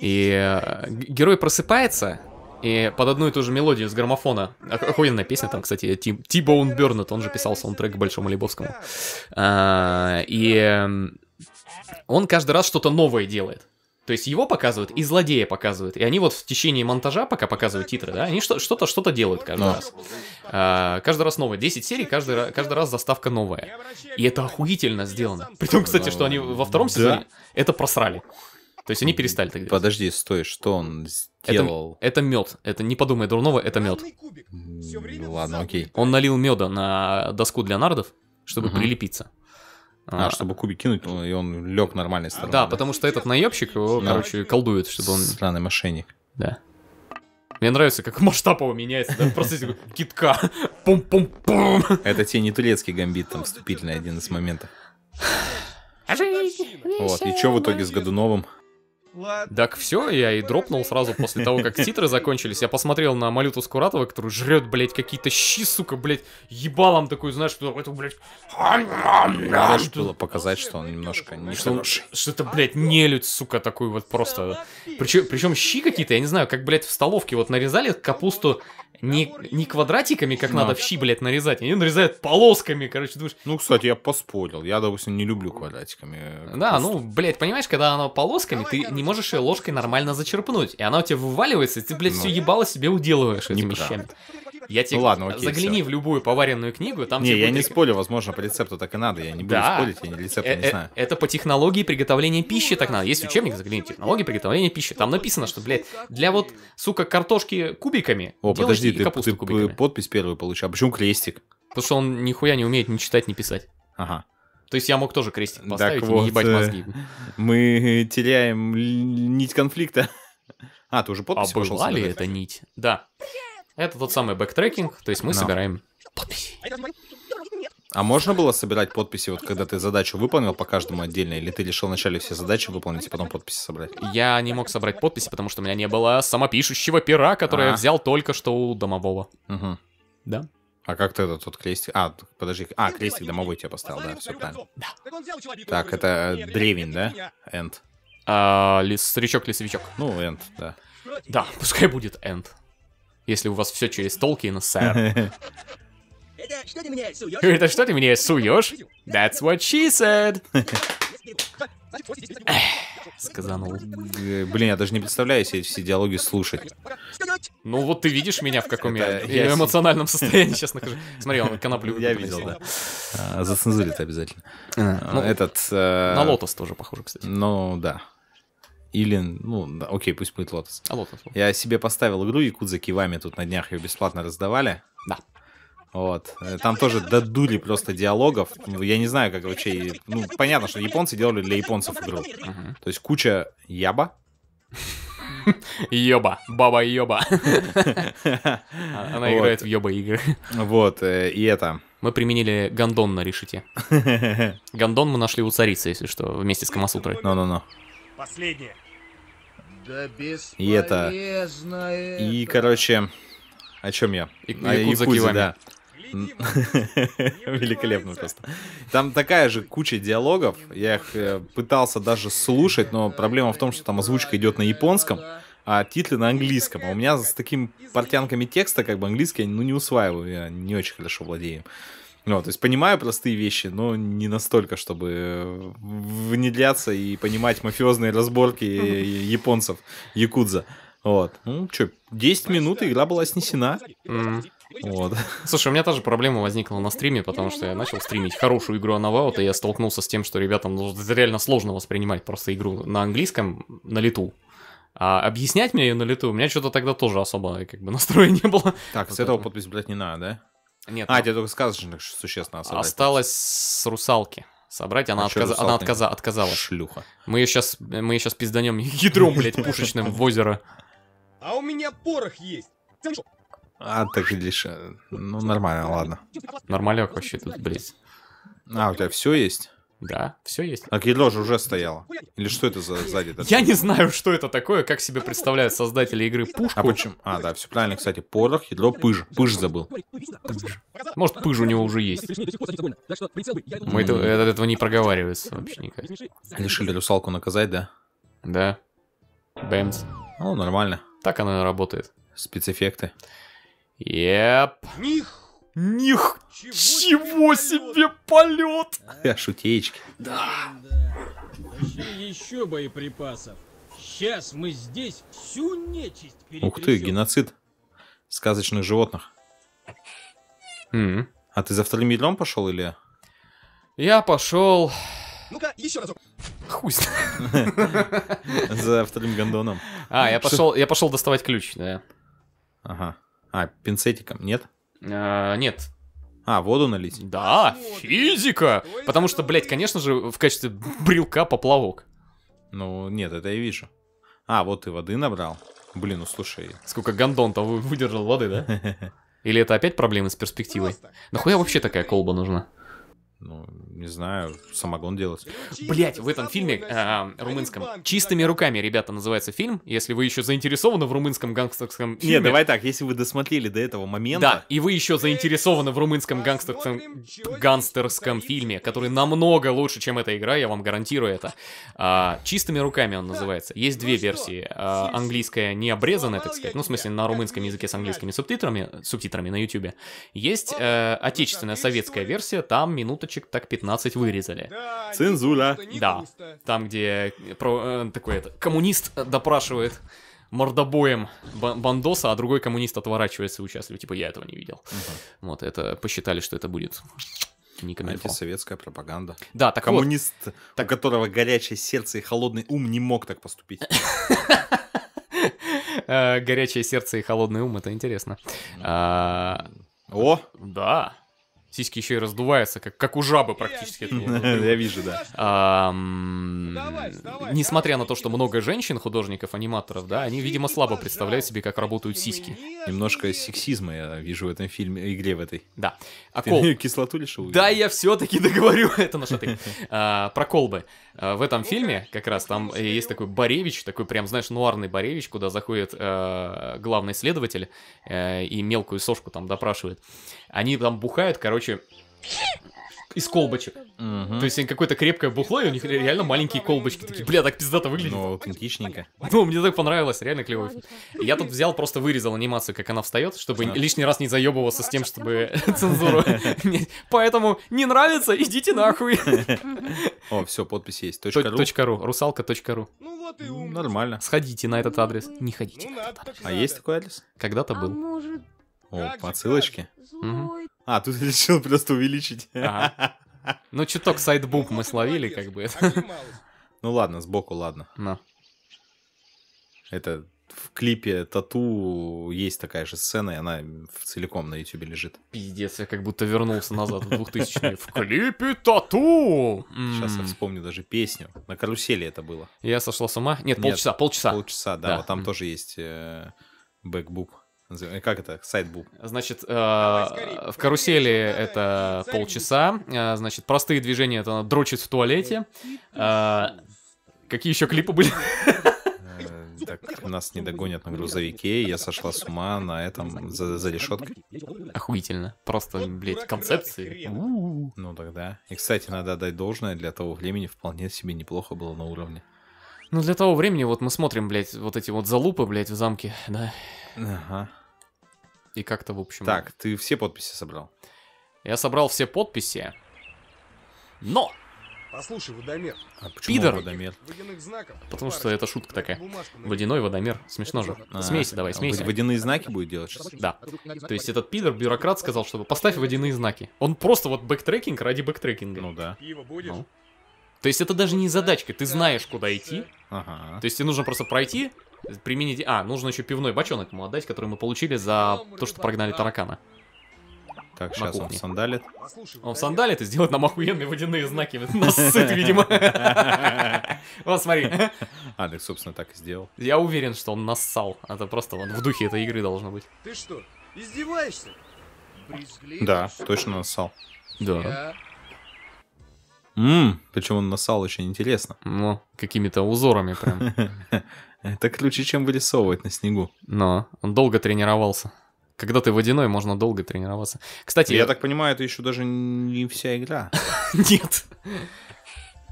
И э, герой просыпается, и под одну и ту же мелодию с граммофона. Охуенная песня там, кстати, Ти-Боун Бернет, он же писал саундтрек к Большому Лебовскому. А, и он каждый раз что-то новое делает. То есть его показывают и злодея показывают. И они вот в течение монтажа, пока показывают титры, да, они что-то что-то делают каждый да. раз. А, каждый раз новое. 10 серий, каждый, каждый раз заставка новая. И это охуительно сделано. При том, кстати, что они во втором да. сезоне это просрали. То есть они перестали так делать. Подожди, стой, что он сделал? Это, это мед. Это не подумай дурного, это мед. Ладно, окей. Он налил меда на доску для нардов, чтобы угу. прилепиться. А, а, чтобы кубик кинуть, ну, и он лег нормальной а, стороной. Да, да, потому что этот наебщик его, да. короче, колдует, чтобы он... Странный мошенник. Да. Мне нравится, как масштаб его меняется, да, просто китка. Пум-пум-пум. Это тебе не турецкий гамбит, там, вступительный один из моментов. Вот, и что в итоге с Годуновым? Так все, я и дропнул сразу после того, как титры закончились. Я посмотрел на Малюту Скуратова, который жрет, блядь, какие-то щи, сука, блядь, ебалом такой, знаешь, что это, блядь... Надо было показать, что он немножко не что, что это, блядь, нелюдь, сука, такой вот просто... Причем, причем щи какие-то, я не знаю, как, блядь, в столовке вот нарезали капусту не, не квадратиками, как да. надо в щи, блядь, нарезать. Они нарезают полосками, короче, думаешь. Ну, кстати, я поспорил. Я, допустим, не люблю квадратиками. Да, ну, блядь, понимаешь, когда она полосками, ты не можешь ее ложкой нормально зачерпнуть. И она у тебя вываливается, и ты, блядь, ну, все ебало себе уделываешь этими щами. Я тебе ну, ладно, окей, загляни все. в любую поваренную книгу, там. Не, я будет... не спорю, возможно, по рецепту так и надо, я не буду да. спорить, я не рецепт не э, э, знаю. Это по технологии приготовления пищи так надо. Есть учебник загляни технологии приготовления пищи, там написано, что, блядь, для вот сука картошки кубиками. О, подожди, ты, ты кубиками. подпись первую получил, а почему крестик? Потому что он нихуя не умеет ни читать, ни писать. Ага. То есть я мог тоже крестик поставить так и вот, не ебать э, мозги. Мы теряем нить конфликта. А, ты уже подпись А была ли эта нить? Да. Это тот самый бэктрекинг, то есть мы no. собираем подписи. А можно было собирать подписи, вот когда ты задачу выполнил по каждому отдельно, или ты решил вначале все задачи выполнить, и а потом подписи собрать? Я не мог собрать подписи, потому что у меня не было самопишущего пера, который а. я взял только что у домового. Угу. Да. А как ты этот тот крестик? А, подожди. А, крестик домовой тебе поставил, да, все правильно. Да. Так, это э, древень, да? Энд. А, лес, старичок-лесовичок. Ну, энд, да. Да, пускай будет энд. Если у вас все через Толкина, сэр. Это что ты мне суешь? That's what she said. Сказанул. Э, блин, я даже не представляю себе все диалоги слушать. Ну вот ты видишь меня в каком я, я эмоциональном состоянии сейчас нахожусь. Смотри, он коноплю. Я видел, да. А, Зацензурит обязательно. А, ну, Этот... Э, на лотос тоже похоже, кстати. Ну, да. Или, ну, да, окей, пусть будет Лотос. А Лотос. Я себе поставил игру Якудза Кивами, тут на днях ее бесплатно раздавали. Да. Вот. Э, там тоже до дури просто диалогов. Я не знаю, как вообще... Ну, понятно, что японцы делали для японцев игру. Угу. То есть куча яба. Йоба, баба Йоба. Она играет в Йоба игры. Вот, э, и это... Мы применили гандон на решете. гандон мы нашли у царицы, если что, вместе с Камасутрой. Ну-ну-ну. Последнее. Да и это. И, короче, о чем я? И, а, Якудза, Якудза да. Великолепно просто. Там такая же куча диалогов. Я их э, пытался даже слушать, но проблема в том, что там озвучка идет на японском, а титры на английском. А у меня с такими портянками текста, как бы английский, ну не усваиваю, я не очень хорошо владею. Ну, то есть понимаю простые вещи, но не настолько, чтобы э, внедляться и понимать мафиозные разборки японцев, якудза. Вот. Ну, что, 10 минут, игра была снесена. Mm. Вот. Слушай, у меня та же проблема возникла на стриме, потому что я начал стримить хорошую игру Анаваут, и я столкнулся с тем, что ребятам ну, реально сложно воспринимать просто игру на английском на лету. А объяснять мне ее на лету, у меня что-то тогда тоже особо как бы настроя не было. Так, вот с этого это. подпись, блядь, не надо, да? Нет. А, ну тебе только сказочных существ надо Осталось с русалки собрать, она, а отказ... русалки? она отказа... отказалась. Шлюха. Мы ее сейчас, мы ее сейчас пизданем ядром, блядь, пушечным в озеро. А у меня порох есть. А, так лишь... Э, ну, нормально, ладно. Нормалек вообще тут, блядь. А, у тебя все есть? Да, все есть. А кидо же уже стояло. Или что это за сзади? Я не знаю, что это такое, как себе представляют создатели игры пушку. А почему? А, да, все правильно, кстати, порох, ядро, пыж. Пыж забыл. Пыж. Может, пыж у него уже есть. Мы это, от этого не проговаривается вообще никак. Решили русалку наказать, да? Да. Бэмс. Ну, нормально. Так она работает. Спецэффекты. Еп. Yep. Них! Чего, Чего себе полет! А шутеечки. Да. Нашли еще боеприпасов. Сейчас мы здесь всю нечисть перетрясем. Ух ты, геноцид сказочных животных. А ты за вторым миллион пошел или? Я пошел. Ну-ка, еще разок. Хуй. За вторым гондоном. А, я пошел, я пошел доставать ключ, да. Ага. А, пинцетиком, нет? А, нет, а, воду налить? Да, физика! Потому что, блядь, конечно же, в качестве брелка поплавок. Ну, нет, это я вижу. А, вот и воды набрал. Блин, ну слушай. Сколько гондон там выдержал воды, да? Или это опять проблемы с перспективой? Нахуя вообще такая колба нужна? ну, не знаю, самогон делать. Блять, в этом фильме э, румынском «Чистыми руками», ребята, называется фильм. Если вы еще заинтересованы в румынском гангстерском фильме... Нет, давай так, если вы досмотрели до этого момента... Да, и вы еще заинтересованы в румынском э, гангстерском, гангстерском фильме, который намного лучше, чем эта игра, я вам гарантирую это. Э, «Чистыми руками» он называется. Есть ну две версии. Э, английская не обрезанная, так сказать, ну, в смысле, на румынском языке с английскими субтитрами, субтитрами на YouTube. Есть э, ну отечественная ну советская версия, там минута строчек так 15 вырезали. Цензура. Да. Там, где про, э, такой это, коммунист э, допрашивает мордобоем бандоса, а другой коммунист отворачивается и участвует. Типа, я этого не видел. Угу. Вот, это посчитали, что это будет никогда. советская пропаганда. Да, так Коммунист, вот. Так... у которого горячее сердце и холодный ум не мог так поступить. Э, горячее сердце и холодный ум, это интересно. А, О! Да. Сиськи еще и раздуваются, как, как у жабы практически. Я вижу, да. А, ну, несмотря на то, что много женщин, художников, аниматоров, да, они, видимо, слабо представляют себе, как работают сиськи. Немножко сексизма я вижу в этом фильме, игре в этой. Да. А Ты кислоту лишил? Да, я все-таки договорю, это наша ты. Про колбы. А, в этом ну, фильме как раз там есть такой Боревич, такой прям, знаешь, нуарный Боревич, куда заходит э, главный следователь э, и мелкую сошку там допрашивает. Они там бухают, короче, из колбочек. Угу. То есть они какое-то крепкое бухло, и у них реально маленькие колбочки. Такие, бля, так пиздато выглядит. Ну, кинтичненько. Ну, мне так понравилось, реально клево. Я тут взял, просто вырезал анимацию, как она встает, чтобы а. лишний раз не заебывался с тем, чтобы цензуру. Поэтому не нравится, идите нахуй. О, все, подпись есть. Точка ру. Точка ру. Русалка. Точка ру. Ну Нормально. Сходите на этот адрес. Не ходите. Ну а есть такой адрес? Когда-то а был. О, по ссылочке. Угу. А, тут решил просто увеличить. Ага. Ну, чуток сайдбук мы словили, как бы. Ну ладно, сбоку, ладно. На. Ну. Это в клипе Тату есть такая же сцена, и она целиком на ютюбе лежит. Пиздец, я как будто вернулся назад в 2000 В клипе Тату! Сейчас я вспомню даже песню. На карусели это было. Я сошла с ума? Нет, полчаса, полчаса. Полчаса, да, вот там тоже есть э, бэкбук. Э, как это? Сайт Значит, э, в карусели это полчаса. Э, значит, простые движения это она дрочит в туалете. Э, какие еще клипы были? Э, так, нас не догонят на грузовике, я сошла с ума на этом, за, за решеткой. Охуительно. Просто, блядь, концепции. У-у-у. Ну тогда. И, кстати, надо отдать должное, для того времени вполне себе неплохо было на уровне. Ну, для того времени вот мы смотрим, блядь, вот эти вот залупы, блядь, в замке, да. Ага. И как-то, в общем... Так, ты все подписи собрал? Я собрал все подписи, но... Послушай, водомер. А почему Пидор? водомер? Знаков, Потому что это шутка такая. Водяной водомер. Смешно же. А, смейся давай, а смейся. Водяные знаки будет делать сейчас? Да. То есть этот пидор, бюрократ, сказал, чтобы поставь водяные знаки. Он просто вот бэктрекинг ради бэктрекинга. Ну да. Ну. То есть это даже не задачка. Ты знаешь, куда идти. Ага. То есть тебе нужно просто пройти, Применить... А, нужно еще пивной бочонок ему отдать, который мы получили за то, что прогнали таракана. Так, сейчас он сандалит. Он а сандалит и сделает нам охуенные водяные знаки. Нас сыт, видимо. Вот, смотри. А, ты собственно, так и сделал. Я уверен, что он нассал. Это а просто в духе этой игры должно быть. Ты что, издеваешься? Да, точно нассал. Да. Ммм, почему он нассал, очень интересно. Ну, какими-то узорами прям. Это круче, чем вырисовывать на снегу. Но он долго тренировался. Когда ты водяной, можно долго тренироваться. Кстати, я, так понимаю, это еще даже не вся игра. Нет.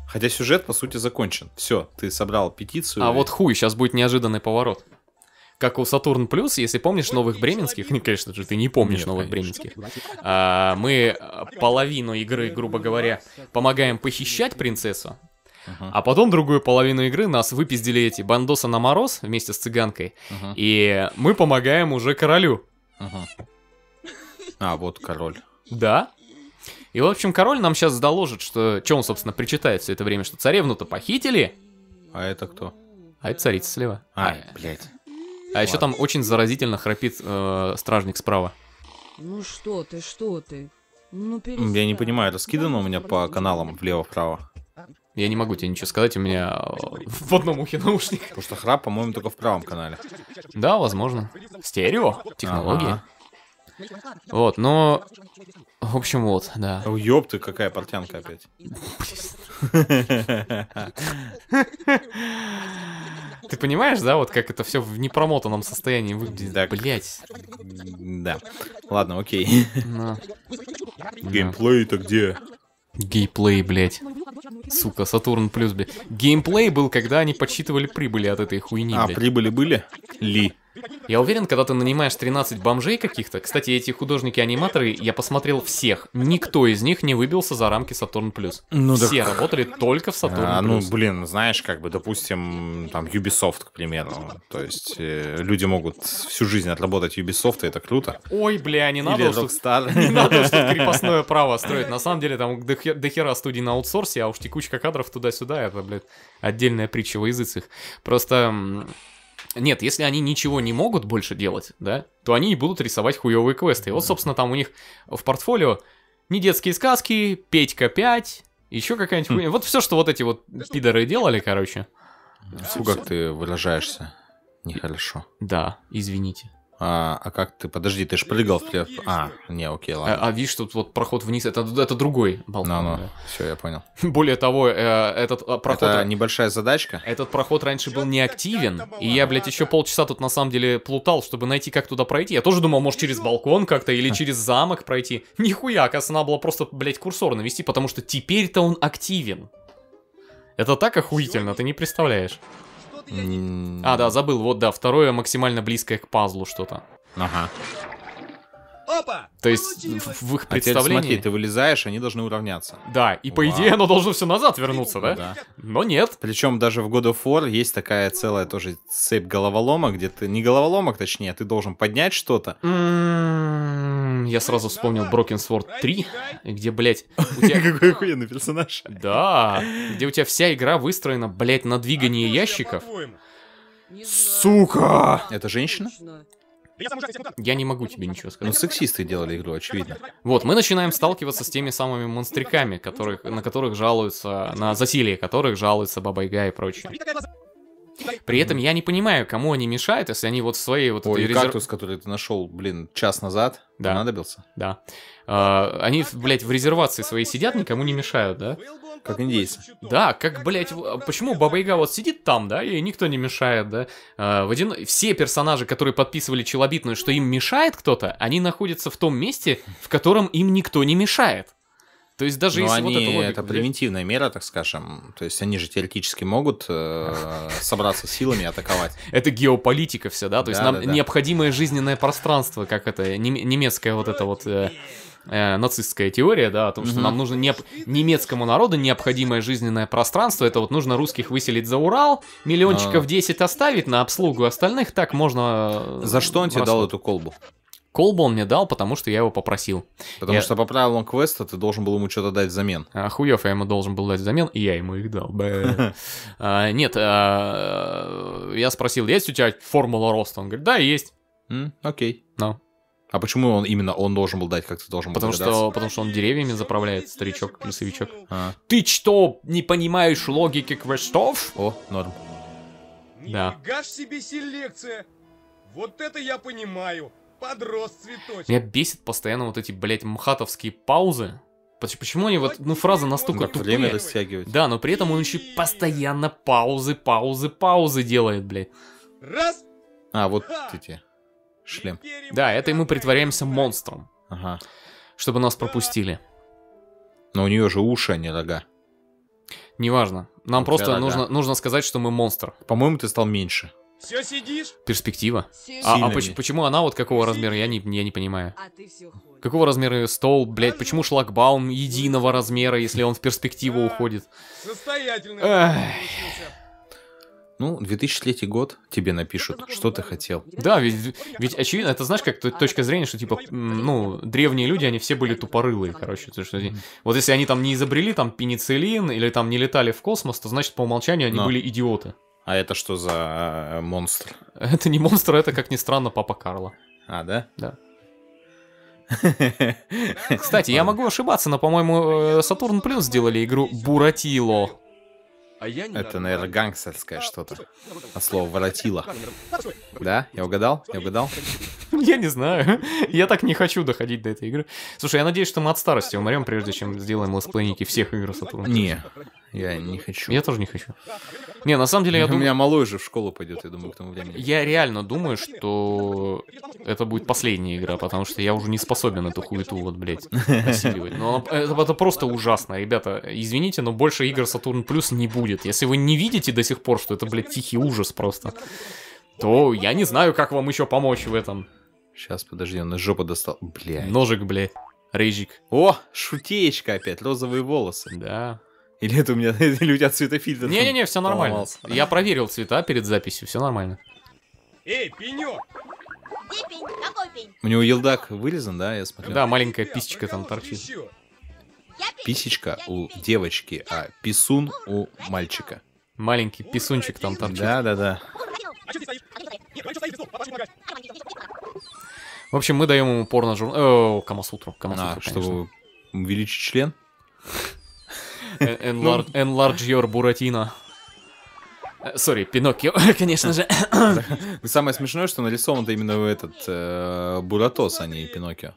Хотя сюжет, по сути, закончен. Все, ты собрал петицию. А и... вот хуй, сейчас будет неожиданный поворот. Как у Сатурн Плюс, если помнишь новых бременских, не конечно же, ты не помнишь Нет, новых бременских, а, мы а, половину игры, грубо говоря, помогаем похищать принцессу, Uh-huh. А потом другую половину игры нас выпиздили эти бандоса на мороз вместе с цыганкой. Uh-huh. И мы помогаем уже королю. Uh-huh. А, вот король. Да. И, в общем, король нам сейчас доложит, что... чем он, собственно, причитает все это время, что царевну-то похитили. А это кто? А это царица слева. А, а блядь. А еще там очень заразительно храпит э, стражник справа. Ну что ты, что ты? Ну, перестань. Я не понимаю, это скидано у меня по каналам влево-вправо? Я не могу тебе ничего сказать, у меня э, в одном ухе наушник. Потому что храп, по-моему, только в правом канале. Да, возможно. Стерео, Технология. Ага. Вот, но... В общем, вот, да. О, ёб ты, какая портянка опять. Ты понимаешь, да, вот как это все в непромотанном состоянии выглядит? Так. Блять. Да. Ладно, окей. Но. Ну. Геймплей-то где? Геймплей, блять. Сука, Сатурн плюс, бля. Геймплей был, когда они подсчитывали прибыли от этой хуйни, А, блядь. прибыли были? Ли. Я уверен, когда ты нанимаешь 13 бомжей каких-то, кстати, эти художники-аниматоры, я посмотрел всех, никто из них не выбился за рамки Сатурн Плюс. Ну, да. Все работали только в Сатурн а, ну, Плюс. Ну, блин, знаешь, как бы, допустим, там, Ubisoft, к примеру, то есть э, люди могут всю жизнь отработать Ubisoft, и это круто. Ой, бля, не надо, Или что, не надо, что крепостное право строить. На самом деле, там дохера студий на аутсорсе, а уж текущий кучка кадров туда-сюда, это, блядь, отдельная притча во языцах. Просто... Нет, если они ничего не могут больше делать, да, то они и будут рисовать хуевые квесты. вот, собственно, там у них в портфолио не детские сказки, Петька 5, еще какая-нибудь хм. хуйня. Вот все, что вот эти вот пидоры делали, короче. Фу, как ты выражаешься. Нехорошо. Да, извините. А, а как ты, подожди, ты ж прыгал в плев... А, не, окей, ладно. А, а видишь, тут вот проход вниз, это, это другой балкон. Ну, ну, да. все, я понял. Более того, э, этот э, проход... Это небольшая задачка? Этот проход раньше был неактивен, и я, блядь, еще полчаса тут на самом деле плутал, чтобы найти, как туда пройти. Я тоже думал, может, через балкон как-то или через замок пройти. Нихуя, оказывается, надо было просто, блядь, курсор навести, потому что теперь-то он активен. Это так охуительно, ты не представляешь. А, да, забыл. Вот, да, второе максимально близкое к пазлу что-то. Ага. Опа! То есть в их представлении... А теперь, смотри, ты вылезаешь, они должны уравняться. Да, и по Вау. идее оно должно все назад вернуться, ну да? да? Но нет. Причем даже в God of War есть такая целая тоже цепь головоломок, где ты... Не головоломок, точнее, а ты должен поднять что-то. М-м-м, я сразу вспомнил Broken Sword 3, где, блядь... Какой охуенный персонаж. Да, где у тебя вся игра выстроена, блядь, на двигании ящиков. Сука! Это женщина? Я не могу тебе ничего сказать. Ну, сексисты делали игру, очевидно. Вот, мы начинаем сталкиваться с теми самыми монстриками, которых, на которых жалуются, на засилие которых жалуются Бабайга и прочее. При этом я не понимаю, кому они мешают, если они вот свои вот... Ой, резер... кактус, который ты нашел, блин, час назад, да. надобился. Да. А, они, блядь, в резервации своей сидят, никому не мешают, да? Как индейцы. Да, как, блядь, а почему Баба Яга вот сидит там, да, и никто не мешает, да? А, в один... Все персонажи, которые подписывали челобитную, что им мешает кто-то, они находятся в том месте, в котором им никто не мешает. То есть даже Но если они, вот это, лобик, это превентивная мера, так скажем. То есть они же теоретически могут э, собраться силами атаковать. Это геополитика вся, да? То есть нам необходимое жизненное пространство, как это немецкая вот эта вот э, э, нацистская теория, да, о том, что нам нужно немецкому народу необходимое жизненное пространство. Это вот нужно русских выселить за Урал, миллиончиков а. 10 оставить на обслугу остальных, так можно... Э, за что он тебе дал эту колбу? Колбу он мне дал, потому что я его попросил. Потому я... что по правилам квеста ты должен был ему что-то дать взамен. А, хуев я ему должен был дать взамен, и я ему их дал. А, нет, а, я спросил, есть у тебя формула роста? Он говорит, да, есть. Окей. ну. А почему он именно он должен был дать, как ты должен был потому что, потому что он деревьями заправляет, старичок, плюсовичок. А. Ты что, не понимаешь логики квестов? О, норм. Да. Нифига себе селекция! Вот это я понимаю! Подрос цветочек. Меня бесит постоянно вот эти, блядь, мхатовские паузы. Почему они вот, ну, фраза настолько так, тупые. время растягивать. Да, но при этом он еще постоянно паузы, паузы, паузы делает, блядь. Раз. А, вот эти. Шлем. Да, это и мы притворяемся монстром. Ага. Чтобы нас пропустили. Но у нее же уши, а не рога. Неважно. Нам у просто нужно, нужно сказать, что мы монстр. По-моему, ты стал меньше. Все сидишь? Перспектива. А, а почему она вот какого размера? Я не, я не понимаю. А ты все Какого размера стол, блядь? Почему шлагбаум единого ну. размера, если он в перспективу уходит? Состоятельный. Ну, 2003 год тебе напишут, что ты хотел. Да, ведь, ведь очевидно, это знаешь, как а точка зрения, что типа, ну, древние люди, они все были тупорылые, короче. То, что, вот если они там не изобрели там пенициллин или там не летали в космос, то значит по умолчанию они Но. были идиоты. А это что за э, монстр? Это не монстр, это, как ни странно, папа Карла. А, да? Да. Кстати, я могу ошибаться, но, по-моему, э, Сатурн Плюс сделали игру Буратило. А это, наверное, гангстерское а, что-то. А слово воротило. Да? Я угадал? Я угадал? Я не знаю. Я так не хочу доходить до этой игры. Слушай, я надеюсь, что мы от старости умрем, прежде чем сделаем летсплейники всех игр Сатурна. Не, я не хочу. Я тоже не хочу. Не, на самом деле, я думаю... У меня малой же в школу пойдет, я думаю, к тому времени. Я реально думаю, что это будет последняя игра, потому что я уже не способен эту хуету вот, блядь, осиливать. Но это просто ужасно, ребята. Извините, но больше игр Сатурн Плюс не будет будет. Если вы не видите до сих пор, что это, блядь, тихий ужас просто, то я не знаю, как вам еще помочь в этом. Сейчас, подожди, он из жопы достал. Блядь. Ножик, блядь. Рейжик. О, шутеечка опять, розовые волосы. Да. Или это у меня, или у тебя цветофильтр? Не-не-не, все нормально. Поломался. Я проверил цвета перед записью, все нормально. Эй, пенек! Где пень? Какой пень? У него елдак вырезан, да, я смотрю? Да, маленькая писечка там торчит. Еще писечка у девочки, а писун у мальчика. Маленький писунчик там торчит. Да, да, да. А а а в общем, мы даем ему порно журнал. О, э, Камасутру. Камасутру, а, чтобы увеличить член? Enlarge, your ну. Буратино. Э, сори, Пиноккио, конечно же. Самое смешное, что нарисован-то именно этот э, Буратос, а не Пиноккио.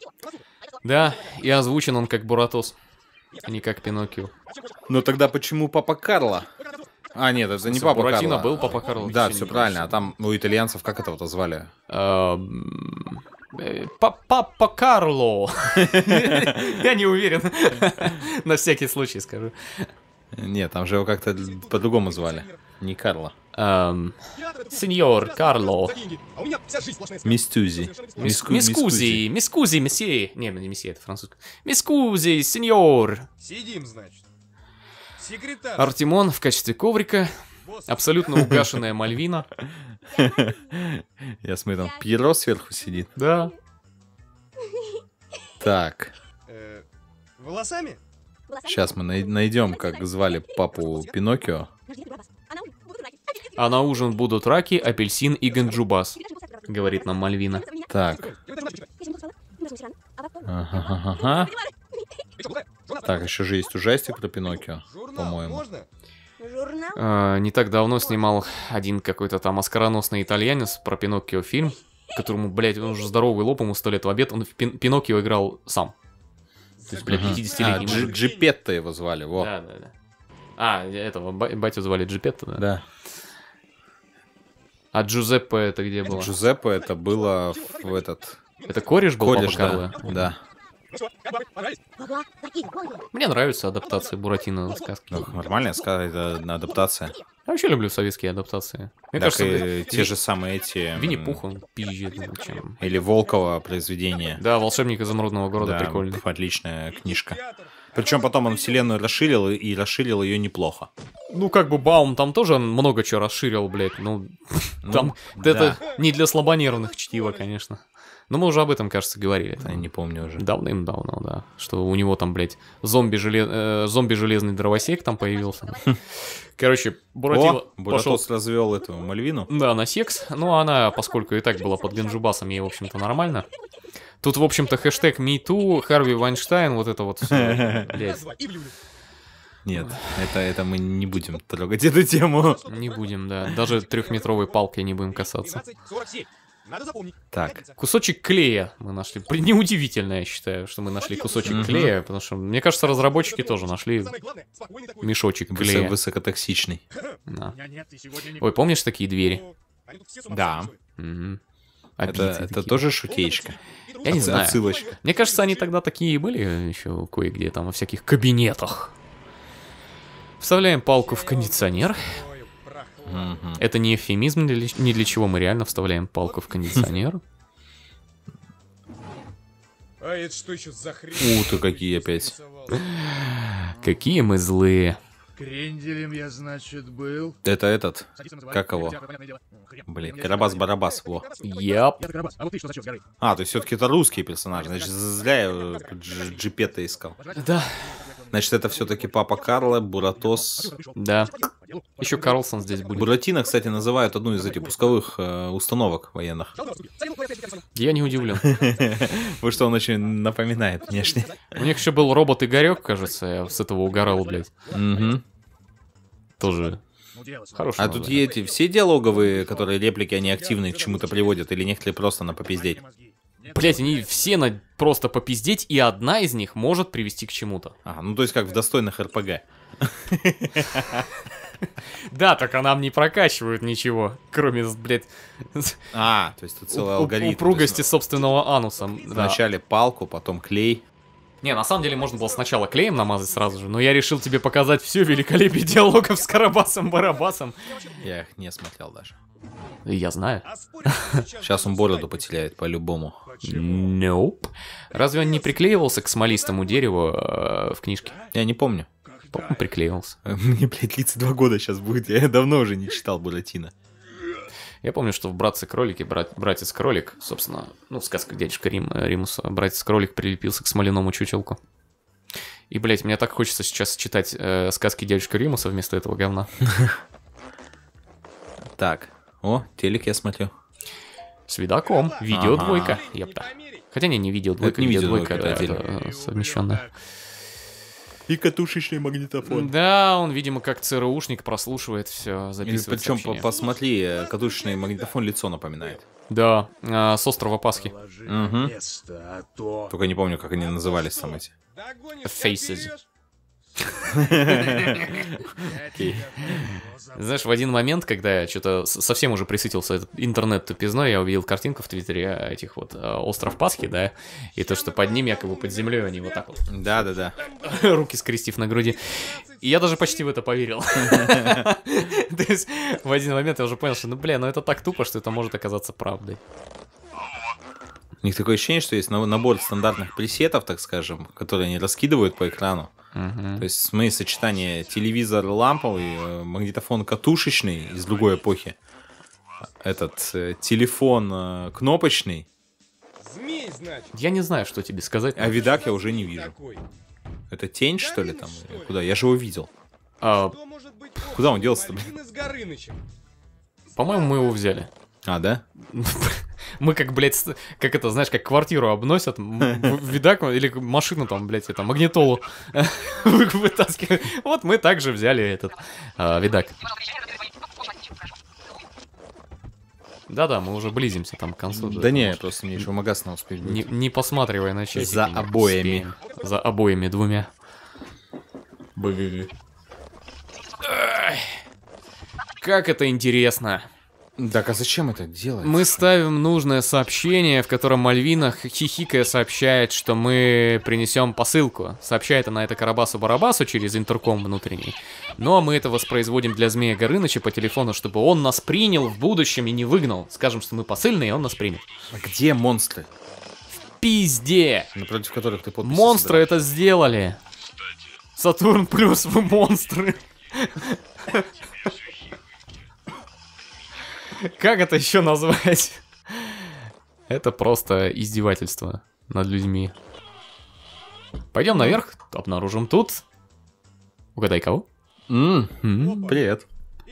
Да, и озвучен он как Буратос а не как Пиноккио. Но ну тогда почему папа Карло? А, нет, это не папа Буратино Карло. был папа Карло. Да, все правильно. А там у итальянцев как это вот звали? Э, э, папа Карло. Я не уверен. На всякий случай скажу. Нет, там же его как-то по-другому звали. Не Карло. Эм, сеньор Карло. Мистюзи. мискузи, мискузи, месье. Не, ну, не месье, это французский. Мискузи, сеньор. Сидим, значит. Секретарь. Артемон в качестве коврика. Абсолютно угашенная Мальвина. Я смотрю, там Пьеро сверху сидит. Да. Так. Э, волосами? Сейчас мы найдем, как звали папу Пиноккио а на ужин будут раки, апельсин и ганджубас, говорит нам Мальвина. Так. Ага, ага. Так, еще же есть ужастик про Пиноккио, по-моему. А, не так давно снимал один какой-то там оскароносный итальянец про Пиноккио фильм, которому, блядь, он уже здоровый лоб, ему сто лет в обед, он в Пин Пиноккио играл сам. То есть, блядь, 50-летний а, мужик. Джипетто его звали, во. Да, да, да. А, этого батю звали Джипетто, да? Да. А Джузеппе это где было? Джузеппе это было в этот... Это кореш был кореш, Папа да. Да. Мне нравится адаптация Буратино сказки. Ну, нормальная сказка, адаптация. Я вообще люблю советские адаптации. Мне так кажется, и это... те же самые эти... Винни-Пух, он пизжит. Чем... Или Волкова произведение. Да, «Волшебник изумрудного города» да, прикольный. отличная книжка. Причем потом он вселенную расширил и расширил ее неплохо. Ну, как бы Баум там тоже много чего расширил, блядь. Ну, ну, там да. это не для слабонервных чтива, конечно. Но мы уже об этом, кажется, говорили. Я не помню уже. Давным-давно, да. Что у него там, блядь, зомби-желез... э, зомби-железный дровосек там появился. Короче, Буратино пошел... развел эту Мальвину. Да, на секс. Ну, она, поскольку и так была под Ганджубасом, ей, в общем-то, нормально. Тут, в общем-то, хэштег MeToo, Харви Вайнштайн, вот это вот все. Нет, это, это мы не будем трогать эту тему. Не будем, да. Даже трехметровой палкой не будем касаться. Надо запомнить. Так. Кусочек клея мы нашли. Неудивительно, я считаю, что мы нашли кусочек угу. клея, потому что, мне кажется, разработчики тоже нашли мешочек клея. Высокотоксичный. Да. Ой, помнишь такие двери? Ну, да. Угу. это, это тоже шутеечка. Я не знаю. Отсылочка. Мне кажется, они тогда такие были еще кое-где, там, во всяких кабинетах. Вставляем палку в кондиционер. Это не эвфемизм, для, ни для чего мы реально вставляем палку в кондиционер. А это что еще за хрень? Уты какие опять. Какие мы злые. Кренделем я, значит, был. Это этот. Как его? Блин, Карабас-Барабас, во. Яп. А, а, то есть все-таки это русский персонаж. Значит, зря я э, Джипета искал. Да. Значит, это все-таки папа Карло, Буратос. Да. Еще Карлсон здесь будет. Буратино, кстати, называют одну из этих пусковых э, установок военных. Я не удивлен. Вы что, он очень напоминает внешне. У них еще был робот Игорек, кажется, я с этого угорал, блядь. Угу. Тоже Хороший а тут эти все диалоговые, которые реплики, они активные к чему-то приводят, или некоторые просто на попиздеть? Блять, они все на просто попиздеть, и одна из них может привести к чему-то. А, ну то есть как в достойных РПГ. Да, так она не прокачивает ничего, кроме, блядь... А, то есть тут целый алгоритм. Упругости собственного ануса. Вначале палку, потом клей. Не, на самом деле можно было сначала клеем намазать сразу же, но я решил тебе показать все великолепие диалогов с Карабасом-Барабасом. Я их не смотрел даже. Я знаю. А сейчас он бороду потеряет, по-любому. Nope. Разве он не приклеивался к смолистому дереву э, в книжке? Я не помню. По-моему, приклеивался. Мне, блядь, 32 года сейчас будет. Я давно уже не читал Буратино. Я помню, что в «Братце-кролике» брат, братец-кролик, собственно, ну, сказка сказках дядюшка Рим, э, Римуса, э, братец-кролик прилепился к смоляному чучелку. И, блядь, мне так хочется сейчас читать э, сказки дядюшка Римуса вместо этого говна. Так, о, телек я смотрю. С видаком. Видео ага. двойка. Ёпта. Хотя не, не видео двойка, не видео двойка, да, это, это И катушечный магнитофон. Да, он, видимо, как ЦРУшник прослушивает все, записывает Или, Причем, сообщение. по посмотри, э, катушечный магнитофон лицо напоминает. Да, э, с острова Пасхи. Угу. Только не помню, как они назывались там эти. Faces. Знаешь, в один момент, когда я что-то совсем уже присытился этот интернет тупизной, я увидел картинку в Твиттере а, этих вот а, остров Пасхи, да, и то, что под ними якобы под землей они вот так вот. Да, да, да. Руки скрестив на груди. И я даже почти в это поверил. То есть в один момент я уже понял, что ну бля, ну это так тупо, что это может оказаться правдой. У них такое ощущение, что есть набор стандартных пресетов, так скажем, которые они раскидывают по экрану. Угу. То есть мы сочетание телевизор ламповый, э, магнитофон катушечный из другой эпохи, этот э, телефон э, кнопочный. Змей, значит. Я не знаю, что тебе сказать. А видак я уже не вижу. Такой? Это тень, Горыныч, что ли, ну там? Что Куда? Я же его видел. А... Куда он делся-то, По-моему, мы его взяли. А, да? Мы как, блядь, как это, знаешь, как квартиру обносят, видак, или машину там, блядь, это, магнитолу вытаскивают. Вот мы также взяли этот а, видак. Да-да, мы уже близимся там к концу. Да не, просто мне еще магазин успеть Не, не посматривая на часики. За обоими. За обоими двумя. Как это интересно. Так, а зачем это делать? Мы ставим нужное сообщение, в котором Мальвина хихикая сообщает, что мы принесем посылку. Сообщает она это Карабасу-Барабасу через интерком внутренний. Но мы это воспроизводим для Змея Горыныча по телефону, чтобы он нас принял в будущем и не выгнал. Скажем, что мы посыльные, и он нас примет. А где монстры? В пизде! Напротив которых ты подписи Монстры сюда. это сделали! Сатурн плюс вы монстры! Как это еще назвать? Это просто издевательство над людьми. Пойдем наверх, обнаружим тут. Угадай, кого? Привет.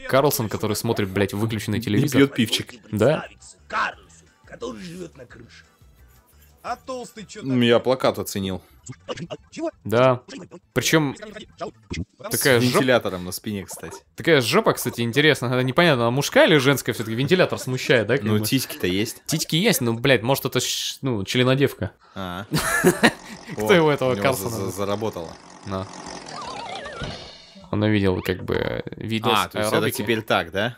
Карлсон, который смотрит, блядь, выключенный телевизор. И пьет пивчик. Да. Карлсон, который живет на крыше. А толстый что Я плакат оценил. Да. Причем такая с жопа... вентилятором на спине, кстати. Такая жопа, кстати, интересно. Она непонятно, она мужская или женская все-таки. Вентилятор смущает, да? Ну, титьки-то есть. Титьки есть, но, ну, блядь, может, это ну, членодевка. А. Кто его этого Карлсона? Заработала. Да. Он увидел, как бы, видео. А, то есть это теперь так, да?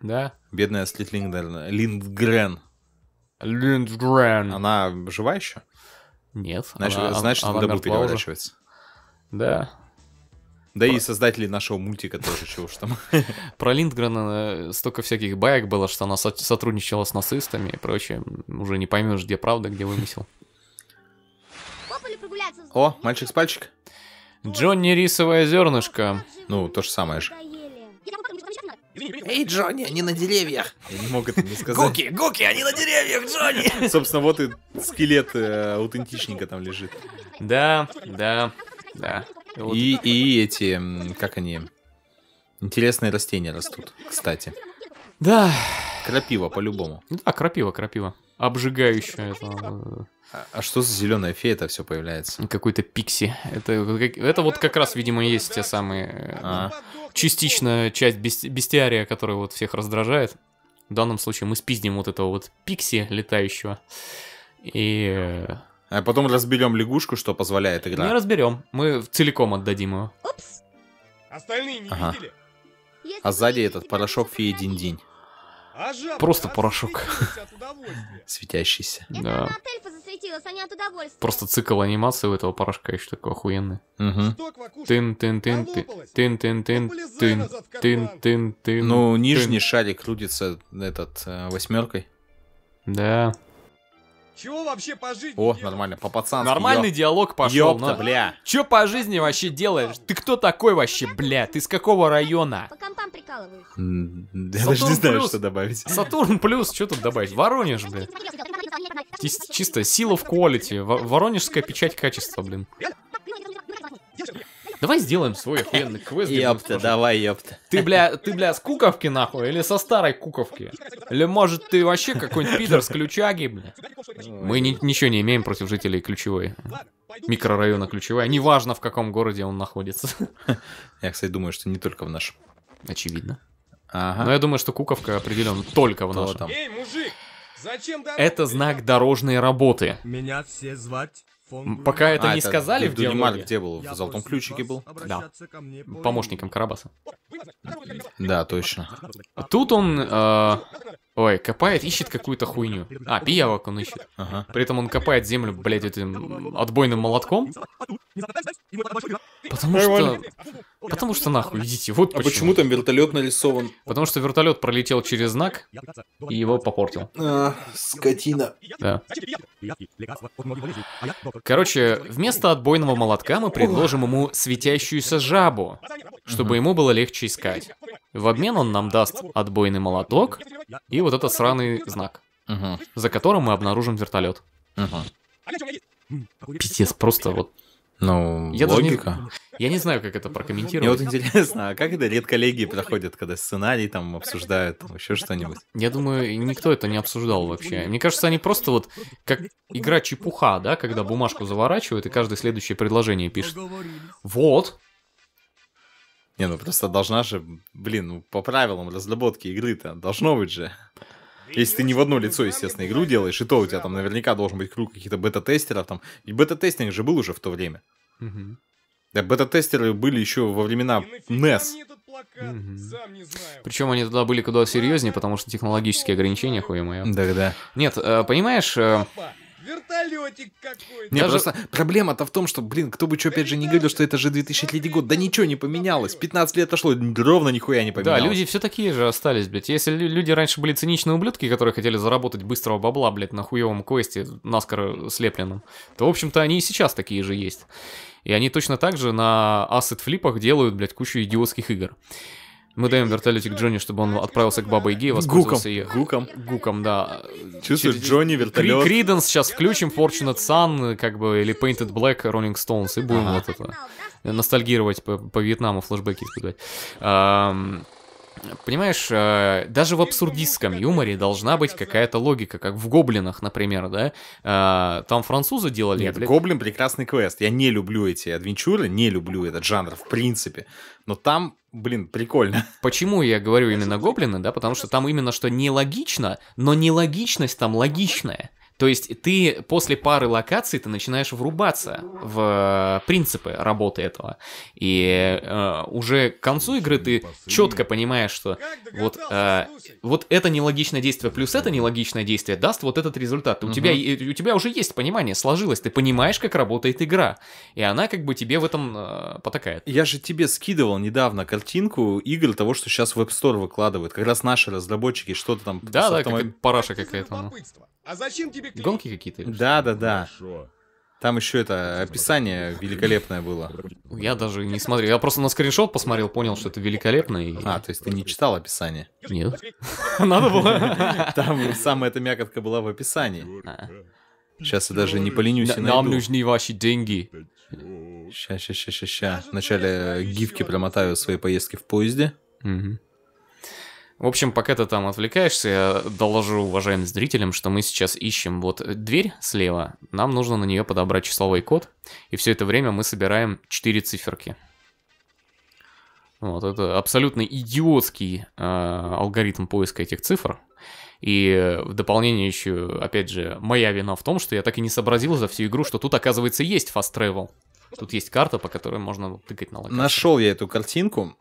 Да. Бедная Слит Линдгрен. Линдгрен. Она жива еще? Нет. Значит, она, значит она, она до мертва переворачивается. Да. Да Про... и создатели нашего мультика тоже, чего уж там. Про Линдгрена э, столько всяких баек было, что она сотрудничала с нацистами и прочее. Уже не поймешь, где правда, где вымысел. О, мальчик с пальчик. Джонни Рисовое зернышко. Ну, то же самое же. Эй, Джонни, они на деревьях. Я не мог это не сказать. Гуки, гуки, они на деревьях, Джонни. Собственно, вот и скелет э, аутентичника там лежит. Да, да, да. И, и, эти, как они, интересные растения растут, кстати. Да. Крапива, по-любому. Да, крапива, крапива. Обжигающая. Это... Э, а, а что за зеленая фея это все появляется? Какой-то пикси. Это, это вот как раз, видимо, есть те самые... Э, а частично часть бести- бестиария, которая вот всех раздражает. В данном случае мы спиздим вот этого вот пикси летающего. И... А потом разберем лягушку, что позволяет игра. Не ну, разберем. Мы целиком отдадим его. Упс. Остальные не ага. видели? А сзади этот порошок фея динь-динь. А Просто порошок. Светящийся. Да засветилась, они от удовольствия. Просто цикл анимации у этого порошка еще такой охуенный. Угу. Тын тын тын тын тын тын тын тын тын тын Ну нижний шарик крутится этот восьмеркой. Да. Чего вообще по жизни? О, нормально, по пацански. Нормальный диалог пошел. Ёпта, но... бля. Чё по жизни вообще делаешь? Ты кто такой вообще, бля? Ты с какого района? По компам прикалываюсь. Я даже не знаю, что добавить. Сатурн плюс, что тут добавить? Воронеж, бля. Чисто сила в quality. Воронежская печать качества, блин. Давай сделаем свой охуенный квест. Ёпта, давай, ёпта. Ты, бля, ты, бля, с куковки, нахуй, или со старой куковки? Или, может, ты вообще какой-нибудь пидор с ключаги, бля? Мы ни, ничего не имеем против жителей ключевой. Микрорайона ключевая. Неважно, в каком городе он находится. Я, кстати, думаю, что не только в нашем. Очевидно. Ага. Но я думаю, что куковка определенно только в нашем. Эй, мужик! Это знак дорожной работы. Меня все звать Пока это а, не это сказали в диалоге. где был? В «Золотом ключике» был? Да. Помощником Карабаса. Да, точно. Тут он... Э, ой, копает, ищет какую-то хуйню. А, пиявок он ищет. Ага. При этом он копает землю, блядь, этим отбойным молотком. Потому что... Потому что нахуй, идите, вот почему. А почему там вертолет нарисован? Потому что вертолет пролетел через знак и его попортил. А, скотина. Да. Короче, вместо отбойного молотка мы предложим ему светящуюся жабу, чтобы ему было легче искать. В обмен он нам даст отбойный молоток и вот этот сраный знак, угу. за которым мы обнаружим вертолет. Угу. Пиздец, просто вот ну, я логика. не, я не знаю, как это прокомментировать. Мне вот интересно, а как это редколлегии проходят, когда сценарий там обсуждают, там еще что-нибудь? Я думаю, никто это не обсуждал вообще. Мне кажется, они просто вот как игра чепуха, да, когда бумажку заворачивают и каждое следующее предложение пишет. Вот, не, ну просто должна же, блин, ну по правилам разработки игры-то должно быть же. Если ты не в одно лицо, естественно, игру делаешь, и то у тебя там наверняка должен быть круг каких-то бета-тестеров там. И бета-тестинг же был уже в то время. Угу. Да, бета-тестеры были еще во времена NES. Угу. Причем они тогда были куда серьезнее, потому что технологические ограничения, хуе мое. Да, да. Нет, э, понимаешь, э, Вертолетик какой-то. Нет, Даже... просто проблема-то в том, что, блин, кто бы что опять же не говорил, что это же 2000 летний год, да ничего не поменялось. 15 лет прошло, ровно нихуя не поменялось. Да, люди все такие же остались, блядь. Если люди раньше были циничные ублюдки, которые хотели заработать быстрого бабла, блядь, на хуевом квесте наскоро слепленном, то, в общем-то, они и сейчас такие же есть. И они точно так же на ассет-флипах делают, блядь, кучу идиотских игр. Мы даем вертолетик Джонни, чтобы он отправился к Бабе Иге и воспользовался Гуком. ее. Гуком. Гуком, да. Чувствует Через... Джонни вертолет. Криденс сейчас включим, Fortunate Sun, как бы, или Painted Black, Rolling Stones, и будем ага. вот это э, ностальгировать по, по Вьетнаму, флешбеки испытывать. Понимаешь, э, даже в абсурдистском юморе должна быть какая-то логика, как в «Гоблинах», например, да? Э, там французы делали... Нет, блядь... «Гоблин» — прекрасный квест. Я не люблю эти адвенчуры, не люблю этот жанр в принципе. Но там блин, прикольно. Почему я говорю именно гоблины, да? Потому что там именно что нелогично, но нелогичность там логичная. То есть ты после пары локаций ты начинаешь врубаться в э, принципы работы этого. И э, уже к концу игры ты четко понимаешь, что вот, э, вот это нелогичное действие плюс это нелогичное действие даст вот этот результат. У, угу. тебя, у тебя уже есть понимание, сложилось, ты понимаешь, как работает игра. И она как бы тебе в этом э, потакает. Я же тебе скидывал недавно картинку игр того, что сейчас в App Store выкладывают. Как раз наши разработчики что-то там... Да, да, автомоб... как параша какая-то. Ну. А зачем тебе клей? Гонки какие-то? Да, да, да. Хорошо. Там еще это описание великолепное было. Я даже не смотрел. Я просто на скриншот посмотрел, понял, что это великолепно. И... А, то есть ты не читал описание? Нет. Надо было. Там самая эта мякотка была в описании. Сейчас а. я даже не поленюсь Нам нужны ваши деньги. Сейчас, сейчас, сейчас, сейчас. Вначале гифки промотаю свои поездки в поезде. В общем, пока ты там отвлекаешься, я доложу уважаемым зрителям, что мы сейчас ищем вот дверь слева. Нам нужно на нее подобрать числовой код. И все это время мы собираем 4 циферки. Вот, это абсолютно идиотский э, алгоритм поиска этих цифр. И в дополнение еще, опять же, моя вина в том, что я так и не сообразил за всю игру, что тут, оказывается, есть fast travel. Тут есть карта, по которой можно тыкать на локацию. Нашел я эту картинку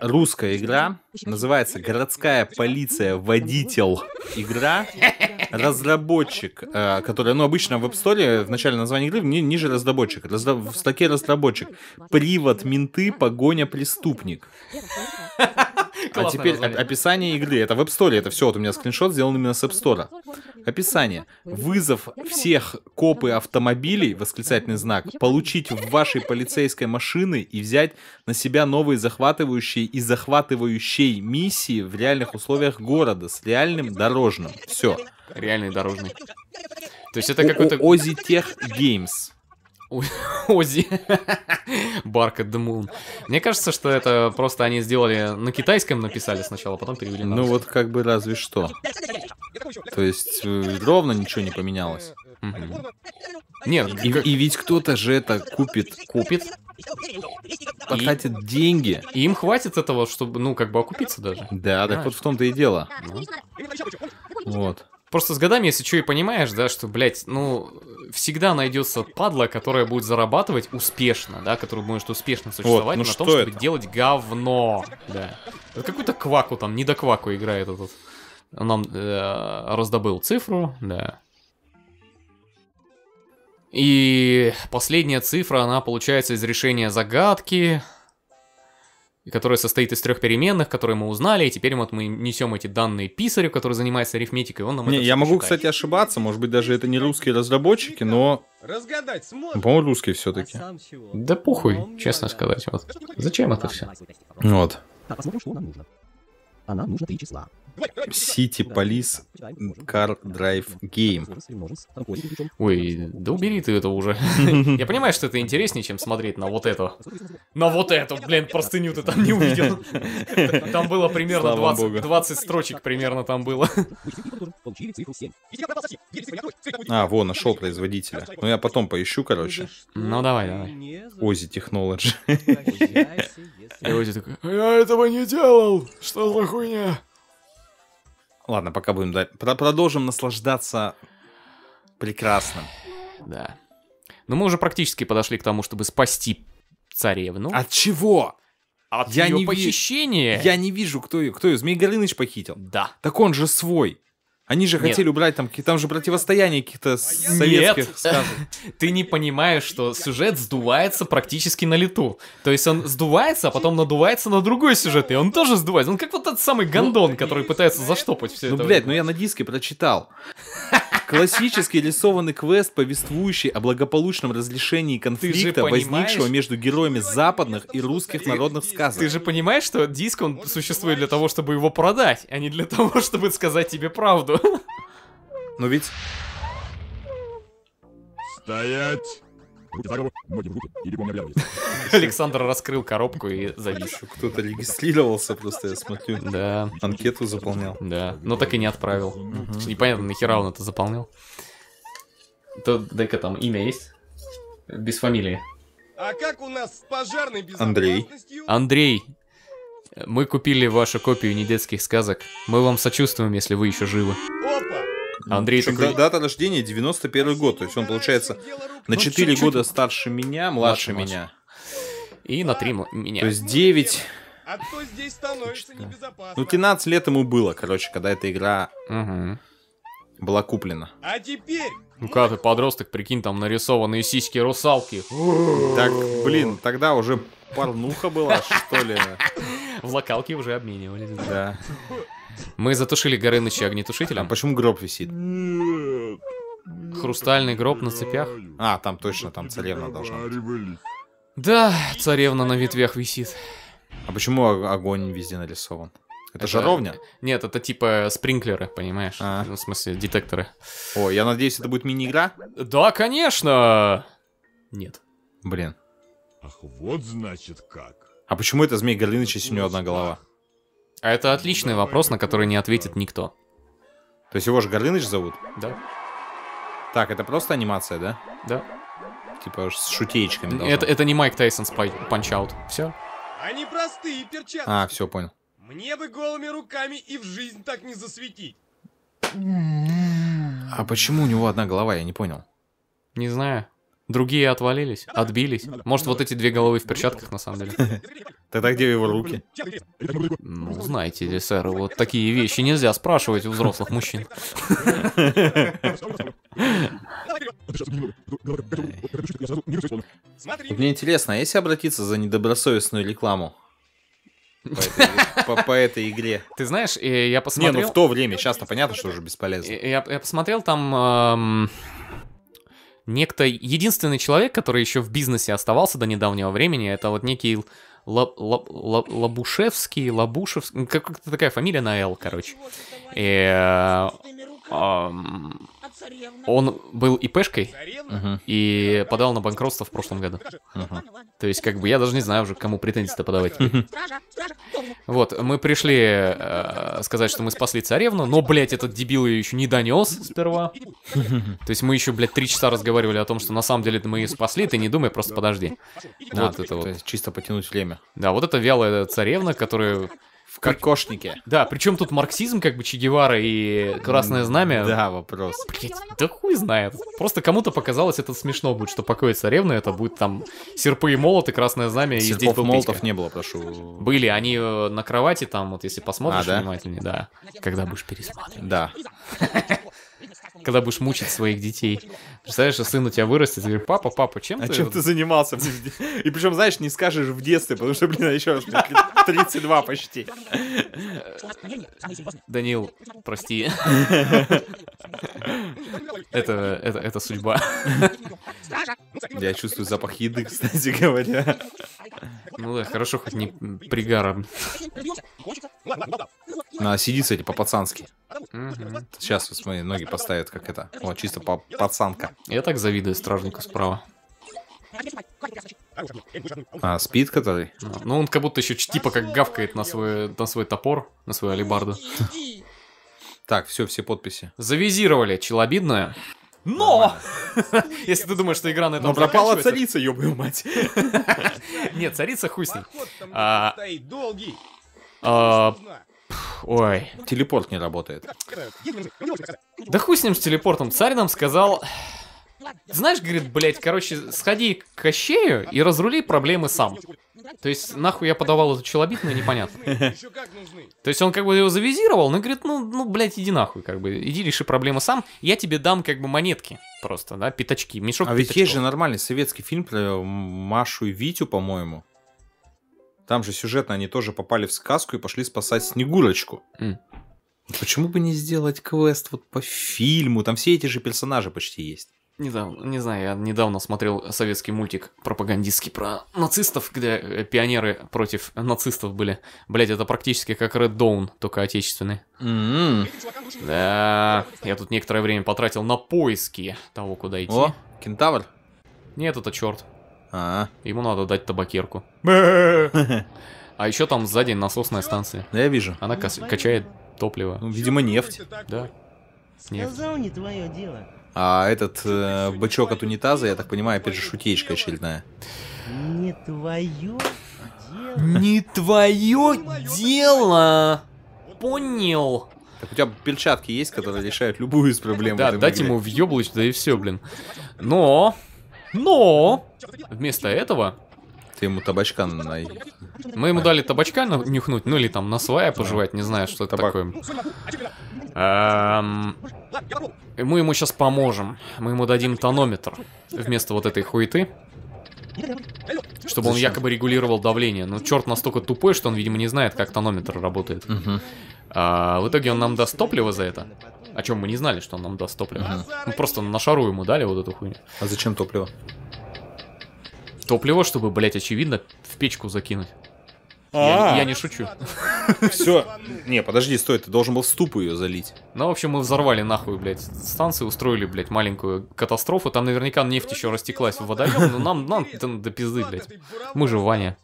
русская игра. Называется «Городская полиция водитель игра». Разработчик, э, который, ну, обычно в App Store в начале названия игры ни, ниже разработчик. Разра... В строке разработчик. Привод, менты, погоня, преступник. А теперь описание игры. Это в App Store, это все. Вот у меня скриншот сделан именно с App Store. Описание. Вызов всех копы автомобилей, восклицательный знак, получить в вашей полицейской машины и взять на себя новые захватывающие и захватывающие миссии в реальных условиях города с реальным дорожным. Все. Реальный дорожный. То есть это какой-то... Ози Тех Геймс. Ози. Bark at the Moon. Мне кажется, что это просто они сделали на китайском написали сначала, а потом перевели на Ну вот как бы разве что. То есть э, ровно ничего не поменялось. Нет, и, и ведь кто-то же это купит. Купит. Потратит и... деньги. И им хватит этого, чтобы, ну, как бы окупиться даже. Да, так вот в том-то и дело. Ну. Вот. Просто с годами, если что, и понимаешь, да, что, блядь, ну, всегда найдется падла, которая будет зарабатывать успешно, да, которая может успешно существовать вот, ну на том, чтобы это? делать говно. Да. Вот какую-то кваку там, не до кваку играет этот. Он нам э, раздобыл цифру, да. И последняя цифра, она получается из решения загадки которая состоит из трех переменных, которые мы узнали, и теперь вот мы несем эти данные писарю, который занимается арифметикой, он нам Не, я могу, считает. кстати, ошибаться, может быть, даже это не русские разработчики, но... Разгадать сможем. Ну, по-моему, русские все-таки. А да похуй, ну, честно сказать. Вот. Зачем это все? Вот. А посмотрим, что нам нужно. А нам нужно три числа. City Police Car Drive Game. Ой, да убери ты это уже. Я понимаю, что это интереснее, чем смотреть на вот эту. На вот эту, блин, простыню ты там не увидел. Там было примерно 20, 20 строчек, примерно там было. А, во, нашел производителя. Ну, я потом поищу, короче. Ну, давай, давай. Ози Technology. И Ози такой, я этого не делал. Что за хуйня? такое? Ладно, пока будем дать. Продолжим наслаждаться прекрасным. Да. Но мы уже практически подошли к тому, чтобы спасти царевну. От чего? От я ее не похищения. Ви... Я не вижу, кто ее, кто ее. Змей Горыныч похитил. Да. Так он же свой. Они же Нет. хотели убрать там, какие-то там же противостояние каких-то советских Нет. сказок. Ты не понимаешь, что сюжет сдувается практически на лету. То есть он сдувается, а потом надувается на другой сюжет, и он тоже сдувается. Он как вот тот самый гондон, который пытается заштопать все ну, это. Ну, блядь, ну я на диске прочитал. Классический рисованный квест, повествующий о благополучном разрешении конфликта, возникшего между героями западных и русских народных сказок. Ты же понимаешь, что диск, он существует для того, чтобы его продать, а не для того, чтобы сказать тебе правду. Но ну ведь... Стоять! Александр раскрыл коробку и завис. Кто-то регистрировался просто, я смотрю. Да. Анкету заполнял. Да, но так и не отправил. Непонятно, нахера он это заполнил. То, дай-ка там имя есть? Без фамилии. А как у нас с пожарной безопасностью? Андрей. Андрей, мы купили вашу копию недетских сказок. Мы вам сочувствуем, если вы еще живы. Опа! А Андрей, Причем такой... дата рождения 91 год, то есть он, получается, на 4 ну, года старше меня, младше, младше меня. И на 3 меня. То есть 9... А то здесь становится небезопасно. Ну, 13 лет ему было, короче, когда эта игра угу. была куплена. А теперь ну как ты подросток, прикинь, там нарисованные сиськи русалки. Так, блин, тогда уже порнуха была, что ли? В локалке уже обменивались. Да. Мы затушили Горыныча огнетушителем. А почему гроб висит? Хрустальный гроб на цепях. А, там точно, там царевна должна быть. Да, царевна на ветвях висит. А почему огонь везде нарисован? Это, это жаровня? Нет, это типа спринклеры, понимаешь? А. Ну, в смысле, детекторы. О, я надеюсь, это будет мини-игра? Да, конечно! Нет. Блин. Ах, вот значит как. А почему это змей Горыныч, если у него одна голова? А это отличный вопрос, на который не ответит никто. То есть его же Гордыныч зовут? Да. Так, это просто анимация, да? Да. Типа с шутеечками. Это, это не Майк Тайсон с Панчаут. Все. Они простые перчатки. А, все, понял. Мне бы голыми руками и в жизнь так не засветить. А почему у него одна голова, я не понял. Не знаю. Другие отвалились, отбились. Может, вот эти две головы в перчатках, на самом деле. Тогда где его руки? Ну, знаете ли, сэр, вот такие вещи нельзя спрашивать у взрослых мужчин. Мне интересно, а если обратиться за недобросовестную рекламу? По этой, по, по этой игре. Ты знаешь, э, я посмотрел... Не, ну в то время, сейчас-то понятно, что уже бесполезно. Э, я, я посмотрел там... Эм некто, единственный человек, который еще в бизнесе оставался до недавнего времени, это вот некий Лаб, Лаб, Лабушевский, Лабушевский, как, то такая фамилия на Л, короче. И, э, э, он был ИПшкой угу. и подал на банкротство в прошлом году. Угу. То есть, как бы, я даже не знаю уже, кому претензии-то подавать. Вот, мы пришли э, сказать, что мы спасли царевну, но, блядь, этот дебил ее еще не донес сперва. То есть мы еще, блядь, три часа разговаривали о том, что на самом деле мы ее спасли, ты не думай, просто подожди. Вот это вот. Чисто потянуть время. Да, вот это вялая царевна, которая в кокошнике. Да, причем тут марксизм, как бы Че Гевара и Красное Знамя. Да, вопрос. Блять, да хуй знает. Просто кому-то показалось это смешно будет, что покоит царевна, это будет там серпы и молоты, Красное Знамя Серпов, и здесь был молотов не было, прошу. Были, они э, на кровати там, вот если посмотришь а, да? внимательнее, да. Когда будешь пересматривать. Да. Когда будешь мучить своих детей. Представляешь, что сын у тебя вырастет, и говорит, папа, папа, чем а ты? чем ты занимался? И причем, знаешь, не скажешь в детстве, потому что, блин, еще раз, 32 почти. Данил, прости. Это, это, это судьба. Я чувствую запах еды, кстати говоря. Ну да, хорошо, хоть не пригаром. Надо ну, сидеть, кстати, по-пацански. Угу. Сейчас, вот смотри, ноги поставят, как это. О, чисто по пацанка. Я так завидую стражнику справа. А, спит который? Ну, он как будто еще типа как гавкает на свой, на свой топор, на свою алибарду. Так, все, все подписи. Завизировали, челобидное. Но! Если ты думаешь, что игра на этом Но пропала царица, ёбаю мать. Нет, царица хуй с ней. А, а, ой. Телепорт не работает. Да хуй с ним с телепортом. Царь нам сказал, знаешь, говорит, блядь, короче, сходи к Кощею и разрули проблемы сам. То есть, нахуй я подавал эту челобитную, непонятно. То есть, он как бы его завизировал, но говорит, ну, ну, блядь, иди нахуй, как бы, иди реши проблемы сам, я тебе дам, как бы, монетки просто, да, пятачки, мешок А пятачков. ведь есть же нормальный советский фильм про э, Машу и Витю, по-моему. Там же сюжетно они тоже попали в сказку и пошли спасать Снегурочку. Mm. Почему бы не сделать квест вот по фильму? Там все эти же персонажи почти есть. Недавно, не знаю, я недавно смотрел советский мультик пропагандистский про нацистов, где э, пионеры против нацистов были. Блять, это практически как Red Dawn, только отечественный. Mm-hmm. Да, я тут некоторое время потратил на поиски того, куда идти. О, кентавр? Нет, это черт. А, -а, Ему надо дать табакерку. А еще там сзади насосная станция. Да, я вижу. Она качает топливо. Ну, видимо, нефть. Да. Сказал не твое дело. А этот э, бычок от унитаза, я так понимаю, опять же, шутеечка очередная. Не твое дело. Не твое дело! Понял. Так у тебя перчатки есть, которые решают любую из проблем. Да, дать ему в ёблочь, да и все, блин. Но, но, вместо этого ты ему табачка на... Мы ему дали табачка нюхнуть, ну или там на свая пожевать, не знаю, что это Табак. такое. Мы ему сейчас поможем. Мы ему дадим тонометр вместо вот этой хуеты. Чтобы Зачем? он якобы регулировал давление. Но ну, черт настолько тупой, что он, видимо, не знает, как тонометр работает. Угу. А, в итоге он нам даст топливо за это. О чем мы не знали, что он нам даст топливо. Угу. Ну, мы просто на шару ему дали вот эту хуйню. А зачем топливо? Топливо, чтобы, блять, очевидно, в печку закинуть. Я, а. я не шучу. Все. Не, подожди, стой, ты должен был в ступу ее залить. Ну, в общем, мы взорвали нахуй, блядь, станцию, устроили, блядь, маленькую катастрофу. Там наверняка нефть еще растеклась в водоем, но нам, нам там, до пизды, блядь. Мы же Ваня.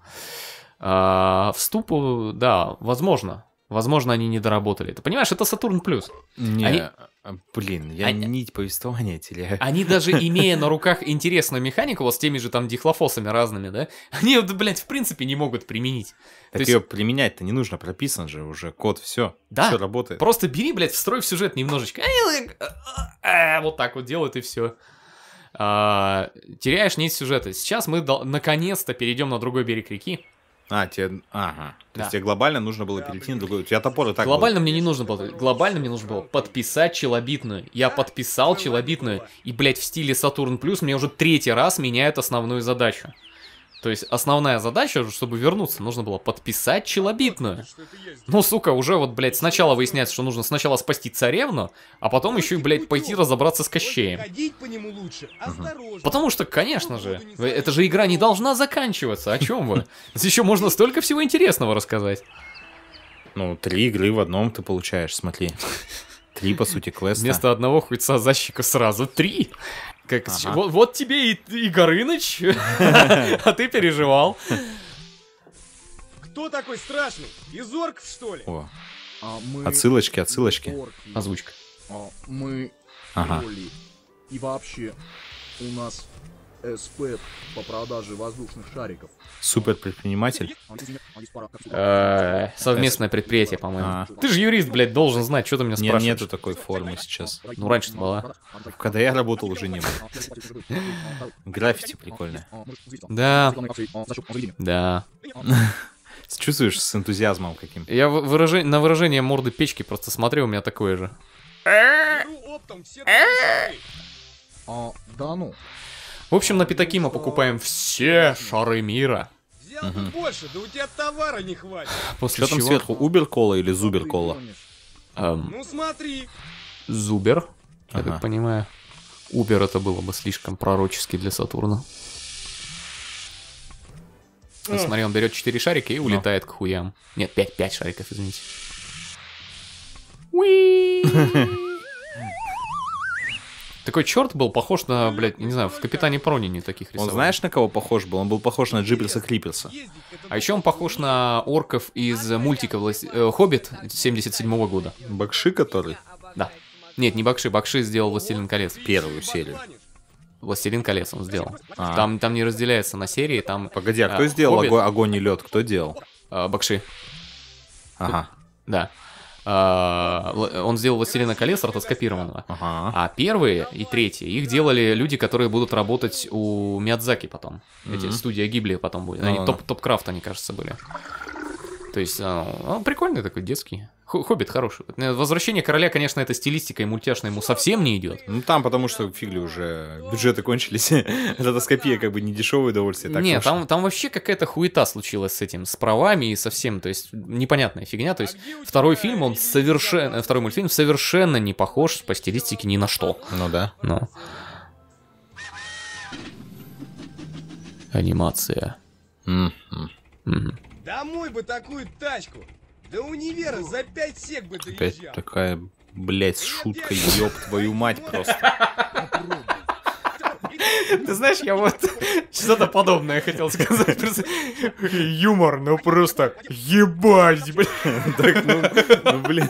А, в ступу, да, возможно. Возможно, они не доработали. Ты понимаешь, это Сатурн плюс. Не, они... А, блин, я они... нить повествования теряю. Они даже имея на руках интересную механику, вот с теми же там дихлофосами разными, да, они, блядь, в принципе не могут применить. Так есть... ее применять-то не нужно, прописан же уже код, все. Да. Все работает. Просто бери, блядь, встрой в сюжет немножечко. Э, э, э, вот так вот делают и все. А, теряешь нить сюжета. Сейчас мы наконец-то перейдем на другой берег реки. А, тебе... Ага. Да. То есть тебе глобально нужно было перейти на другой... У тебя топор и так Глобально был. мне не нужно было... Глобально мне нужно было подписать челобитную. Я подписал челобитную. И, блядь, в стиле Сатурн Плюс мне уже третий раз меняют основную задачу. То есть основная задача, чтобы вернуться, нужно было подписать челобитную. Ну, сука, уже вот, блядь, сначала выясняется, что нужно сначала спасти царевну, а потом еще и, блядь, пойти разобраться с Кощеем. Потому что, конечно же, эта же игра не должна заканчиваться, о чем вы? Еще можно столько всего интересного рассказать. Ну, три игры в одном ты получаешь, смотри. Три, по сути, квеста. Вместо одного хуйца защика сразу три. Как, ага. вот, вот тебе и, и Горыныч, а ты переживал. Кто такой страшный? Из орков, что ли? О. А мы... Отсылочки, отсылочки. Орки. Озвучка. А мы ага. И вообще у нас СПЭД по продаже воздушных шариков. Супер предприниматель? Э, совместное предприятие, по-моему. А. Ты же юрист, блядь, должен знать, что ты меня спрашиваешь. Нету такой формы сейчас. Ну, раньше была. Когда я работал, уже не было. Граффити прикольное. Да. Да. Чувствуешь с энтузиазмом каким? Я выражение, на выражение морды печки просто смотрю, у меня такое же. Э? Э? А, да ну. В общем, на Питакима покупаем все шары мира. угу. больше, да у тебя товара не хватит. После Что чего? там сверху, Убер Кола или Зубер Кола? Эм... Ну смотри. Зубер, ага. я так понимаю. Убер это было бы слишком пророчески для Сатурна. Вот, смотри, он берет 4 шарика и ну. улетает Но. к хуям. Нет, 5, 5 шариков, извините. Такой черт был похож на, блядь, не знаю, в Капитане Пронине таких рисовал. Он знаешь, на кого похож был? Он был похож на Джиблиса Криперса. А еще он похож на орков из э, мультика Власть... Э, «Хоббит» 77 -го года. Бакши который? Да. Нет, не Бакши. Бакши сделал «Властелин колец». Первую серию. «Властелин колец» он сделал. А. Там, там не разделяется на серии, там... Погоди, а э, кто сделал огонь, и лед»? Кто делал? Бакши. Ага. Да. Э, он сделал «Властелина колец» ротоскопированного. Ага. А первые и третьи, их делали люди, которые будут работать у Миядзаки потом. Эти, mm студия Гибли потом будет. Они ну, топ-крафт, они, кажется, были. То есть, он э, ну, прикольный такой, детский. Хоббит хороший. Э, Возвращение короля, конечно, эта стилистика и мультяшная ему совсем не идет. Ну там, потому что фигли уже бюджеты кончились. Датоскопия как бы не дешевое удовольствие. Не, там, там вообще какая-то хуета случилась с этим, с правами и со всем. То есть непонятная фигня. То есть второй фильм, он совершенно, э, второй мультфильм совершенно не похож по стилистике ни на что. Ну да. Ну. Анимация. Mm-hmm. Mm-hmm. Домой бы такую тачку. Да универа за 5 сек бы доезжал. Опять такая, блядь, шутка, ёб твою мать просто. Ты знаешь, я вот что-то подобное хотел сказать. Юмор, ну просто ебать, блин. Так, ну, ну, блин,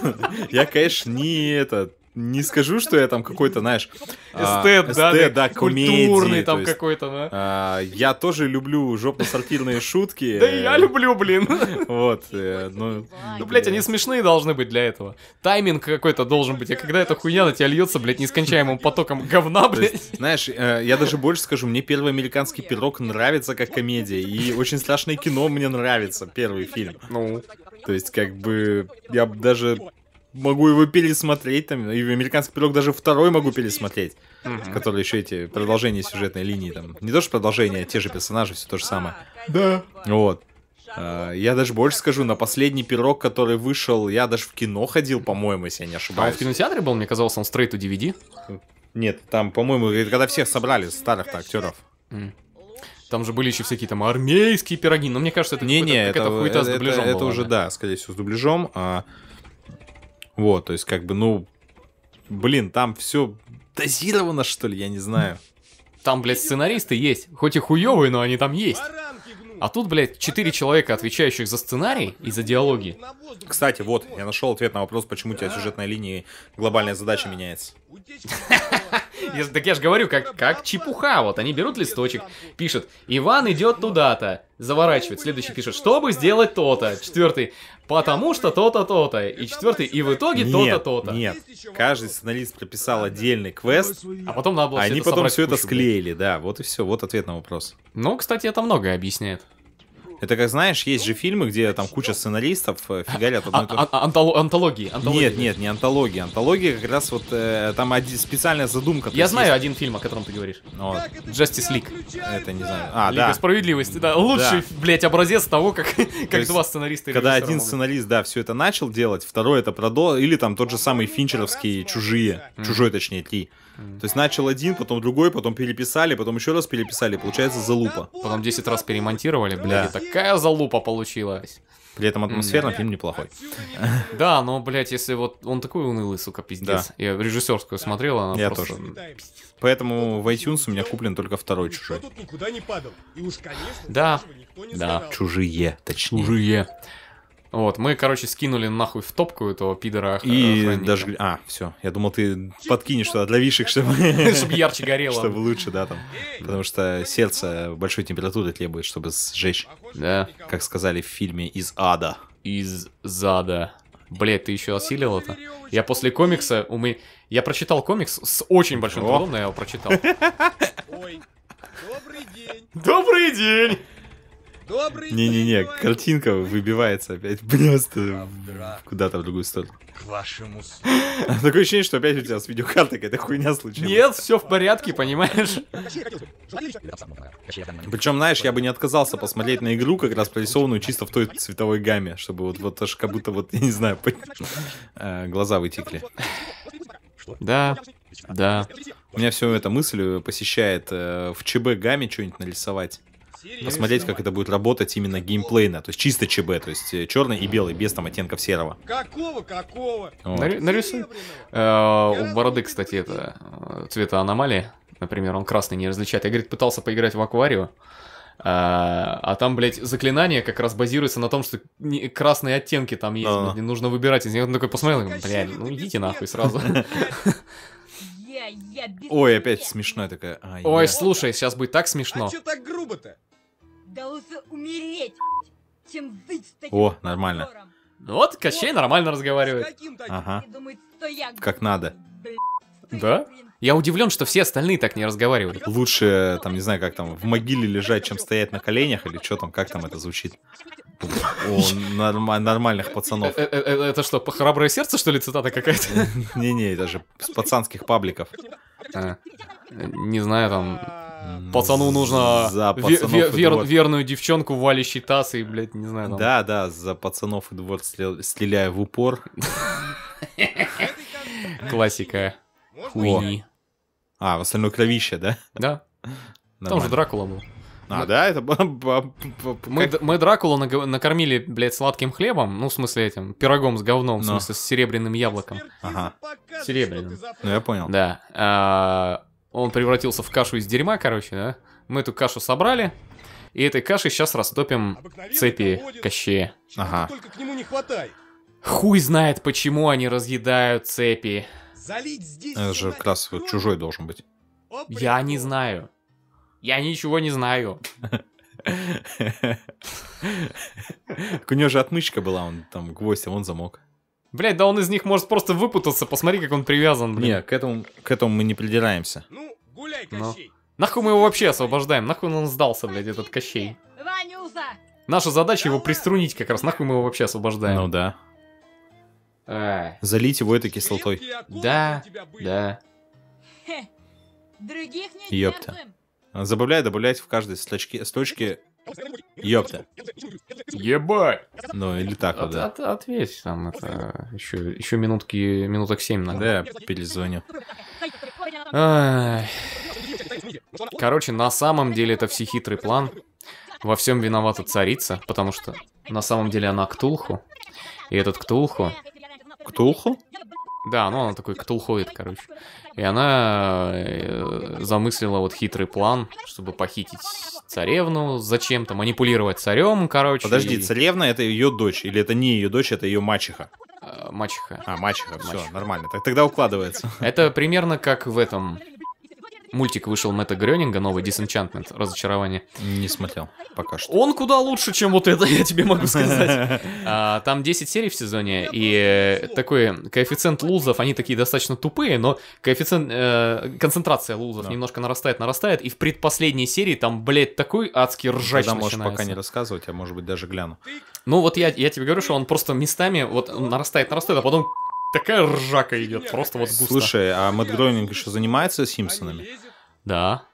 я, конечно, не этот не скажу, что я там какой-то, знаешь... А, эстет, да, эстет, да, комедии, культурный там какой-то, да. А, я тоже люблю жопно-сортирные шутки. Да и я э, люблю, блин. Вот, э, ну... Ну, блядь, они смешные должны быть для этого. Тайминг какой-то должен быть, а когда эта хуйня на тебя льется, блядь, нескончаемым потоком говна, блядь. Знаешь, э, я даже больше скажу, мне первый американский пирог нравится как комедия, и очень страшное кино мне нравится, первый фильм. Ну, то есть, как бы, я бы даже могу его пересмотреть, там, и «Американский пирог» даже второй могу пересмотреть, угу. который еще эти продолжения сюжетной линии, там, не то что продолжение, а те же персонажи, все то же самое. Да. Вот. А, я даже больше скажу, на последний пирог, который вышел, я даже в кино ходил, по-моему, если я не а ошибаюсь. А он в кинотеатре был? Мне казалось, он стрейт у DVD. Нет, там, по-моему, когда всех собрали, старых актеров. Mm. Там же были еще всякие там армейские пироги, но мне кажется, это не, не, это, это, это, это, это уже, да, скорее всего, с дубляжом. А, вот, то есть как бы, ну, блин, там все дозировано, что ли, я не знаю. Там, блядь, сценаристы есть. Хоть и хуёвые, но они там есть. А тут, блядь, четыре человека, отвечающих за сценарий и за диалоги. Кстати, вот, я нашел ответ на вопрос, почему у тебя сюжетная линия глобальная задача меняется. Я, так я же говорю, как, как чепуха. Вот они берут листочек, пишут, Иван идет туда-то. Заворачивает. Следующий пишет, чтобы сделать то-то. Четвертый, потому что то-то, то-то. И четвертый, и в итоге то-то, то-то. Нет, каждый сценарист прописал отдельный квест. А потом надо было Они все потом все это склеили, да. Вот и все, вот ответ на вопрос. Ну, кстати, это многое объясняет. Это как знаешь, есть же фильмы, где там куча сценаристов фигарят одну и ту... Антологии, антологии. Нет, нет, не антологии. Антология как раз вот э, там один, специальная задумка. Я знаю один фильм, о котором ты говоришь. Ну вот. Justice League. Это не знаю. А, да. справедливости, да. Лучший, да. блядь, образец того, как, как есть, два сценариста. Когда один сценарист, да, все это начал делать, второй это продолжил, или там тот же самый финчеровский «Чужие», «Чужой», точнее, «Три». То есть начал один, потом другой, потом переписали, потом еще раз переписали. Получается залупа. Потом 10 раз перемонтировали, блядь, да. такая залупа получилась. При этом атмосферно фильм неплохой. Да, но, блядь, если вот он такой унылый, сука, пиздец. Да. Я режиссерскую смотрел, она Я просто... тоже. Поэтому в iTunes у меня куплен только второй чужой. Да. Да. Чужие, точнее. Чужие. Вот, мы, короче, скинули нахуй в топку этого пидора. И охранника. даже... А, все. Я думал, ты подкинешь туда для вишек, чтобы... Чтобы ярче горело. Чтобы лучше, да, там. Потому что сердце большой температуры требует, чтобы сжечь. Да. Как сказали в фильме «Из ада». Из зада. Блять, ты еще осилил это? Я после комикса... У меня... Я прочитал комикс с очень большим трудом, но я его прочитал. Добрый день! Добрый день! Добрый Не-не-не, картинка выбивается опять просто куда-то в другую сторону. К вашему Такое ощущение, что опять у тебя с видеокартой какая-то хуйня случилась. Нет, все в порядке, понимаешь? Причем, знаешь, я бы не отказался посмотреть на игру, как раз прорисованную чисто в той цветовой гамме, чтобы вот, вот аж как будто вот, я не знаю, э, глаза вытекли. Да, да. У меня все это мысль посещает э, в ЧБ гамме что-нибудь нарисовать посмотреть, как это будет работать именно геймплейно. То есть чисто ЧБ, то есть э, черный и белый, без там оттенков серого. Какого, какого? Нарисуй. Э, у бороды, кстати, это э, цвета аномалии. Например, он красный не различает. Я, говорит, пытался поиграть в акварию. А, а там, блядь, заклинание как раз базируется на том, что не, красные оттенки там есть, блядь, нужно выбирать из них. Он такой посмотрел, блядь, ну идите нахуй сразу. Ой, опять смешная такая. А, Ой, слушай, сейчас будет так смешно. А что так грубо-то? Да лучше умереть, чем жить с таким О, нормально. Позором. Вот Кощей вот, нормально разговаривает. Ага. Думает, я... Как надо. Блин, да? Я удивлен, что все остальные так не разговаривают. Лучше, там, не знаю, как там, в могиле лежать, чем стоять на коленях, или что там, как там это звучит. у нормальных пацанов. Э, э, э, это что, по храброе сердце, что ли, цитата какая-то? Не-не, это же с пацанских пабликов. А, не знаю, там... Пацану нужно за пацанов ве- вер- верную девчонку валящий таз и, блядь, не знаю. Там... Да, да, за пацанов и двор стрел... стреляя в упор. Классика. Хуйни. А, в остальное кровище, да? Да. Там же Дракула был. А, да, это... мы, мы Дракулу накормили, блядь, сладким хлебом, ну, в смысле этим, пирогом с говном, в ну. смысле с серебряным яблоком. Ага. Серебряным. Ну, я понял. Да. А, он превратился в кашу из дерьма, короче, да? Мы эту кашу собрали, и этой кашей сейчас растопим цепи кощей. Ага. Только к нему не хватает. Хуй знает, почему они разъедают цепи. Залить здесь Это же как раз кровь. чужой должен быть. О, Я не знаю. Я ничего не знаю. у него же отмычка была, он там гвоздь, а он замок. Блять, да он из них может просто выпутаться, посмотри, как он привязан, блин. Не, к этому, к этому мы не придираемся. Ну, гуляй, ну. Кощей. Но. Нахуй мы его вообще освобождаем, нахуй он сдался, блядь, этот Кощей. Ванюса! Наша задача его приструнить как раз, нахуй мы его вообще освобождаем. Ну да. А. Залить его этой кислотой. Да, да. Других не Ёпта. Забавляй добавлять в каждой строчке, строчке Ёпта. Ебать. Ну, или так вот, да. От, от, ответь там, это еще, еще минутки, минуток семь надо. Да, я перезвоню. Короче, на самом деле это все хитрый план. Во всем виновата царица, потому что на самом деле она Ктулху. И этот Ктулху... Ктулху? Да, ну она такой, кто короче. И она э, замыслила вот хитрый план, чтобы похитить царевну зачем-то, манипулировать царем, короче. Подожди, и... царевна это ее дочь, или это не ее дочь, это ее мачеха? Э, мачеха. А, мачеха, мачеха. все, нормально. Так, тогда укладывается. Это примерно как в этом, мультик вышел Мэтта Грёнинга, новый Disenchantment, разочарование. Не смотрел пока что. Он куда лучше, чем вот это, я тебе могу сказать. А, там 10 серий в сезоне, и э, такой коэффициент лузов, они такие достаточно тупые, но коэффициент, э, концентрация лузов да. немножко нарастает, нарастает, и в предпоследней серии там, блядь, такой адский ржач Тогда можешь пока не рассказывать, а может быть даже гляну. Ну вот я, я тебе говорю, что он просто местами вот нарастает, нарастает, а потом такая ржака идет, просто вот густо. Слушай, а Мэтт Гронинг еще занимается Симпсонами? Да.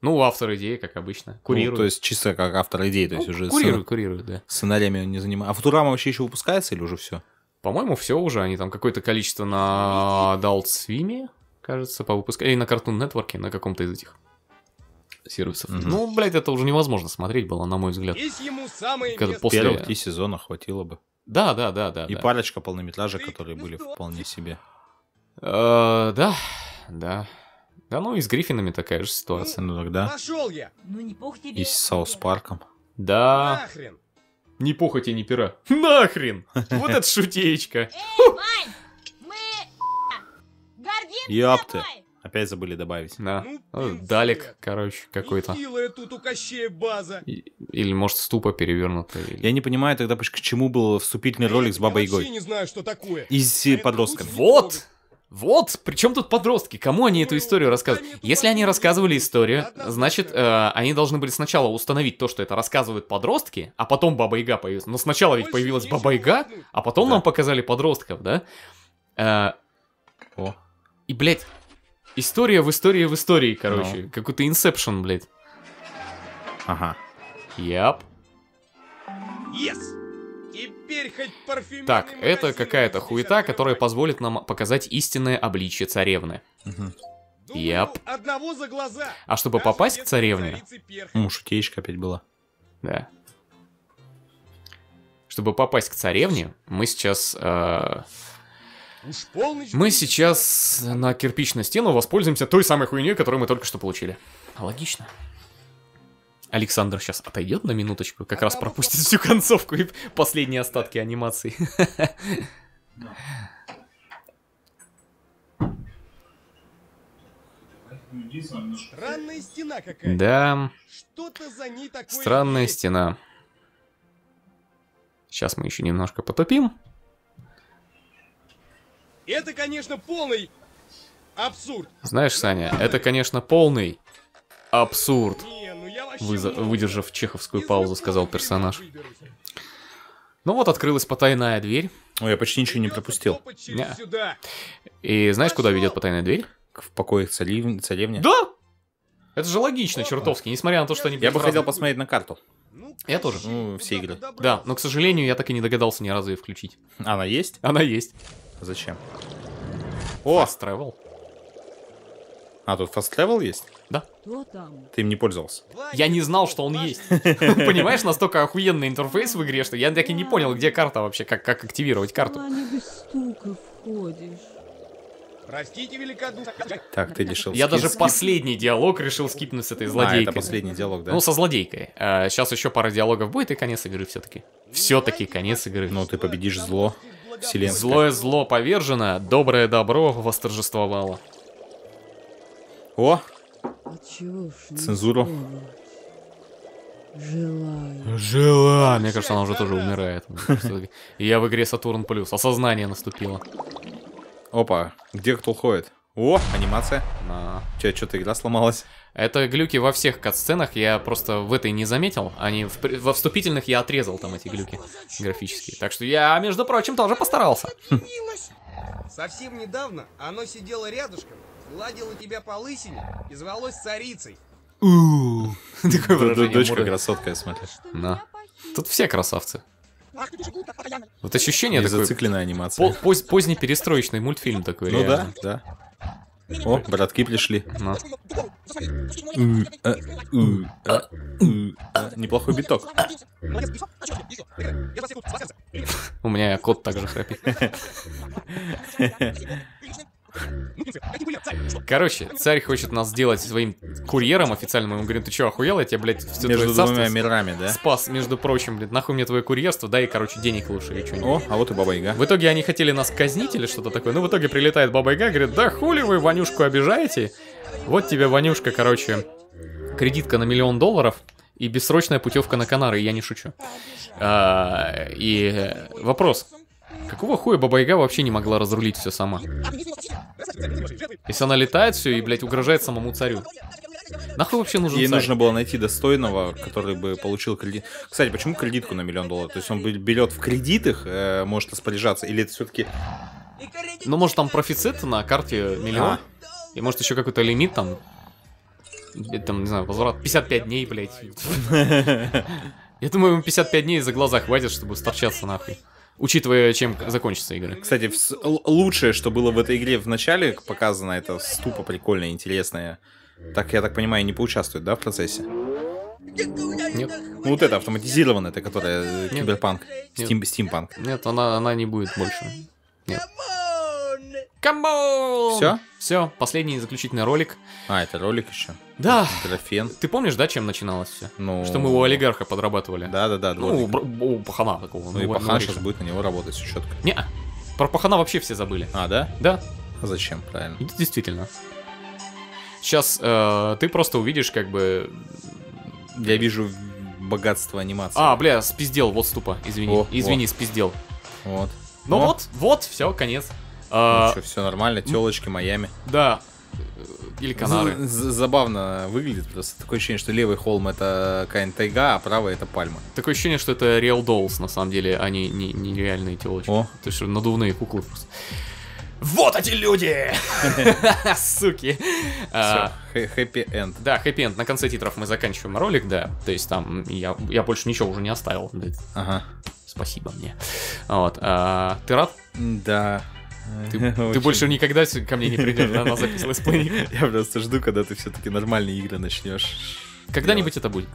Ну, автор идеи, как обычно. Курирует. Ну, то есть чисто как автор идеи, то есть ну, уже... Курирует, сцен... курирует, да. Сценариями он не занимается. А Футурама вообще еще выпускается или уже все? По-моему, все уже. Они там какое-то количество на Adult Swim, кажется, по выпуску. Или на Cartoon Network, на каком-то из этих сервисов. Mm-hmm. Ну, блядь, это уже невозможно смотреть было, на мой взгляд. Здесь ему самое после... Первых три сезона хватило бы. Да, да, да, да. И да. парочка полнометражек, которые были вполне себе. Э, да, да. Да, ну и с Гриффинами такая же ситуация. Ну, тогда. Нашел я. Ну не пух тебе. И с Саус Парком. Да. Нахрен. Не тебе не пера. Нахрен! Вот это шутеечка. Эй, Вань! Мы гордимся Ёпты. тобой! Опять забыли добавить. Да. Ну, Далек, короче, какой-то. Ну, тут у база. И, или, может, ступа перевернутая. Или... Я не понимаю тогда, к чему был вступительный а ролик с Бабой Игой. Я не знаю, что такое. И с подростками. Вот! Вот, причем тут подростки, кому они эту ну, историю рассказывают? Ну, Если они рассказывали историю, значит, э, они должны были сначала установить то, что это рассказывают подростки, а потом Баба Яга появилась. Но сначала ведь появилась Баба Яга, а потом да. нам показали подростков, да? Э, О. И, блядь, История в истории в истории, ну. короче. Ну. Какой-то инсепшн, блядь. Ага. Яп. Yes. Теперь хоть Yes. Так, это какая-то хуета, которая позволит нам показать истинное обличье царевны. Яп. Одного за глаза. А чтобы Даже попасть к царевне... Ну, шутеечка опять была. Да. Чтобы попасть к царевне, мы сейчас... Э мы сейчас на кирпичную стену воспользуемся той самой хуйней, которую мы только что получили. Логично. Александр сейчас отойдет на минуточку, как раз пропустит всю концовку и последние остатки анимации. Странная стена какая Да. Что-то за ней такое. Странная стена. Сейчас мы еще немножко потопим. Это, конечно, полный абсурд. Знаешь, Саня, это, конечно, полный абсурд. Не, ну выдержав чеховскую паузу, сказал персонаж. Ну вот открылась потайная дверь. Ой, я почти ничего не пропустил. Не. И знаешь, куда ведет потайная дверь? В покоях царевни. Да! Это же логично, чертовски, несмотря на то, что они... Я бы разные... хотел посмотреть на карту. Ну, я тоже. Ну, все игры. Да, но, к сожалению, я так и не догадался ни разу ее включить. Она есть? Она есть. Зачем? О! Fast travel. А, тут fast travel есть? Да. Ты им не пользовался. Я не знал, что он есть. Понимаешь, настолько охуенный интерфейс в игре, что я так и не понял, где карта вообще, как, как активировать карту. Простите великодушно. Так, ты решил Я даже последний диалог решил скипнуть с этой а, злодейкой. А, это последний диалог, да? Ну, со злодейкой. А, сейчас еще пара диалогов будет, и конец игры все-таки. Ну, все-таки конец игры. Ну, ты победишь зло вселенской. Злое зло повержено, доброе добро восторжествовало. О! А Цензуру. Желаю. Желаю. Мне кажется, она уже тоже умирает. Я в игре Сатурн Плюс. Осознание наступило. Опа, где кто ходит? О, анимация. На. Че, что-то игра сломалась. Это глюки во всех катсценах, я просто в этой не заметил. Они в, во вступительных я отрезал там эти глюки графические. Так что я, между прочим, тоже постарался. Хм. Совсем недавно оно сидело рядышком, гладило тебя по лысине и звалось царицей. Такое Дочка красотка, я смотрю. Тут все красавцы. Вот ощущение такое... зацикленная анимация. Поздний перестроечный мультфильм такой. Ну да, да. О, братки пришли. На. Неплохой биток. У меня кот также храпит. Ну, короче, царь хочет нас сделать своим курьером официальным. Ему говорит, ты чё, охуел? Я тебя, блядь, все Между двумя мирами, да? Спас, между прочим, блядь, нахуй мне твое курьерство, да и короче, денег лучше или что-нибудь. О, а вот и Баба Яга. В итоге они хотели нас казнить или что-то такое. Ну, в итоге прилетает Баба Яга, говорит, да хули вы Ванюшку обижаете? Вот тебе, Ванюшка, короче, кредитка на миллион долларов и бессрочная путевка на Канары, я не шучу. А, и вопрос, Какого хуя Бабайга вообще не могла разрулить все сама? Если она летает все и, блядь, угрожает самому царю. Нахуй вообще нужен Ей царь? нужно было найти достойного, который бы получил кредит. Кстати, почему кредитку на миллион долларов? То есть он берет в кредитах, э, может распоряжаться, или это все-таки... Ну, может, там профицит на карте миллион? А? И может еще какой-то лимит там? Э, там, не знаю, возврат 55 дней, блядь. Я думаю, ему 55 дней за глаза хватит, чтобы сторчаться нахуй учитывая, чем закончится игра. Кстати, лучшее, что было в этой игре в начале показано, это ступа прикольная, интересная. Так, я так понимаю, не поучаствует, да, в процессе? Нет. Ну, вот это автоматизированная, это которая э, киберпанк, Нет. стимпанк. Нет, она, она не будет больше. Нет. Камон! Все? Все, последний заключительный ролик. А, это ролик еще? Да. Графен. Ты помнишь, да, чем начиналось все? Ну... Что мы у олигарха подрабатывали. Да-да-да, Ну, у, у пахана такого. Ну, ну и у пахан сейчас будет на него работать все четко. не -а. Про пахана вообще все забыли. А, да? Да. А зачем, правильно? Действительно. Сейчас э, ты просто увидишь, как бы... Я вижу богатство анимации. А, бля, спиздел, вот ступа, извини. О, извини, вот. спиздел. Вот. Ну вот, вот, вот все, конец. А, ну, что, все нормально, телочки, Майами. Да. Или Канары. З- забавно выглядит просто. Такое ощущение, что левый холм это какая-нибудь тайга, а правый это пальма. Такое ощущение, что это Real Dolls, на самом деле, а не, не, не реальные телочки. О. То есть надувные куклы просто. Вот эти люди! Суки. А, хэппи-энд. Да, хэппи-энд. На конце титров мы заканчиваем ролик, да. То есть там я, я больше ничего уже не оставил. Ага. Спасибо мне. Вот. А, ты рад? Да. Ты, ты больше никогда ко мне не придешь да, на запись летсплей. Я просто жду, когда ты все-таки нормальные игры начнешь. Когда-нибудь это будет.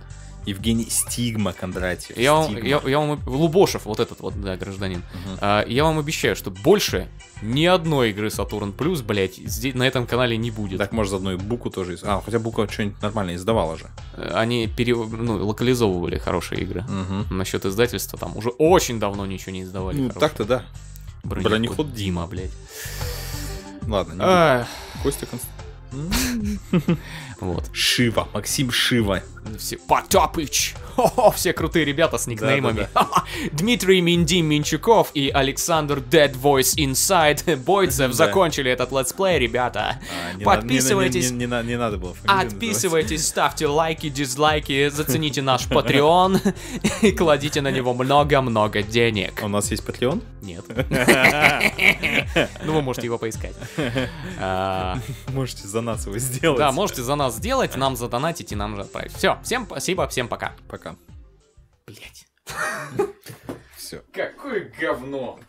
Евгений Стигма Кондратьев. Я вам, Я, я вам Лубошев, вот этот вот, да, гражданин. Угу. А, я вам обещаю, что больше ни одной игры Сатурн Плюс, блядь, здесь на этом канале не будет. Так может заодно и Буку тоже А, хотя Бука что-нибудь нормальное издавала же. Они пере... ну, локализовывали хорошие игры. Угу. Насчет издательства там уже очень давно ничего не издавали. Ну, хорошие. так-то да. Бронеход, Дима, блядь. Ладно, не а... Костя Конст. Вот. Шива. Максим Шива. Все, Потапыч! хо все крутые ребята с никнеймами. Да, да, да. Дмитрий Минди Минчуков и Александр Dead Voice Inside Бойцев закончили этот летсплей, ребята. А, Подписывайтесь. Не, не, не, не надо было. Отписывайтесь, ставьте лайки, дизлайки, зацените наш Patreon и кладите на него много-много денег. А у нас есть Patreon? Нет. Ну, вы можете его поискать. А. Можете за нас его сделать. Да, можете за нас сделать, нам задонатить и нам же отправить. Все всем спасибо, всем пока. Пока. Блять. Все. Какое говно.